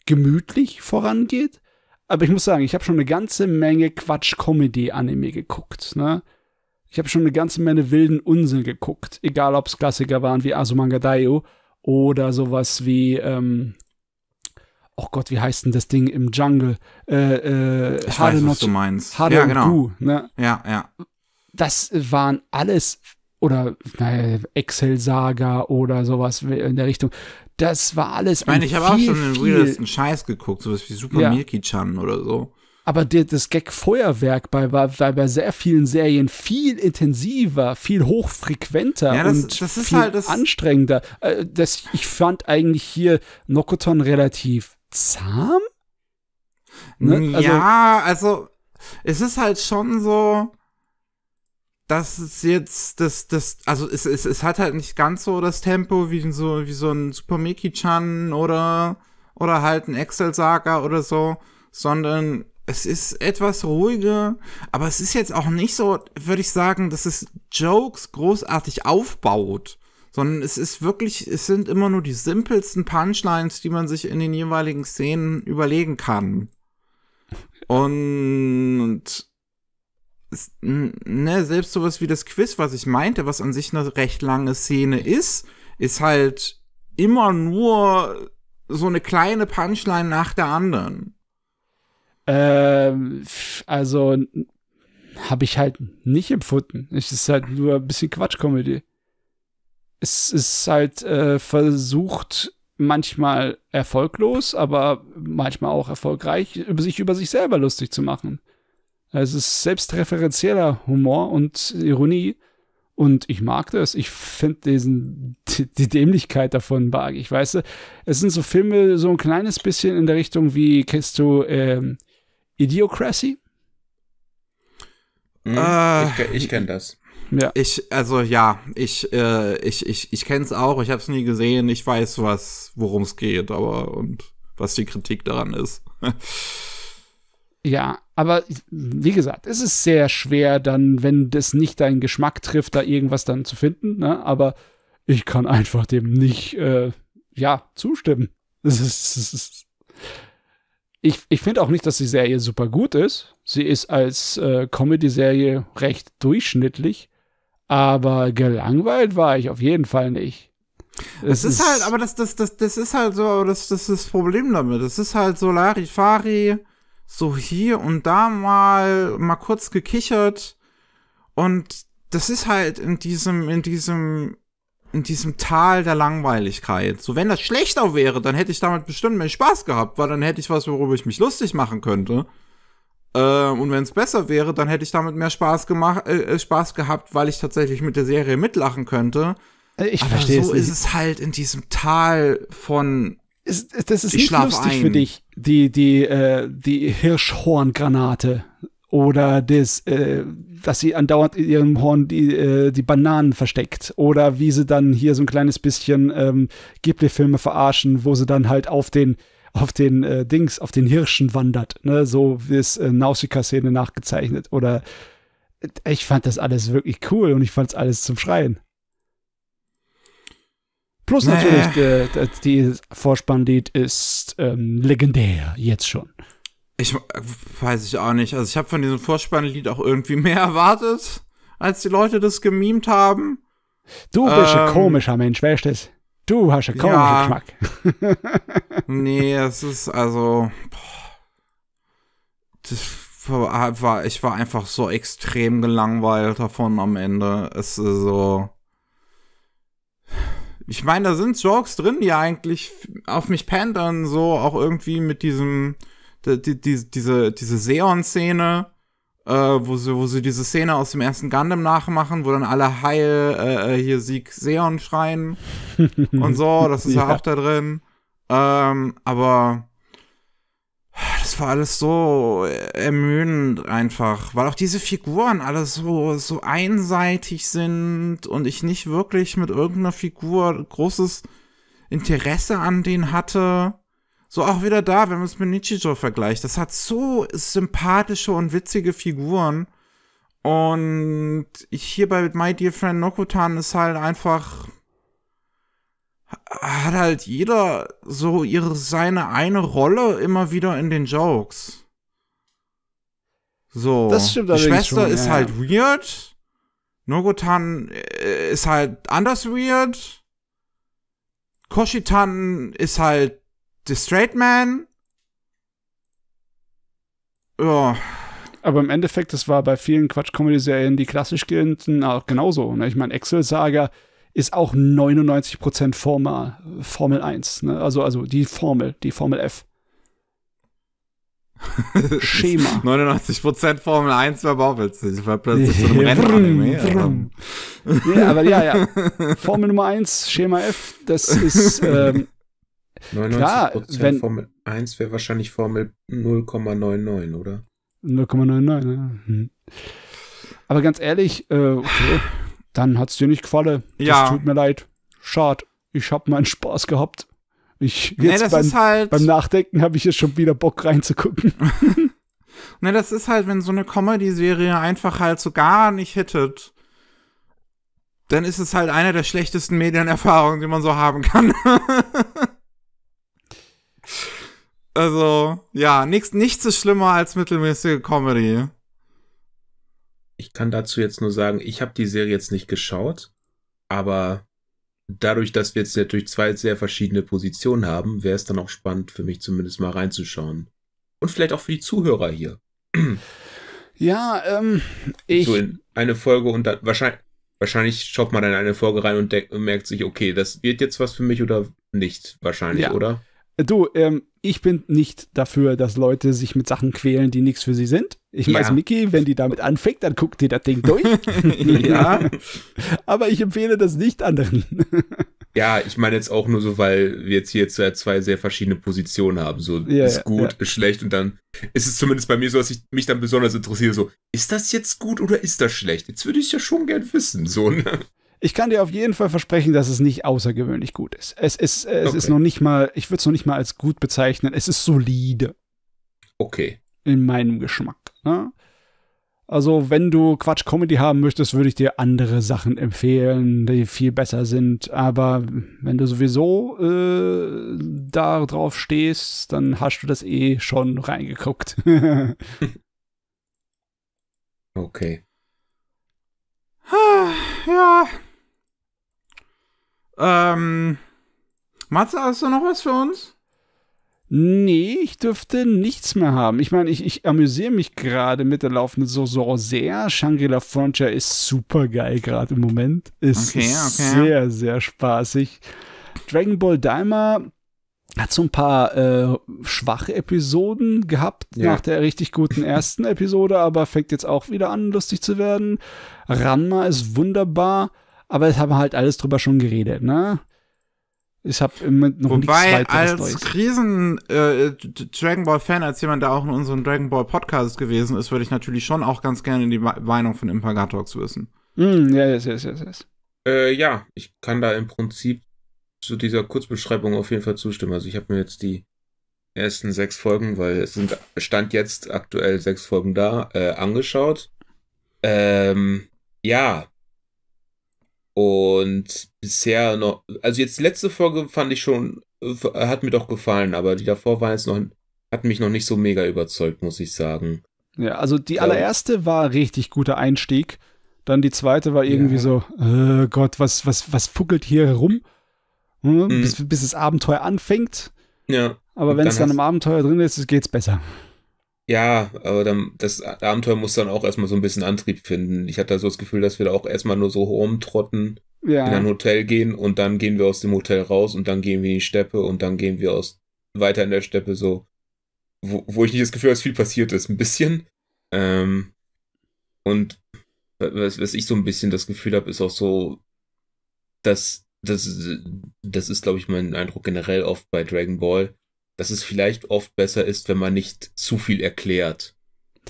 Speaker 3: gemütlich vorangeht. Aber ich muss sagen, ich habe schon eine ganze Menge Quatsch-Comedy-Anime geguckt. Ne? Ich habe schon eine ganze Menge wilden Unsinn geguckt, egal ob es Klassiker waren wie Asumanga Daio oder sowas wie, ähm, oh Gott, wie heißt denn das Ding im Jungle? Äh, äh, ich weiß, Not was du meinst. Hade ja, genau. Du, ne? Ja, ja. Das waren alles, oder naja, Excel-Saga oder sowas in der Richtung. Das war alles. Ich meine, ich habe auch schon den weirdesten
Speaker 1: Scheiß geguckt, sowas wie Super ja. Milky Chan oder so
Speaker 3: aber der, das Gag-Feuerwerk bei, war, bei sehr vielen Serien viel intensiver, viel hochfrequenter ja, das, und das viel halt, anstrengender. Äh, das, ich fand eigentlich hier Nokoton relativ zahm. Ne? Also,
Speaker 1: ja, also
Speaker 3: es ist halt schon so,
Speaker 1: dass es jetzt das, das, also es, es, es hat halt nicht ganz so das Tempo wie so, wie so ein Super Meki-chan oder, oder halt ein Excel-Saga oder so, sondern es ist etwas ruhiger, aber es ist jetzt auch nicht so, würde ich sagen, dass es Jokes großartig aufbaut, sondern es ist wirklich, es sind immer nur die simpelsten Punchlines, die man sich in den jeweiligen Szenen überlegen kann. Und ne, selbst sowas wie das Quiz, was ich meinte, was an sich eine recht lange Szene ist, ist halt immer nur so eine kleine Punchline nach der anderen.
Speaker 3: Ähm, also habe ich halt nicht empfunden. Es ist halt nur ein bisschen Quatschkomödie. Es ist halt äh, versucht, manchmal erfolglos, aber manchmal auch erfolgreich, über sich über sich selber lustig zu machen. Also, es ist selbstreferenzieller Humor und Ironie. Und ich mag das. Ich finde diesen, die, Dämlichkeit davon mag ich. Weißt du, es sind so Filme so ein kleines bisschen in der Richtung wie, kennst du, ähm, Idiocracy? Mhm, äh,
Speaker 1: ich, ich kenne das. Ja. Ich, also ja, ich, äh, ich, ich, ich kenne es auch, ich habe es nie gesehen, ich weiß, was, worum es geht, aber und was die Kritik daran ist.
Speaker 3: ja, aber wie gesagt, es ist sehr schwer, dann, wenn das nicht deinen Geschmack trifft, da irgendwas dann zu finden, ne? Aber ich kann einfach dem nicht äh, ja, zustimmen. Das ist, das ist ich, ich finde auch nicht, dass die Serie super gut ist. Sie ist als äh, Comedy-Serie recht durchschnittlich, aber gelangweilt war ich auf jeden Fall nicht. Es ist, ist, halt, aber das, das, das,
Speaker 1: das ist halt so, das, das ist das Problem damit. Das ist halt so Larifari, so hier und da mal, mal kurz gekichert. Und das ist halt in diesem, in diesem in diesem Tal der Langweiligkeit. So, wenn das schlechter wäre, dann hätte ich damit bestimmt mehr Spaß gehabt, weil dann hätte ich was, worüber ich mich lustig machen könnte. Äh, und wenn es besser wäre, dann hätte ich damit mehr Spaß gemacht, äh, Spaß gehabt, weil ich tatsächlich mit der Serie mitlachen könnte. Äh, ich Aber verstehe so es ist es
Speaker 3: halt in diesem Tal von ist, das ist nicht lustig ein. für dich, die, die, äh, die Hirschhorngranate oder das, äh, dass sie andauernd in ihrem Horn die, äh, die Bananen versteckt oder wie sie dann hier so ein kleines bisschen ähm, Ghibli-Filme verarschen, wo sie dann halt auf den auf den äh, Dings, auf den Hirschen wandert, ne? so wie es äh, Nausicaa-Szene nachgezeichnet oder äh, ich fand das alles wirklich cool und ich fand es alles zum Schreien. Plus naja. natürlich, äh, das, Vorspannlied ist ähm, legendär, jetzt schon. Ich
Speaker 1: weiß ich auch nicht. Also ich habe von diesem Vorspannlied auch irgendwie mehr erwartet, als die Leute das gemimt haben. Du bist ähm, ein komischer
Speaker 3: Mensch, weißt du das? Du hast einen komischen ja, Geschmack.
Speaker 1: nee, es ist also. das war, ich war einfach so extrem gelangweilt davon am Ende. Es ist so. Ich meine, da sind Jokes drin, die eigentlich auf mich pandern, so auch irgendwie mit diesem die, die, diese, diese Seon-Szene, äh, wo, sie, wo sie diese Szene aus dem ersten Gundam nachmachen, wo dann alle Heil äh, äh hier Sieg Seon schreien und so, das ist ja, ja auch da drin. Ähm, aber das war alles so ermüdend einfach, weil auch diese Figuren alle so, so einseitig sind und ich nicht wirklich mit irgendeiner Figur großes Interesse an denen hatte. So auch wieder da, wenn man es mit Nichijou vergleicht. Das hat so sympathische und witzige Figuren. Und hier bei My Dear Friend Nokutan ist halt einfach hat halt jeder so ihre seine eine Rolle immer wieder in den Jokes. So. Das stimmt Die Schwester schon, ist ja. halt weird. Nogotan äh, ist halt anders weird.
Speaker 3: Koshitan ist halt The Straight Man. Ja. Aber im Endeffekt, das war bei vielen Quatsch-Comedy-Serien, die klassisch gelten, auch genauso. Ne? Ich meine, Excel-Saga ist auch 99% Formal, Formel 1. Ne? Also, also die Formel, die Formel F.
Speaker 1: Schema. 99% Formel 1 war Bauwitzig. War plötzlich so ein
Speaker 3: Rennen. Ja, aber ja, ja. Formel Nummer 1, Schema F, das ist ähm,
Speaker 2: 99% Klar, wenn, Formel 1 wäre wahrscheinlich Formel
Speaker 3: 0,99, oder? 0,99, ja. Hm. Aber ganz ehrlich, äh, okay, dann hat es dir nicht gefallen. Ja. Das tut mir leid. Schade. Ich habe meinen Spaß gehabt. Ich, jetzt nee, beim, halt beim, Nachdenken habe ich jetzt schon wieder Bock reinzugucken.
Speaker 1: ne, das ist halt, wenn so eine Comedy-Serie einfach halt so gar nicht hittet, dann ist es halt eine der schlechtesten Medienerfahrungen, die man so haben kann. Also, ja, nichts, nichts ist schlimmer als mittelmäßige Comedy.
Speaker 2: Ich kann dazu jetzt nur sagen, ich habe die Serie jetzt nicht geschaut, aber dadurch, dass wir jetzt natürlich zwei sehr verschiedene Positionen haben, wäre es dann auch spannend für mich zumindest mal reinzuschauen. Und vielleicht auch für die Zuhörer hier. Ja, ähm, ich. So in eine Folge und dann wahrscheinlich, wahrscheinlich schaut man dann eine Folge rein und, und merkt sich, okay, das wird jetzt was für mich oder nicht, wahrscheinlich, ja. oder?
Speaker 3: Du, ähm, ich bin nicht dafür, dass Leute sich mit Sachen quälen, die nichts für sie sind. Ich ja. weiß, Mickey, wenn die damit anfängt, dann guckt die das Ding durch. ja. Aber ich empfehle das nicht anderen.
Speaker 2: ja, ich meine jetzt auch nur so, weil wir jetzt hier jetzt zwei sehr verschiedene Positionen haben. So ja, ist gut, ja. ist schlecht und dann ist es zumindest bei mir so, dass ich mich dann besonders interessiere. So, ist das jetzt gut oder ist das schlecht? Jetzt würde ich es ja schon gern wissen. So, ne?
Speaker 3: Ich kann dir auf jeden Fall versprechen, dass es nicht außergewöhnlich gut ist. Es ist, äh, es okay. ist noch nicht mal, ich würde es noch nicht mal als gut bezeichnen. Es ist solide. Okay. In meinem Geschmack. Ne? Also, wenn du Quatsch-Comedy haben möchtest, würde ich dir andere Sachen empfehlen, die viel besser sind. Aber wenn du sowieso äh, da drauf stehst, dann hast du das eh schon reingeguckt.
Speaker 4: okay.
Speaker 1: Ah, ja, ähm,
Speaker 3: Matze, hast du noch was für uns? Nee, ich dürfte nichts mehr haben. Ich meine, ich, ich amüsiere mich gerade mit der laufenden Saison sehr. Shangri-La Frontier ist super geil gerade im Moment. Ist okay, okay. sehr, sehr spaßig. Dragon Ball Daima hat so ein paar äh, schwache Episoden gehabt ja. nach der richtig guten ersten Episode, aber fängt jetzt auch wieder an, lustig zu werden. Ranma ist wunderbar aber es haben halt alles drüber schon geredet, ne? Ich habe im Moment noch Wobei, nichts weiteres als Neues.
Speaker 1: riesen äh, äh Dragon Ball Fan, als jemand, der auch in unserem Dragon Ball Podcast gewesen ist, würde ich natürlich schon auch ganz gerne die Meinung von Impagatox
Speaker 3: wissen. Mm, ja, ja, ja, ja.
Speaker 2: Äh, ja, ich kann da im Prinzip zu dieser Kurzbeschreibung auf jeden Fall zustimmen. Also ich habe mir jetzt die ersten sechs Folgen, weil es sind stand jetzt aktuell sechs Folgen da, äh, angeschaut. Ähm, ja, und bisher noch, also jetzt die letzte Folge fand ich schon, äh, hat mir doch gefallen, aber die davor war jetzt noch, hat mich noch nicht so mega überzeugt, muss ich sagen.
Speaker 3: Ja, also die so. allererste war richtig guter Einstieg. Dann die zweite war irgendwie ja. so, äh, Gott, was, was, was fuckelt hier herum? Hm, mhm. bis, bis das Abenteuer anfängt. Ja. Aber wenn es dann, dann im Abenteuer drin ist, geht's besser.
Speaker 2: Ja, aber dann, das Abenteuer muss dann auch erstmal so ein bisschen Antrieb finden. Ich hatte so das Gefühl, dass wir da auch erstmal nur so rumtrotten, ja. in ein Hotel gehen und dann gehen wir aus dem Hotel raus und dann gehen wir in die Steppe und dann gehen wir aus weiter in der Steppe so, wo, wo ich nicht das Gefühl habe, dass viel passiert ist, ein bisschen. Ähm, und was, was ich so ein bisschen das Gefühl habe, ist auch so, dass das, das ist, glaube ich, mein Eindruck generell oft bei Dragon Ball, dass es vielleicht oft besser ist, wenn man nicht zu viel erklärt,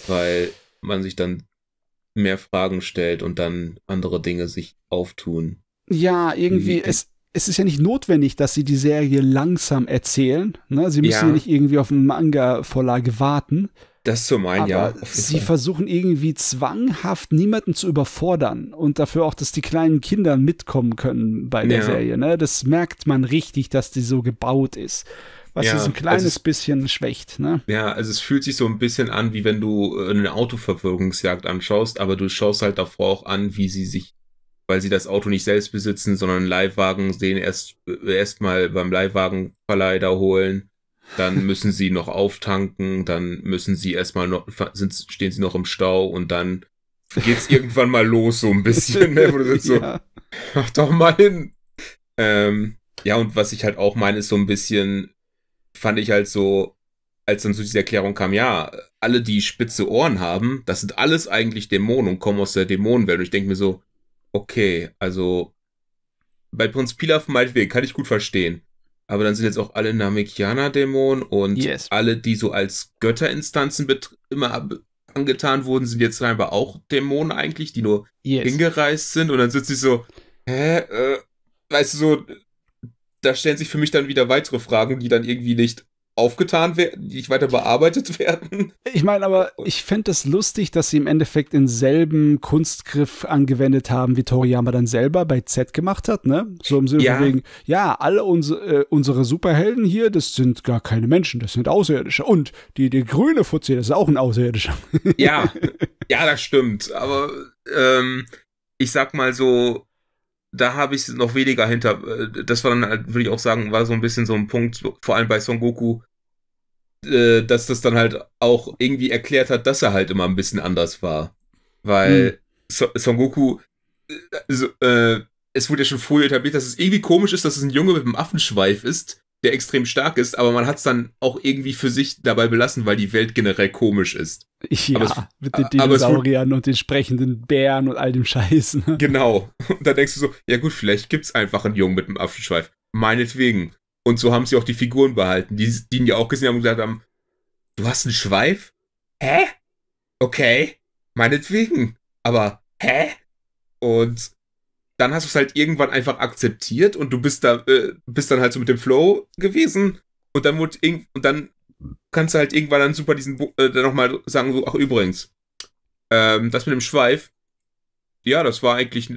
Speaker 2: weil man sich dann mehr Fragen stellt und dann andere Dinge sich auftun.
Speaker 3: Ja, irgendwie, mhm. es, es ist ja nicht notwendig, dass sie die Serie langsam erzählen. Ne? Sie müssen ja. ja nicht irgendwie auf eine Manga-Vorlage warten.
Speaker 2: Das zu meinen, ja. Sie Fall.
Speaker 3: versuchen irgendwie zwanghaft niemanden zu überfordern und dafür auch, dass die kleinen Kinder mitkommen können bei der ja. Serie. Ne? Das merkt man richtig, dass die so gebaut ist was ja, es ein also kleines es, bisschen schwächt. Ne?
Speaker 2: Ja, also es fühlt sich so ein bisschen an, wie wenn du äh, eine Autoverfolgungsjagd anschaust, aber du schaust halt davor auch an, wie sie sich, weil sie das Auto nicht selbst besitzen, sondern Leihwagen sehen, erst äh, mal beim Leihwagenverleih holen. Dann müssen sie noch auftanken, dann müssen sie erstmal noch, sind, stehen sie noch im Stau und dann geht's irgendwann mal los, so ein bisschen, ne? Wo du sitzt ja. so, mach doch mal hin. Ähm, ja, und was ich halt auch meine, ist so ein bisschen, fand ich halt so, als dann so diese Erklärung kam, ja, alle, die spitze Ohren haben, das sind alles eigentlich Dämonen und kommen aus der Dämonenwelt. Und ich denke mir so, okay, also bei Prinz Pilaf meinetwegen, kann ich gut verstehen. Aber dann sind jetzt auch alle Namekianer-Dämonen und yes. alle, die so als Götterinstanzen immer angetan wurden, sind jetzt scheinbar auch Dämonen eigentlich, die nur yes. hingereist sind. Und dann sitze ich so, hä, äh, weißt du, so, da stellen sich für mich dann wieder weitere Fragen, die dann irgendwie nicht aufgetan werden, die nicht weiter bearbeitet werden.
Speaker 3: Ich meine, aber ich fände es lustig, dass sie im Endeffekt denselben Kunstgriff angewendet haben, wie Toriyama dann selber bei Z gemacht hat, ne? So im Sinne ja. von wegen, ja, alle uns, äh, unsere Superhelden hier, das sind gar keine Menschen, das sind Außerirdische. Und die, die grüne Fuzzi, das ist auch ein Außerirdischer.
Speaker 2: Ja, ja, das stimmt. Aber ähm, ich sag mal so, da habe ich noch weniger hinter. Äh, das war dann halt, würde ich auch sagen, war so ein bisschen so ein Punkt, vor allem bei Son Goku, äh, dass das dann halt auch irgendwie erklärt hat, dass er halt immer ein bisschen anders war. Weil hm. Son Goku, also, äh, es wurde ja schon früher etabliert, dass es irgendwie komisch ist, dass es ein Junge mit einem Affenschweif ist, der extrem stark ist, aber man hat es dann auch irgendwie für sich dabei belassen, weil die Welt generell komisch ist. Ja, aber es, mit den Dinosauriern
Speaker 3: und den sprechenden Bären und all dem Scheiß.
Speaker 2: Ne? Genau. Und da denkst du so, ja gut, vielleicht gibt's einfach einen Jungen mit einem Affenschweif. Meinetwegen. Und so haben sie auch die Figuren behalten, die, die ihn ja auch gesehen haben und gesagt haben, du hast einen Schweif? Hä? Okay. Meinetwegen. Aber, hä? Und dann hast du es halt irgendwann einfach akzeptiert und du bist da, äh, bist dann halt so mit dem Flow gewesen. Und dann wurde und dann kannst du halt irgendwann dann super diesen, äh, dann nochmal sagen, so, ach übrigens, ähm, das mit dem Schweif, ja, das war eigentlich,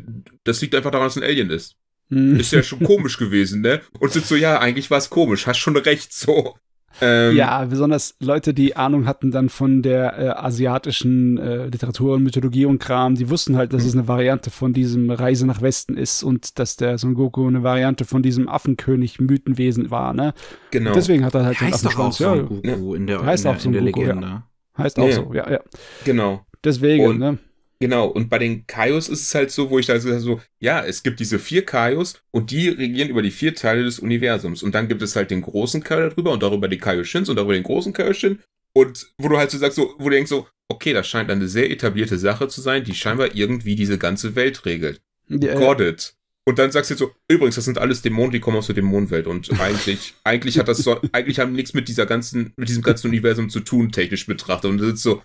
Speaker 2: das liegt einfach daran, dass ein Alien ist. Hm. Ist ja schon komisch gewesen, ne? Und sind so, ja, eigentlich war es komisch, hast schon recht, so. Ähm, ja,
Speaker 3: besonders Leute, die Ahnung hatten dann von der äh, asiatischen äh, Literatur und Mythologie und Kram, die wussten halt, dass mhm. es eine Variante von diesem Reise nach Westen ist und dass der Son Goku eine Variante von diesem Affenkönig-Mythenwesen war, ne? Genau. Und deswegen hat er halt den heißt doch auch Son Goku ja, in der, heißt in der, auch Son Goku, Legende. Ja. Heißt nee. auch so, ja, ja.
Speaker 2: Genau. Deswegen, und, ne? Genau, und bei den Kaios ist es halt so, wo ich da so, ja, es gibt diese vier Kaios und die regieren über die vier Teile des Universums. Und dann gibt es halt den großen Kai darüber und darüber die Kaioshins und darüber den großen Kaioshin. Und wo du halt so sagst, so, wo du denkst so, okay, das scheint eine sehr etablierte Sache zu sein, die scheinbar irgendwie diese ganze Welt regelt. Yeah. Got it. Und dann sagst du jetzt so, übrigens, das sind alles Dämonen, die kommen aus der Dämonenwelt. Und eigentlich, eigentlich hat das so, eigentlich haben nichts mit dieser ganzen, mit diesem ganzen Universum zu tun, technisch betrachtet. Und das ist so,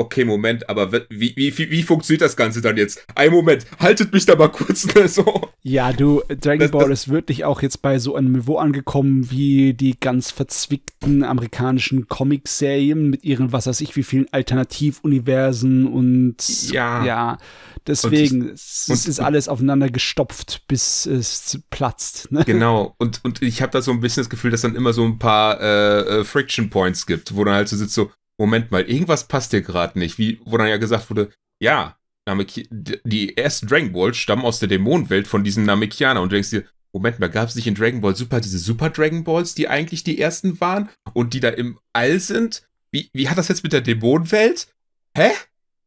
Speaker 2: okay, Moment, aber wie, wie, wie, wie funktioniert das Ganze dann jetzt? Ein Moment, haltet mich da mal kurz ne, so.
Speaker 3: Ja, du, Dragon das, Ball das, ist wirklich auch jetzt bei so einem Niveau angekommen, wie die ganz verzwickten amerikanischen Comic-Serien mit ihren, was weiß ich, wie vielen Alternativuniversen und ja, ja deswegen, und, es, und, ist alles aufeinander gestopft, bis es platzt. Ne? Genau,
Speaker 2: und, und ich habe da so ein bisschen das Gefühl, dass dann immer so ein paar äh, äh Friction Points gibt, wo dann halt so sitzt so, Moment mal, irgendwas passt hier gerade nicht. Wie, wo dann ja gesagt wurde, ja, Nameki die ersten Dragon Balls stammen aus der Dämonenwelt von diesen Namekianern. Und du denkst dir, Moment mal, gab es nicht in Dragon Ball Super diese Super Dragon Balls, die eigentlich die ersten waren und die da im All sind?
Speaker 3: Wie, wie hat das jetzt mit der Dämonenwelt? Hä?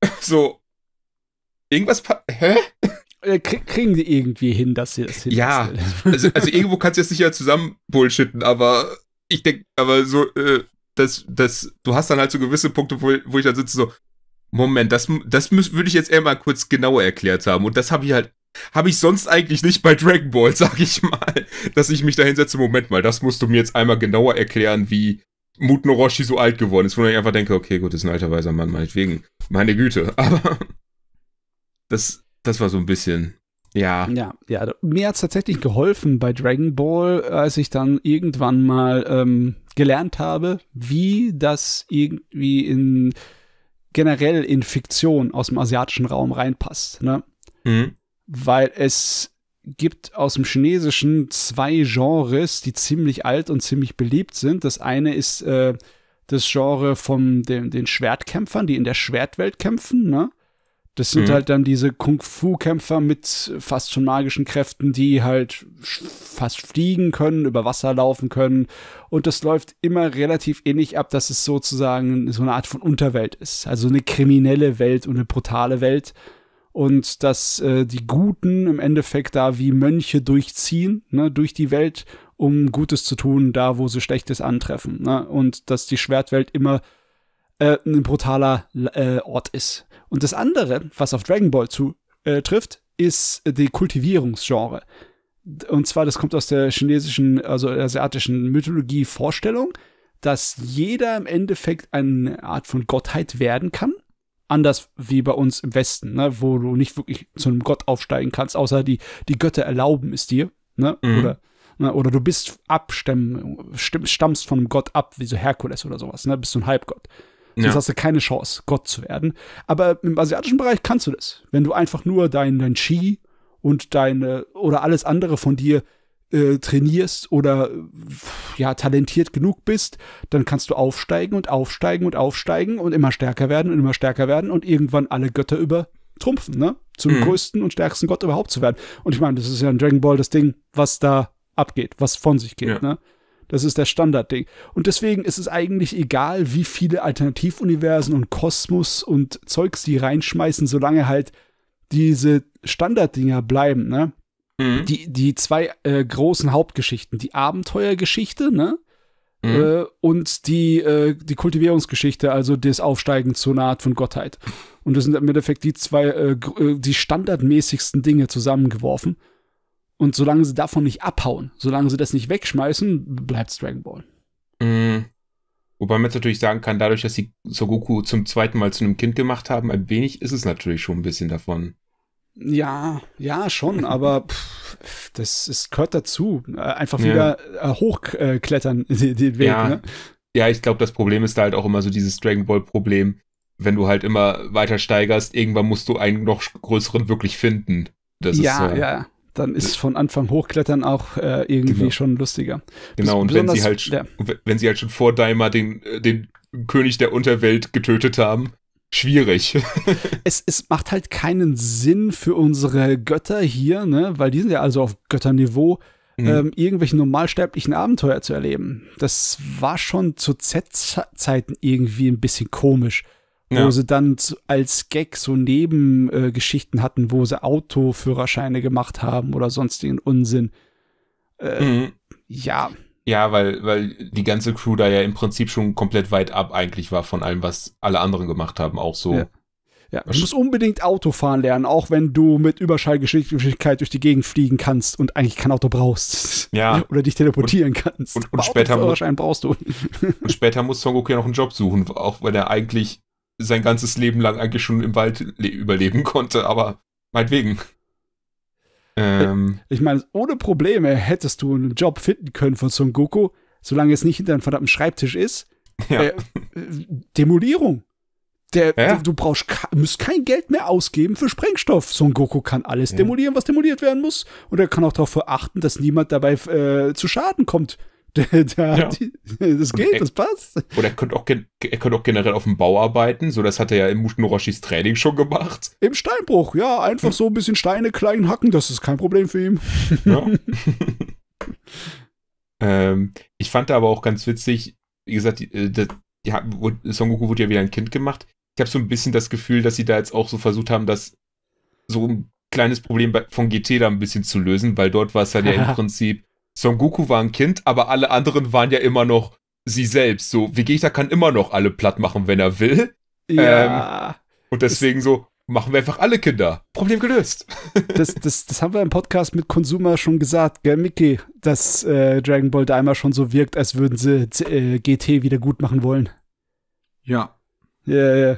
Speaker 3: So, irgendwas, hä? Äh, kriegen sie irgendwie hin, dass sie das hin. Ja, also, also, irgendwo kannst
Speaker 2: du jetzt sicher zusammen bullshitten, aber ich denke, aber so, äh, dass, dass du hast dann halt so gewisse Punkte, wo, wo ich dann sitze so, Moment, das, das würde ich jetzt eher mal kurz genauer erklärt haben. Und das habe ich halt, habe ich sonst eigentlich nicht bei Dragon Ball, sag ich mal, dass ich mich da hinsetze, Moment mal, das musst du mir jetzt einmal genauer erklären, wie Mut Noroshi so alt geworden ist, wo ich einfach denke, okay, gut, ist ein alter weiser Mann, meinetwegen. Meine Güte, aber das, das war so ein bisschen ja.
Speaker 3: Ja, ja. Mir hat es tatsächlich geholfen bei Dragon Ball, als ich dann irgendwann mal ähm, gelernt habe, wie das irgendwie in generell in Fiktion aus dem asiatischen Raum reinpasst. Ne? Mhm. Weil es gibt aus dem Chinesischen zwei Genres, die ziemlich alt und ziemlich beliebt sind. Das eine ist äh, das Genre von den, den Schwertkämpfern, die in der Schwertwelt kämpfen, ne? Das sind mhm. halt dann diese Kung-Fu-Kämpfer mit fast schon magischen Kräften, die halt fast fliegen können, über Wasser laufen können. Und das läuft immer relativ ähnlich ab, dass es sozusagen so eine Art von Unterwelt ist. Also eine kriminelle Welt und eine brutale Welt. Und dass äh, die Guten im Endeffekt da wie Mönche durchziehen, ne, durch die Welt, um Gutes zu tun, da wo sie Schlechtes antreffen. Ne? Und dass die Schwertwelt immer äh, ein brutaler äh, Ort ist. Und das andere, was auf Dragon Ball zutrifft, äh, ist die Kultivierungsgenre. Und zwar, das kommt aus der chinesischen, also asiatischen Mythologie Vorstellung, dass jeder im Endeffekt eine Art von Gottheit werden kann. Anders wie bei uns im Westen, ne, wo du nicht wirklich zu einem Gott aufsteigen kannst, außer die, die Götter erlauben es dir. Ne, mhm. Oder ne, oder du bist abstammen, stammst von einem Gott ab, wie so Herkules oder sowas, ne? Bist du ein Halbgott. Sonst ja. hast du keine Chance, Gott zu werden. Aber im asiatischen Bereich kannst du das. Wenn du einfach nur dein, dein Chi und deine oder alles andere von dir äh, trainierst oder äh, ja talentiert genug bist, dann kannst du aufsteigen und aufsteigen und aufsteigen und immer stärker werden und immer stärker werden und irgendwann alle Götter übertrumpfen, ne? Zum mhm. größten und stärksten Gott überhaupt zu werden. Und ich meine, das ist ja in Dragon Ball das Ding, was da abgeht, was von sich geht, ja. ne? Das ist der Standardding. Und deswegen ist es eigentlich egal, wie viele Alternativuniversen und Kosmos und Zeugs die reinschmeißen, solange halt diese Standarddinger bleiben, ne? Mhm. Die, die zwei äh, großen Hauptgeschichten, die Abenteuergeschichte, ne? Mhm. Äh, und die, äh, die Kultivierungsgeschichte, also das Aufsteigen zu einer Art von Gottheit. Und das sind im Endeffekt die zwei, äh, äh, die standardmäßigsten Dinge zusammengeworfen. Und solange sie davon nicht abhauen, solange sie das nicht wegschmeißen, bleibt es Dragon Ball.
Speaker 2: Mhm. Wobei man jetzt natürlich sagen kann, dadurch, dass sie Sogoku zum zweiten Mal zu einem Kind gemacht haben, ein wenig ist es natürlich schon ein bisschen davon.
Speaker 3: Ja, ja, schon, aber pff, das ist, gehört dazu. Äh, einfach wieder ja. Äh, hochklettern, den, den Weg. Ja, ne?
Speaker 2: ja ich glaube, das Problem ist da halt auch immer so dieses Dragon Ball-Problem. Wenn du halt immer weiter steigerst, irgendwann musst du einen noch größeren wirklich finden. Das ja, so. ja dann ist
Speaker 3: von Anfang hochklettern auch äh, irgendwie genau. schon lustiger. Genau, Bes und wenn sie, halt, ja.
Speaker 2: wenn sie halt schon vor Daimar den, äh, den König der Unterwelt getötet haben, schwierig.
Speaker 3: es, es macht halt keinen Sinn für unsere Götter hier, ne? weil die sind ja also auf Götterniveau, mhm. ähm, irgendwelche normalsterblichen Abenteuer zu erleben. Das war schon zu Z-Zeiten irgendwie ein bisschen komisch. Ja. Wo sie dann als Gag so Nebengeschichten äh, hatten, wo sie Autoführerscheine gemacht haben oder sonstigen Unsinn. Äh, mhm. Ja.
Speaker 2: Ja, weil, weil die ganze Crew da ja im Prinzip schon komplett weit ab eigentlich war von allem, was alle anderen gemacht haben, auch so. Ja.
Speaker 3: Ja, du musst unbedingt Autofahren lernen, auch wenn du mit Überschallgeschwindigkeit durch die Gegend fliegen kannst und eigentlich kein Auto brauchst. Ja. Oder dich teleportieren und, kannst. Und, und später, muss, brauchst du. und
Speaker 2: später muss Son Goku ja noch einen Job suchen, auch wenn er eigentlich sein ganzes Leben lang eigentlich schon im Wald überleben konnte, aber meinetwegen. Ähm,
Speaker 3: ich meine, ohne Probleme hättest du einen Job finden können von Son Goku, solange es nicht hinter einem verdammten Schreibtisch ist. Ja. Äh, Demolierung. Der, ja. du, du, brauchst musst kein Geld mehr ausgeben für Sprengstoff. Son Goku kann alles ja. demolieren, was demoliert werden muss. Und er kann auch darauf achten, dass niemand dabei äh, zu Schaden kommt. Der, der ja. die, das geht, er, das passt. Und er könnte, auch, er könnte
Speaker 2: auch generell auf dem Bau arbeiten, so das hat er ja im Mushinoshis Training schon gemacht.
Speaker 3: Im Steinbruch, ja, einfach so ein bisschen Steine klein hacken, das ist kein Problem für ihn. Ja.
Speaker 2: ähm, ich fand da aber auch ganz witzig, wie gesagt, äh, das, ja, Son Goku wurde ja wieder ein Kind gemacht. Ich habe so ein bisschen das Gefühl, dass sie da jetzt auch so versucht haben, dass so ein kleines Problem von GT da ein bisschen zu lösen, weil dort war es dann halt ja im Prinzip, Son Goku war ein Kind, aber alle anderen waren ja immer noch sie selbst. So, Vegeta kann immer noch alle platt machen, wenn er will. Ja. Ähm, und deswegen so, machen wir einfach alle Kinder.
Speaker 3: Problem gelöst. das, das, das haben wir im Podcast mit Konsumer schon gesagt, gell, Mickey, dass äh, Dragon Ball da einmal schon so wirkt, als würden sie äh, GT wieder gut machen wollen.
Speaker 1: Ja. Ja, ja.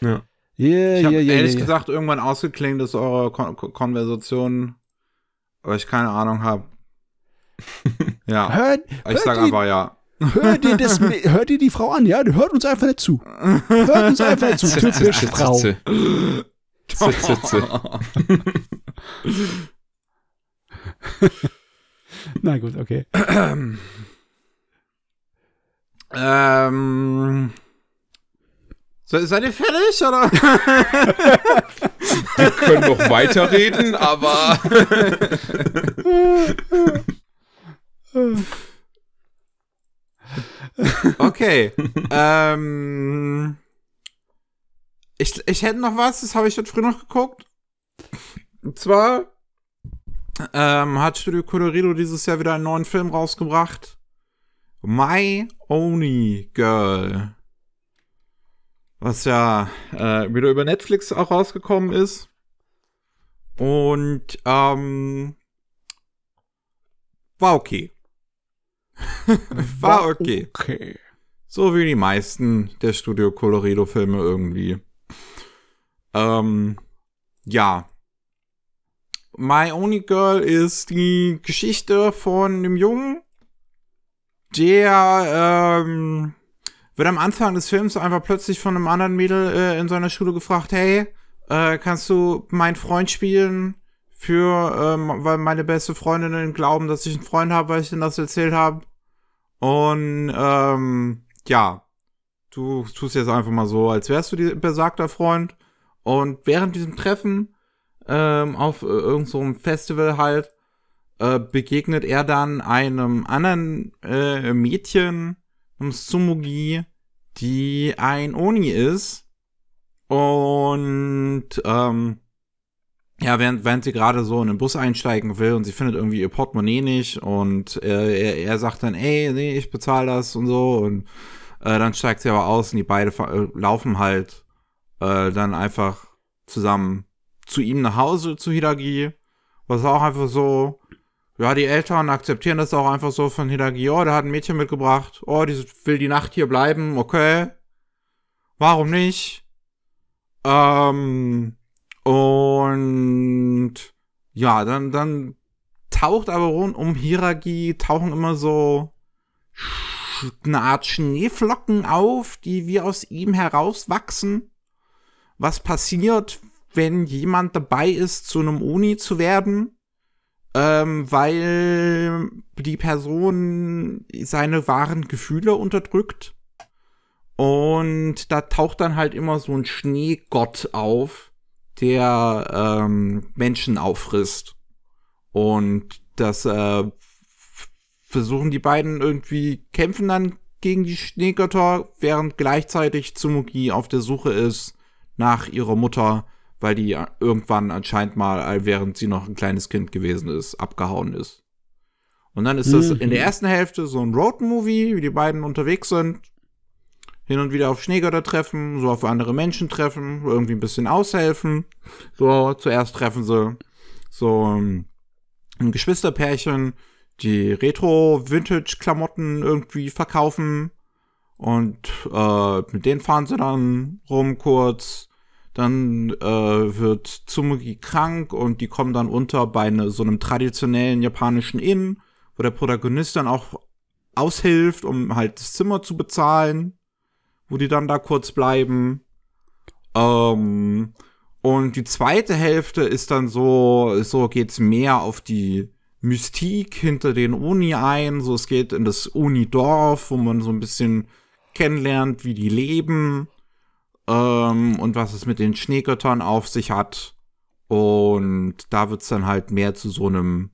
Speaker 1: Ja. Yeah, ich habe yeah, yeah, ehrlich yeah. gesagt irgendwann ausgeklingt, dass eure Kon Konversation, weil ich keine Ahnung habe, ja. Hört, ich sage sag einfach ja.
Speaker 3: Hört ihr, das, hört ihr die Frau an? Ja, hört uns einfach nicht zu. Hört uns einfach nicht zu. Typisch Frau. Na
Speaker 1: gut, okay. Ähm. Se seid ihr fertig, oder? Wir können noch weiterreden, aber. Hm. Okay. ähm, ich, ich hätte noch was, das habe ich heute früh noch geguckt. Und zwar ähm, hat Studio Colorido dieses Jahr wieder einen neuen Film rausgebracht. My Oni Girl. Was ja äh, wieder über Netflix auch rausgekommen ist. Und ähm, war okay.
Speaker 4: War okay. okay.
Speaker 1: So wie die meisten der Studio Colorido Filme irgendwie. Ähm, ja. My Only Girl ist die Geschichte von dem Jungen, der ähm, wird am Anfang des Films einfach plötzlich von einem anderen Mädel äh, in seiner Schule gefragt, hey, äh, kannst du meinen Freund spielen? Für, ähm, weil meine beste Freundinnen glauben, dass ich einen Freund habe, weil ich ihnen das erzählt habe. Und ähm, ja, du tust jetzt einfach mal so, als wärst du dir besagter Freund. Und während diesem Treffen ähm, auf äh, irgendeinem so Festival halt äh, begegnet er dann einem anderen äh, Mädchen, einem Sumugi, die ein Oni ist. Und ähm, ja, während, während sie gerade so in den Bus einsteigen will und sie findet irgendwie ihr Portemonnaie nicht und äh, er, er sagt dann, ey, nee, ich bezahle das und so und äh, dann steigt sie aber aus und die beiden äh, laufen halt äh, dann einfach zusammen zu ihm nach Hause, zu Hidagi, was auch einfach so, ja, die Eltern akzeptieren das auch einfach so von Hidagi, oh, der hat ein Mädchen mitgebracht, oh, die will die Nacht hier bleiben, okay, warum nicht? Ähm, und ja, dann, dann taucht aber rund um Hiragi, tauchen immer so eine Art Schneeflocken auf, die wie aus ihm herauswachsen. Was passiert, wenn jemand dabei ist, zu einem Uni zu werden? Ähm, weil die Person seine wahren Gefühle unterdrückt. Und da taucht dann halt immer so ein Schneegott auf der ähm, Menschen auffrisst. Und das äh, versuchen die beiden irgendwie, kämpfen dann gegen die Schneegötter, während gleichzeitig Tsumugi auf der Suche ist nach ihrer Mutter, weil die irgendwann anscheinend mal, äh, während sie noch ein kleines Kind gewesen ist, abgehauen ist. Und dann ist das mhm. in der mhm. ersten Hälfte so ein Roadmovie, wie die beiden unterwegs sind, hin und wieder auf Schneegötter treffen, so auf andere Menschen treffen, irgendwie ein bisschen aushelfen. So, zuerst treffen sie so ähm, ein Geschwisterpärchen, die Retro-Vintage-Klamotten irgendwie verkaufen. Und äh, mit denen fahren sie dann rum kurz. Dann äh, wird Tsumugi krank und die kommen dann unter bei ne, so einem traditionellen japanischen Inn, wo der Protagonist dann auch aushilft, um halt das Zimmer zu bezahlen wo die dann da kurz bleiben. Ähm, und die zweite Hälfte ist dann so, so geht's mehr auf die Mystik hinter den Uni ein. So, es geht in das Unidorf, wo man so ein bisschen kennenlernt, wie die leben ähm, und was es mit den Schneegöttern auf sich hat. Und da wird's dann halt mehr zu so einem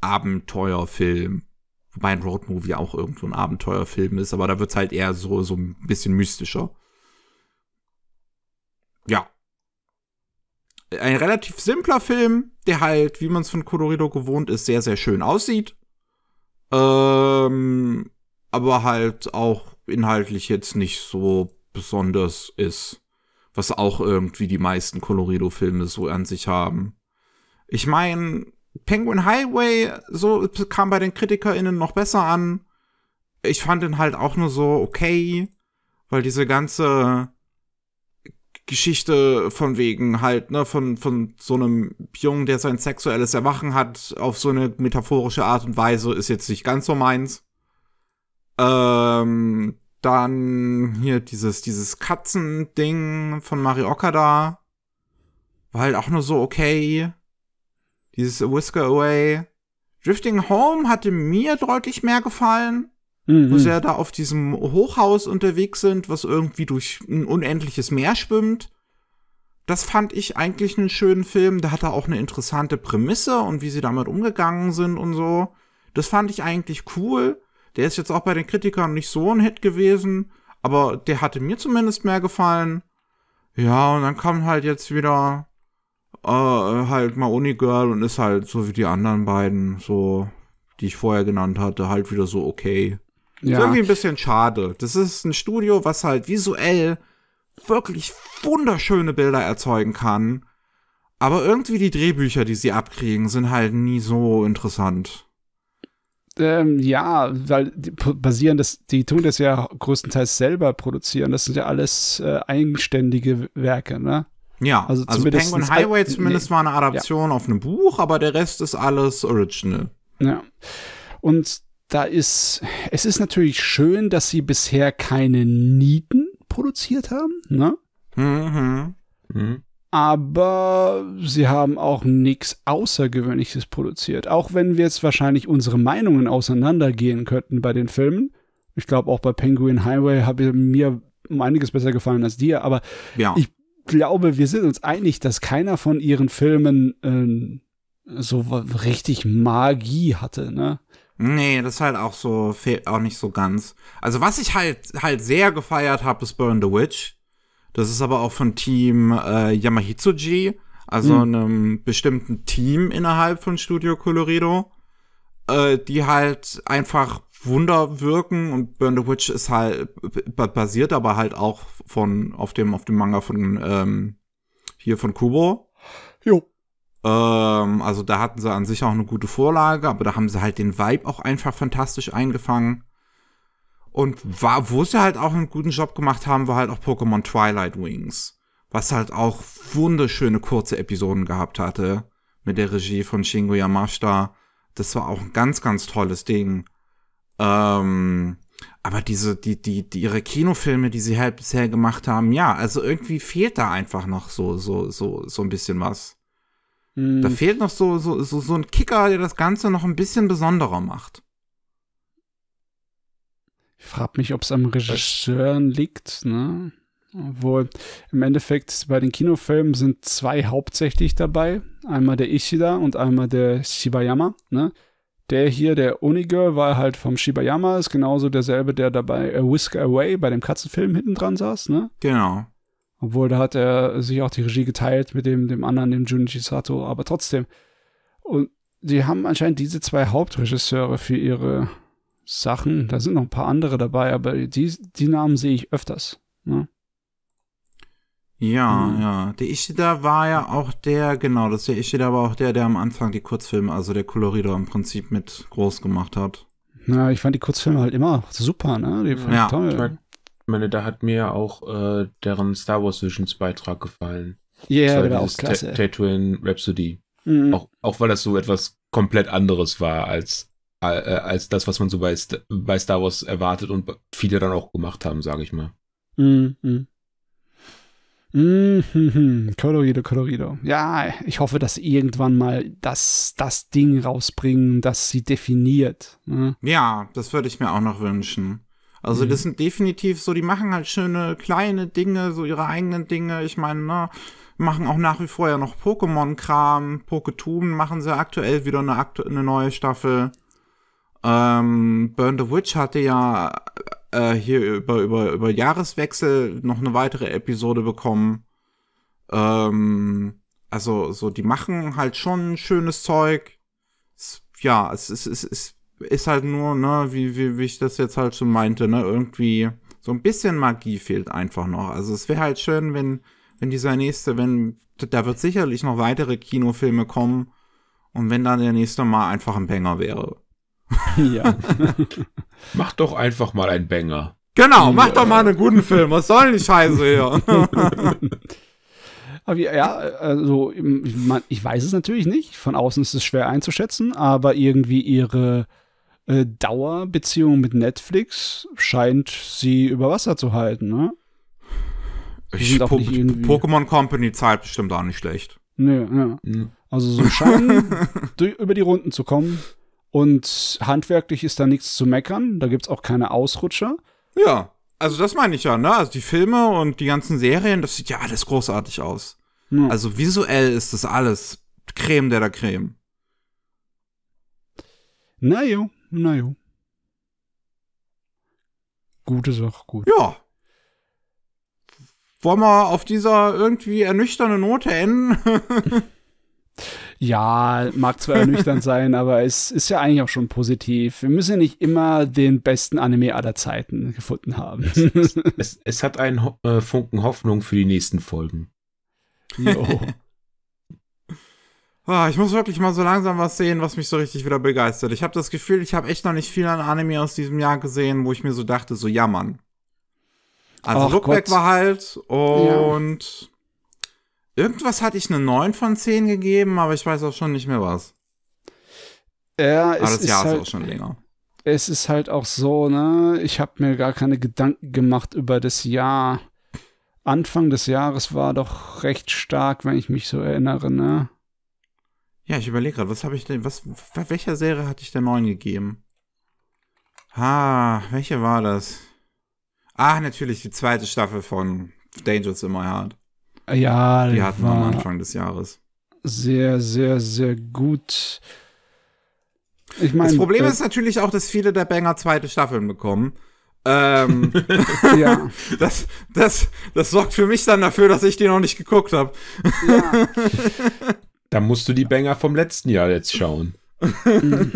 Speaker 1: Abenteuerfilm. Wobei ein Roadmovie auch irgendwo ein Abenteuerfilm ist, aber da wird's halt eher so, so ein bisschen mystischer. Ja. Ein relativ simpler Film, der halt, wie man es von Colorido gewohnt ist, sehr, sehr schön aussieht. Ähm, aber halt auch inhaltlich jetzt nicht so besonders ist. Was auch irgendwie die meisten Colorido-Filme so an sich haben. Ich meine, Penguin Highway so kam bei den KritikerInnen noch besser an. Ich fand ihn halt auch nur so okay, weil diese ganze Geschichte von wegen halt, ne, von, von so einem Jungen, der sein sexuelles Erwachen hat, auf so eine metaphorische Art und Weise, ist jetzt nicht ganz so meins. Ähm, dann hier dieses, dieses Katzending von Mari Okada. War halt auch nur so okay dieses Whisker Away. Drifting Home hatte mir deutlich mehr gefallen, mhm. wo sie ja da auf diesem Hochhaus unterwegs sind, was irgendwie durch ein unendliches Meer schwimmt. Das fand ich eigentlich einen schönen Film. Der hatte auch eine interessante Prämisse und wie sie damit umgegangen sind und so. Das fand ich eigentlich cool. Der ist jetzt auch bei den Kritikern nicht so ein Hit gewesen, aber der hatte mir zumindest mehr gefallen. Ja, und dann kam halt jetzt wieder Ah, äh, halt Maoni Girl und ist halt so wie die anderen beiden, so, die ich vorher genannt hatte, halt wieder so okay. Ja. Ist irgendwie ein bisschen schade. Das ist ein Studio, was halt visuell wirklich wunderschöne Bilder erzeugen kann. Aber irgendwie die Drehbücher, die sie abkriegen, sind halt nie so interessant.
Speaker 3: Ähm, ja, weil die basieren das, die tun das ja größtenteils selber produzieren. Das sind ja alles äh, eigenständige Werke, ne? Ja, also, also Penguin Highway zumindest nee. war eine
Speaker 1: Adaption ja. auf einem Buch, aber der Rest ist alles Original.
Speaker 3: Ja. Und da ist, es ist natürlich schön, dass sie bisher keine Nieten produziert haben, ne? Mhm. mhm. Aber sie haben auch nichts Außergewöhnliches produziert. Auch wenn wir jetzt wahrscheinlich unsere Meinungen auseinandergehen könnten bei den Filmen. Ich glaube, auch bei Penguin Highway habe mir um einiges besser gefallen als dir, aber ja. ich glaube, wir sind uns einig, dass keiner von ihren Filmen äh, so richtig Magie hatte, ne? Nee,
Speaker 1: das ist halt auch so, fehlt auch nicht so ganz. Also was ich halt, halt sehr gefeiert habe, ist Burn the Witch. Das ist aber auch von Team äh, Yamahitsuji, also mhm. einem bestimmten Team innerhalb von Studio Colorido, äh, die halt einfach Wunder wirken und Burn the Witch ist halt basiert aber halt auch von auf dem auf dem Manga von ähm, hier von Kubo. Jo. Ähm, also da hatten sie an sich auch eine gute Vorlage, aber da haben sie halt den Vibe auch einfach fantastisch eingefangen. Und war, wo sie halt auch einen guten Job gemacht haben, war halt auch Pokémon Twilight Wings, was halt auch wunderschöne kurze Episoden gehabt hatte mit der Regie von Shingo Yamashita. Das war auch ein ganz, ganz tolles Ding. Ähm, aber diese, die, die, die, ihre Kinofilme, die sie halt bisher gemacht haben, ja, also irgendwie fehlt da einfach noch so, so, so, so ein bisschen was. Hm. Da fehlt noch so, so, so, so ein Kicker, der das Ganze noch ein bisschen besonderer macht.
Speaker 3: Ich frage mich, ob es am Regisseur liegt, ne? Obwohl, im Endeffekt bei den Kinofilmen sind zwei hauptsächlich dabei. Einmal der Ishida und einmal der Shibayama, ne? Der hier, der Onigirl, war halt vom Shibayama, ist genauso derselbe, der dabei A äh, Whisk Away bei dem Katzenfilm hinten dran saß, ne? Genau. Obwohl, da hat er sich auch die Regie geteilt mit dem, dem anderen, dem Junichi Sato, aber trotzdem. Und die haben anscheinend diese zwei Hauptregisseure für ihre Sachen. Da sind noch ein paar andere dabei, aber die, die Namen sehe ich öfters. Ne?
Speaker 1: Ja, mhm. ja. Der Ishida war ja auch der, genau, das der Ishida war auch der, der am Anfang die Kurzfilme, also der Colorido im Prinzip mit groß gemacht hat.
Speaker 3: Na, ich fand die Kurzfilme halt immer super, ne? Die fand ja. ich toll.
Speaker 2: Ich meine, da hat mir auch äh, deren Star Wars Visions Beitrag gefallen. Ja, yeah, der war auch klasse. Tatooine Rhapsody. Mhm. Auch, auch weil das so etwas komplett anderes war als, äh, als das, was man so bei, Star Wars erwartet und viele dann auch gemacht haben, sage ich mal.
Speaker 3: Mhm. mhm. Mm-hmm. Colorido, Colorido. Ja, ich hoffe, dass irgendwann mal das, das Ding rausbringen, das sie definiert. Ne?
Speaker 1: Ja, das würde ich mir auch noch wünschen.
Speaker 3: Also, mhm. das sind definitiv so, die machen halt schöne
Speaker 1: kleine Dinge, so ihre eigenen Dinge. Ich meine, ne, machen auch nach wie vor ja noch Pokémon-Kram. Poketuben machen sie aktuell wieder eine, aktu eine neue Staffel. Ähm, Burn the Witch hatte ja äh, hier über, über, über Jahreswechsel noch eine weitere Episode bekommen. Ähm, also, so, die machen halt schon schönes Zeug. Es, ja, es ist, es es ist halt nur, ne, wie, wie, wie ich das jetzt halt schon meinte, ne, irgendwie so ein bisschen Magie fehlt einfach noch. Also es wäre halt schön, wenn, wenn dieser nächste, wenn, da wird sicherlich noch weitere Kinofilme kommen und wenn dann der nächste mal einfach ein Banger wäre. Ja.
Speaker 2: mach doch einfach mal einen Banger. Genau, mach doch
Speaker 3: mal einen guten Film. Was soll denn die Scheiße hier? aber ja, also ich, weiß es natürlich nicht. Von außen ist es schwer einzuschätzen, aber irgendwie ihre äh, Dauerbeziehung mit Netflix scheint sie über Wasser zu halten, ne?
Speaker 1: Ich, po Pokémon Company zahlt bestimmt auch nicht schlecht.
Speaker 3: Nö, ja. Mhm. Also so scheinen über die Runden zu kommen. Und handwerklich ist da nichts zu meckern. Da gibt es auch keine Ausrutscher.
Speaker 1: Ja, also das meine ich ja, ne? Also die Filme und die ganzen Serien, das sieht ja alles großartig aus. Ja. Also visuell ist das alles Creme der der Creme.
Speaker 3: Na jo, na jo. Gute Sache, gut.
Speaker 1: Ja. Wollen wir auf dieser irgendwie ernüchternden Note enden?
Speaker 3: Ja, mag zwar ernüchternd sein, aber es ist ja eigentlich auch schon positiv. Wir müssen ja nicht immer den besten Anime aller Zeiten gefunden haben. Es, es, es hat einen Ho
Speaker 2: äh, Funken Hoffnung für die nächsten Folgen. Jo.
Speaker 1: oh, ich muss wirklich mal so langsam was sehen, was mich so richtig wieder begeistert. Ich habe das Gefühl, ich habe echt noch nicht viel an Anime aus diesem Jahr gesehen, wo ich mir so dachte, so jammern. Also Ach Rückweg war halt und Irgendwas hatte ich eine 9 von 10 gegeben, aber ich weiß auch schon nicht mehr was.
Speaker 3: Ja, es das ist Jahr halt, ist auch schon länger. Es ist halt auch so, ne? Ich habe mir gar keine Gedanken gemacht über das Jahr. Anfang des Jahres war doch recht stark, wenn ich mich so erinnere, ne?
Speaker 1: Ja, ich überlege gerade, was habe ich denn, was, welcher Serie hatte ich denn 9 gegeben? Ah, welche war das? Ah, natürlich die zweite Staffel von Dangerous in My Heart. Ja, die hatten wir am Anfang des Jahres.
Speaker 3: Sehr, sehr, sehr gut. Ich mein, das Problem äh, ist natürlich auch, dass
Speaker 1: viele der Banger zweite Staffeln bekommen. ähm, ja. Das, das,
Speaker 3: das sorgt für mich dann dafür, dass ich die noch nicht geguckt habe. Ja.
Speaker 2: da musst du die Banger vom letzten Jahr jetzt schauen. Mhm.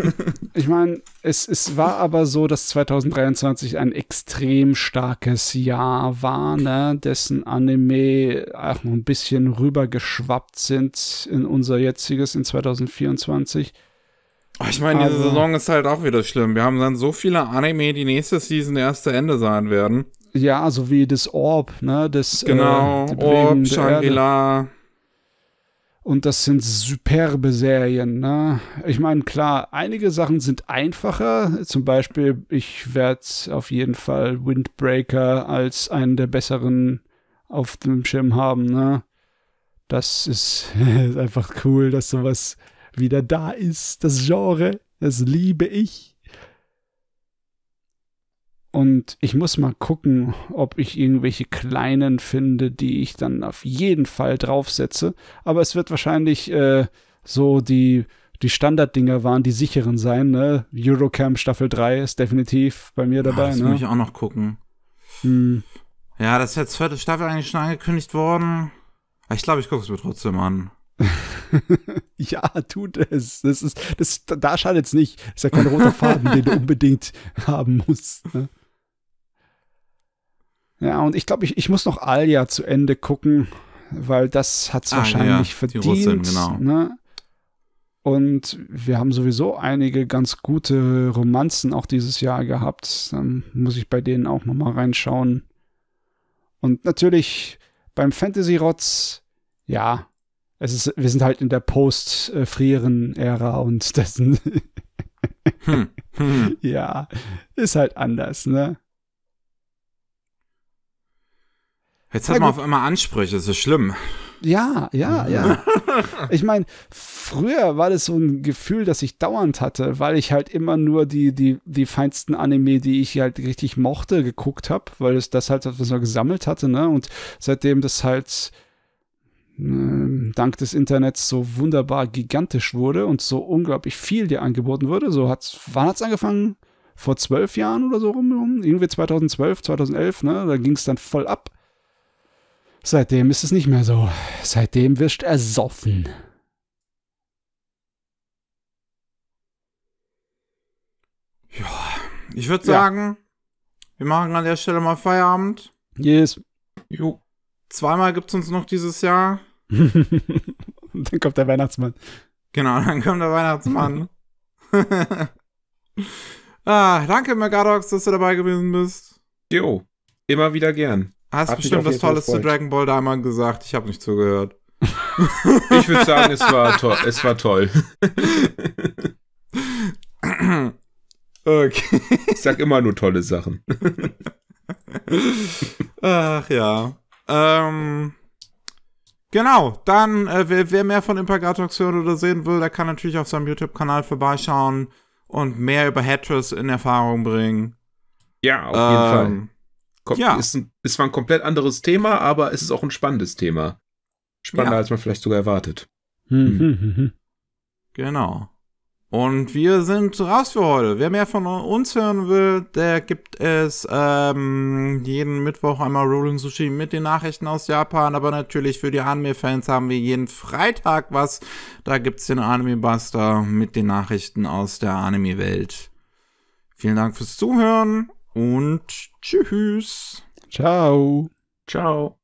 Speaker 3: ich meine, es, es war aber so, dass 2023 ein extrem starkes Jahr war, ne? dessen Anime auch noch ein bisschen rübergeschwappt sind in unser jetziges, in 2024. Ich meine, diese also, Saison
Speaker 1: ist halt auch wieder schlimm. Wir haben dann so viele Anime, die nächste Season erst zu Ende sein werden.
Speaker 3: Ja, so wie das Orb, ne? Das, äh, genau, äh, Orb, Shangri-La. Und das sind superbe Serien. Ne? Ich meine, klar, einige Sachen sind einfacher. Zum Beispiel, ich werde auf jeden Fall Windbreaker als einen der besseren auf dem Schirm haben. Ne? Das ist, ist einfach cool, dass sowas wieder da ist. Das Genre, das liebe ich. Und ich muss mal gucken, ob ich irgendwelche kleinen finde, die ich dann auf jeden Fall draufsetze. Aber es wird wahrscheinlich äh, so die, die Standarddinger waren, die sicheren sein. Ne? Eurocamp Staffel 3 ist definitiv bei mir dabei. Ja, das ne? muss ich auch noch gucken. Hm. Ja, das ist jetzt vierte
Speaker 1: Staffel eigentlich schon angekündigt worden. Ich glaube, ich gucke es mir trotzdem an.
Speaker 3: ja, tut es. Das ist, das, da schadet es nicht. Ist ja kein roter Faden, den du unbedingt haben musst. Ne? Ja, und ich glaube, ich, ich muss noch Alja zu Ende gucken, weil das hat es ah, wahrscheinlich ja, verdient. Die Russin, genau. Ne? Und wir haben sowieso einige ganz gute Romanzen auch dieses Jahr gehabt. Dann muss ich bei denen auch nochmal reinschauen. Und natürlich beim Fantasy-Rotz, ja, es ist, wir sind halt in der Post-Frieren-Ära und dessen. hm, hm. Ja, ist halt anders, ne?
Speaker 1: Jetzt hat man auf einmal Ansprüche, das ist schlimm. Ja, ja, ja. Mhm.
Speaker 3: ich meine, früher war das so ein Gefühl, das ich dauernd hatte, weil ich halt immer nur die, die, die feinsten Anime, die ich halt richtig mochte, geguckt habe, weil es das halt so gesammelt hatte, ne? Und seitdem das halt äh, dank des Internets so wunderbar gigantisch wurde und so unglaublich viel dir angeboten wurde, so hat's, wann hat's angefangen? Vor zwölf Jahren oder so rum, irgendwie 2012, 2011, ne? Da es dann voll ab Seitdem ist es nicht mehr so. Seitdem wirst ersoffen.
Speaker 1: Ja, ich würde sagen, ja. wir machen an der Stelle mal Feierabend. Yes. Jo. Zweimal gibt es uns noch dieses Jahr.
Speaker 3: dann kommt der Weihnachtsmann. Genau, dann kommt der Weihnachtsmann.
Speaker 1: ah, danke, Megadox, dass du dabei gewesen bist.
Speaker 2: Jo, immer wieder gern. Hast Hat bestimmt
Speaker 1: was Tolles zu Dragon Ball Daima gesagt. Ich habe nicht zugehört. ich würde sagen, es war, to es war toll.
Speaker 2: okay. Ich sag immer nur tolle Sachen. Ach ja.
Speaker 1: Ähm. Genau, dann, äh, wer, wer, mehr von Impagatox hören oder sehen will, der kann natürlich auf seinem YouTube-Kanal vorbeischauen und mehr über Hatters in
Speaker 2: Erfahrung bringen. Ja, auf ähm, jeden Fall ja. ist, ein, ist zwar ein komplett anderes Thema, aber es ist auch ein spannendes Thema. Spannender, ja. als man vielleicht sogar erwartet. Hm, mhm. hm.
Speaker 4: Hm, hm,
Speaker 1: genau. Und wir sind raus für heute. Wer mehr von uns hören will, der gibt es ähm, jeden Mittwoch einmal Rolling Sushi mit den Nachrichten aus Japan. Aber natürlich für die Anime-Fans haben wir jeden Freitag was. Da gibt's den Anime-Buster mit den Nachrichten aus der Anime-Welt. Vielen
Speaker 4: Dank fürs Zuhören und tschüss. Ciao. Ciao.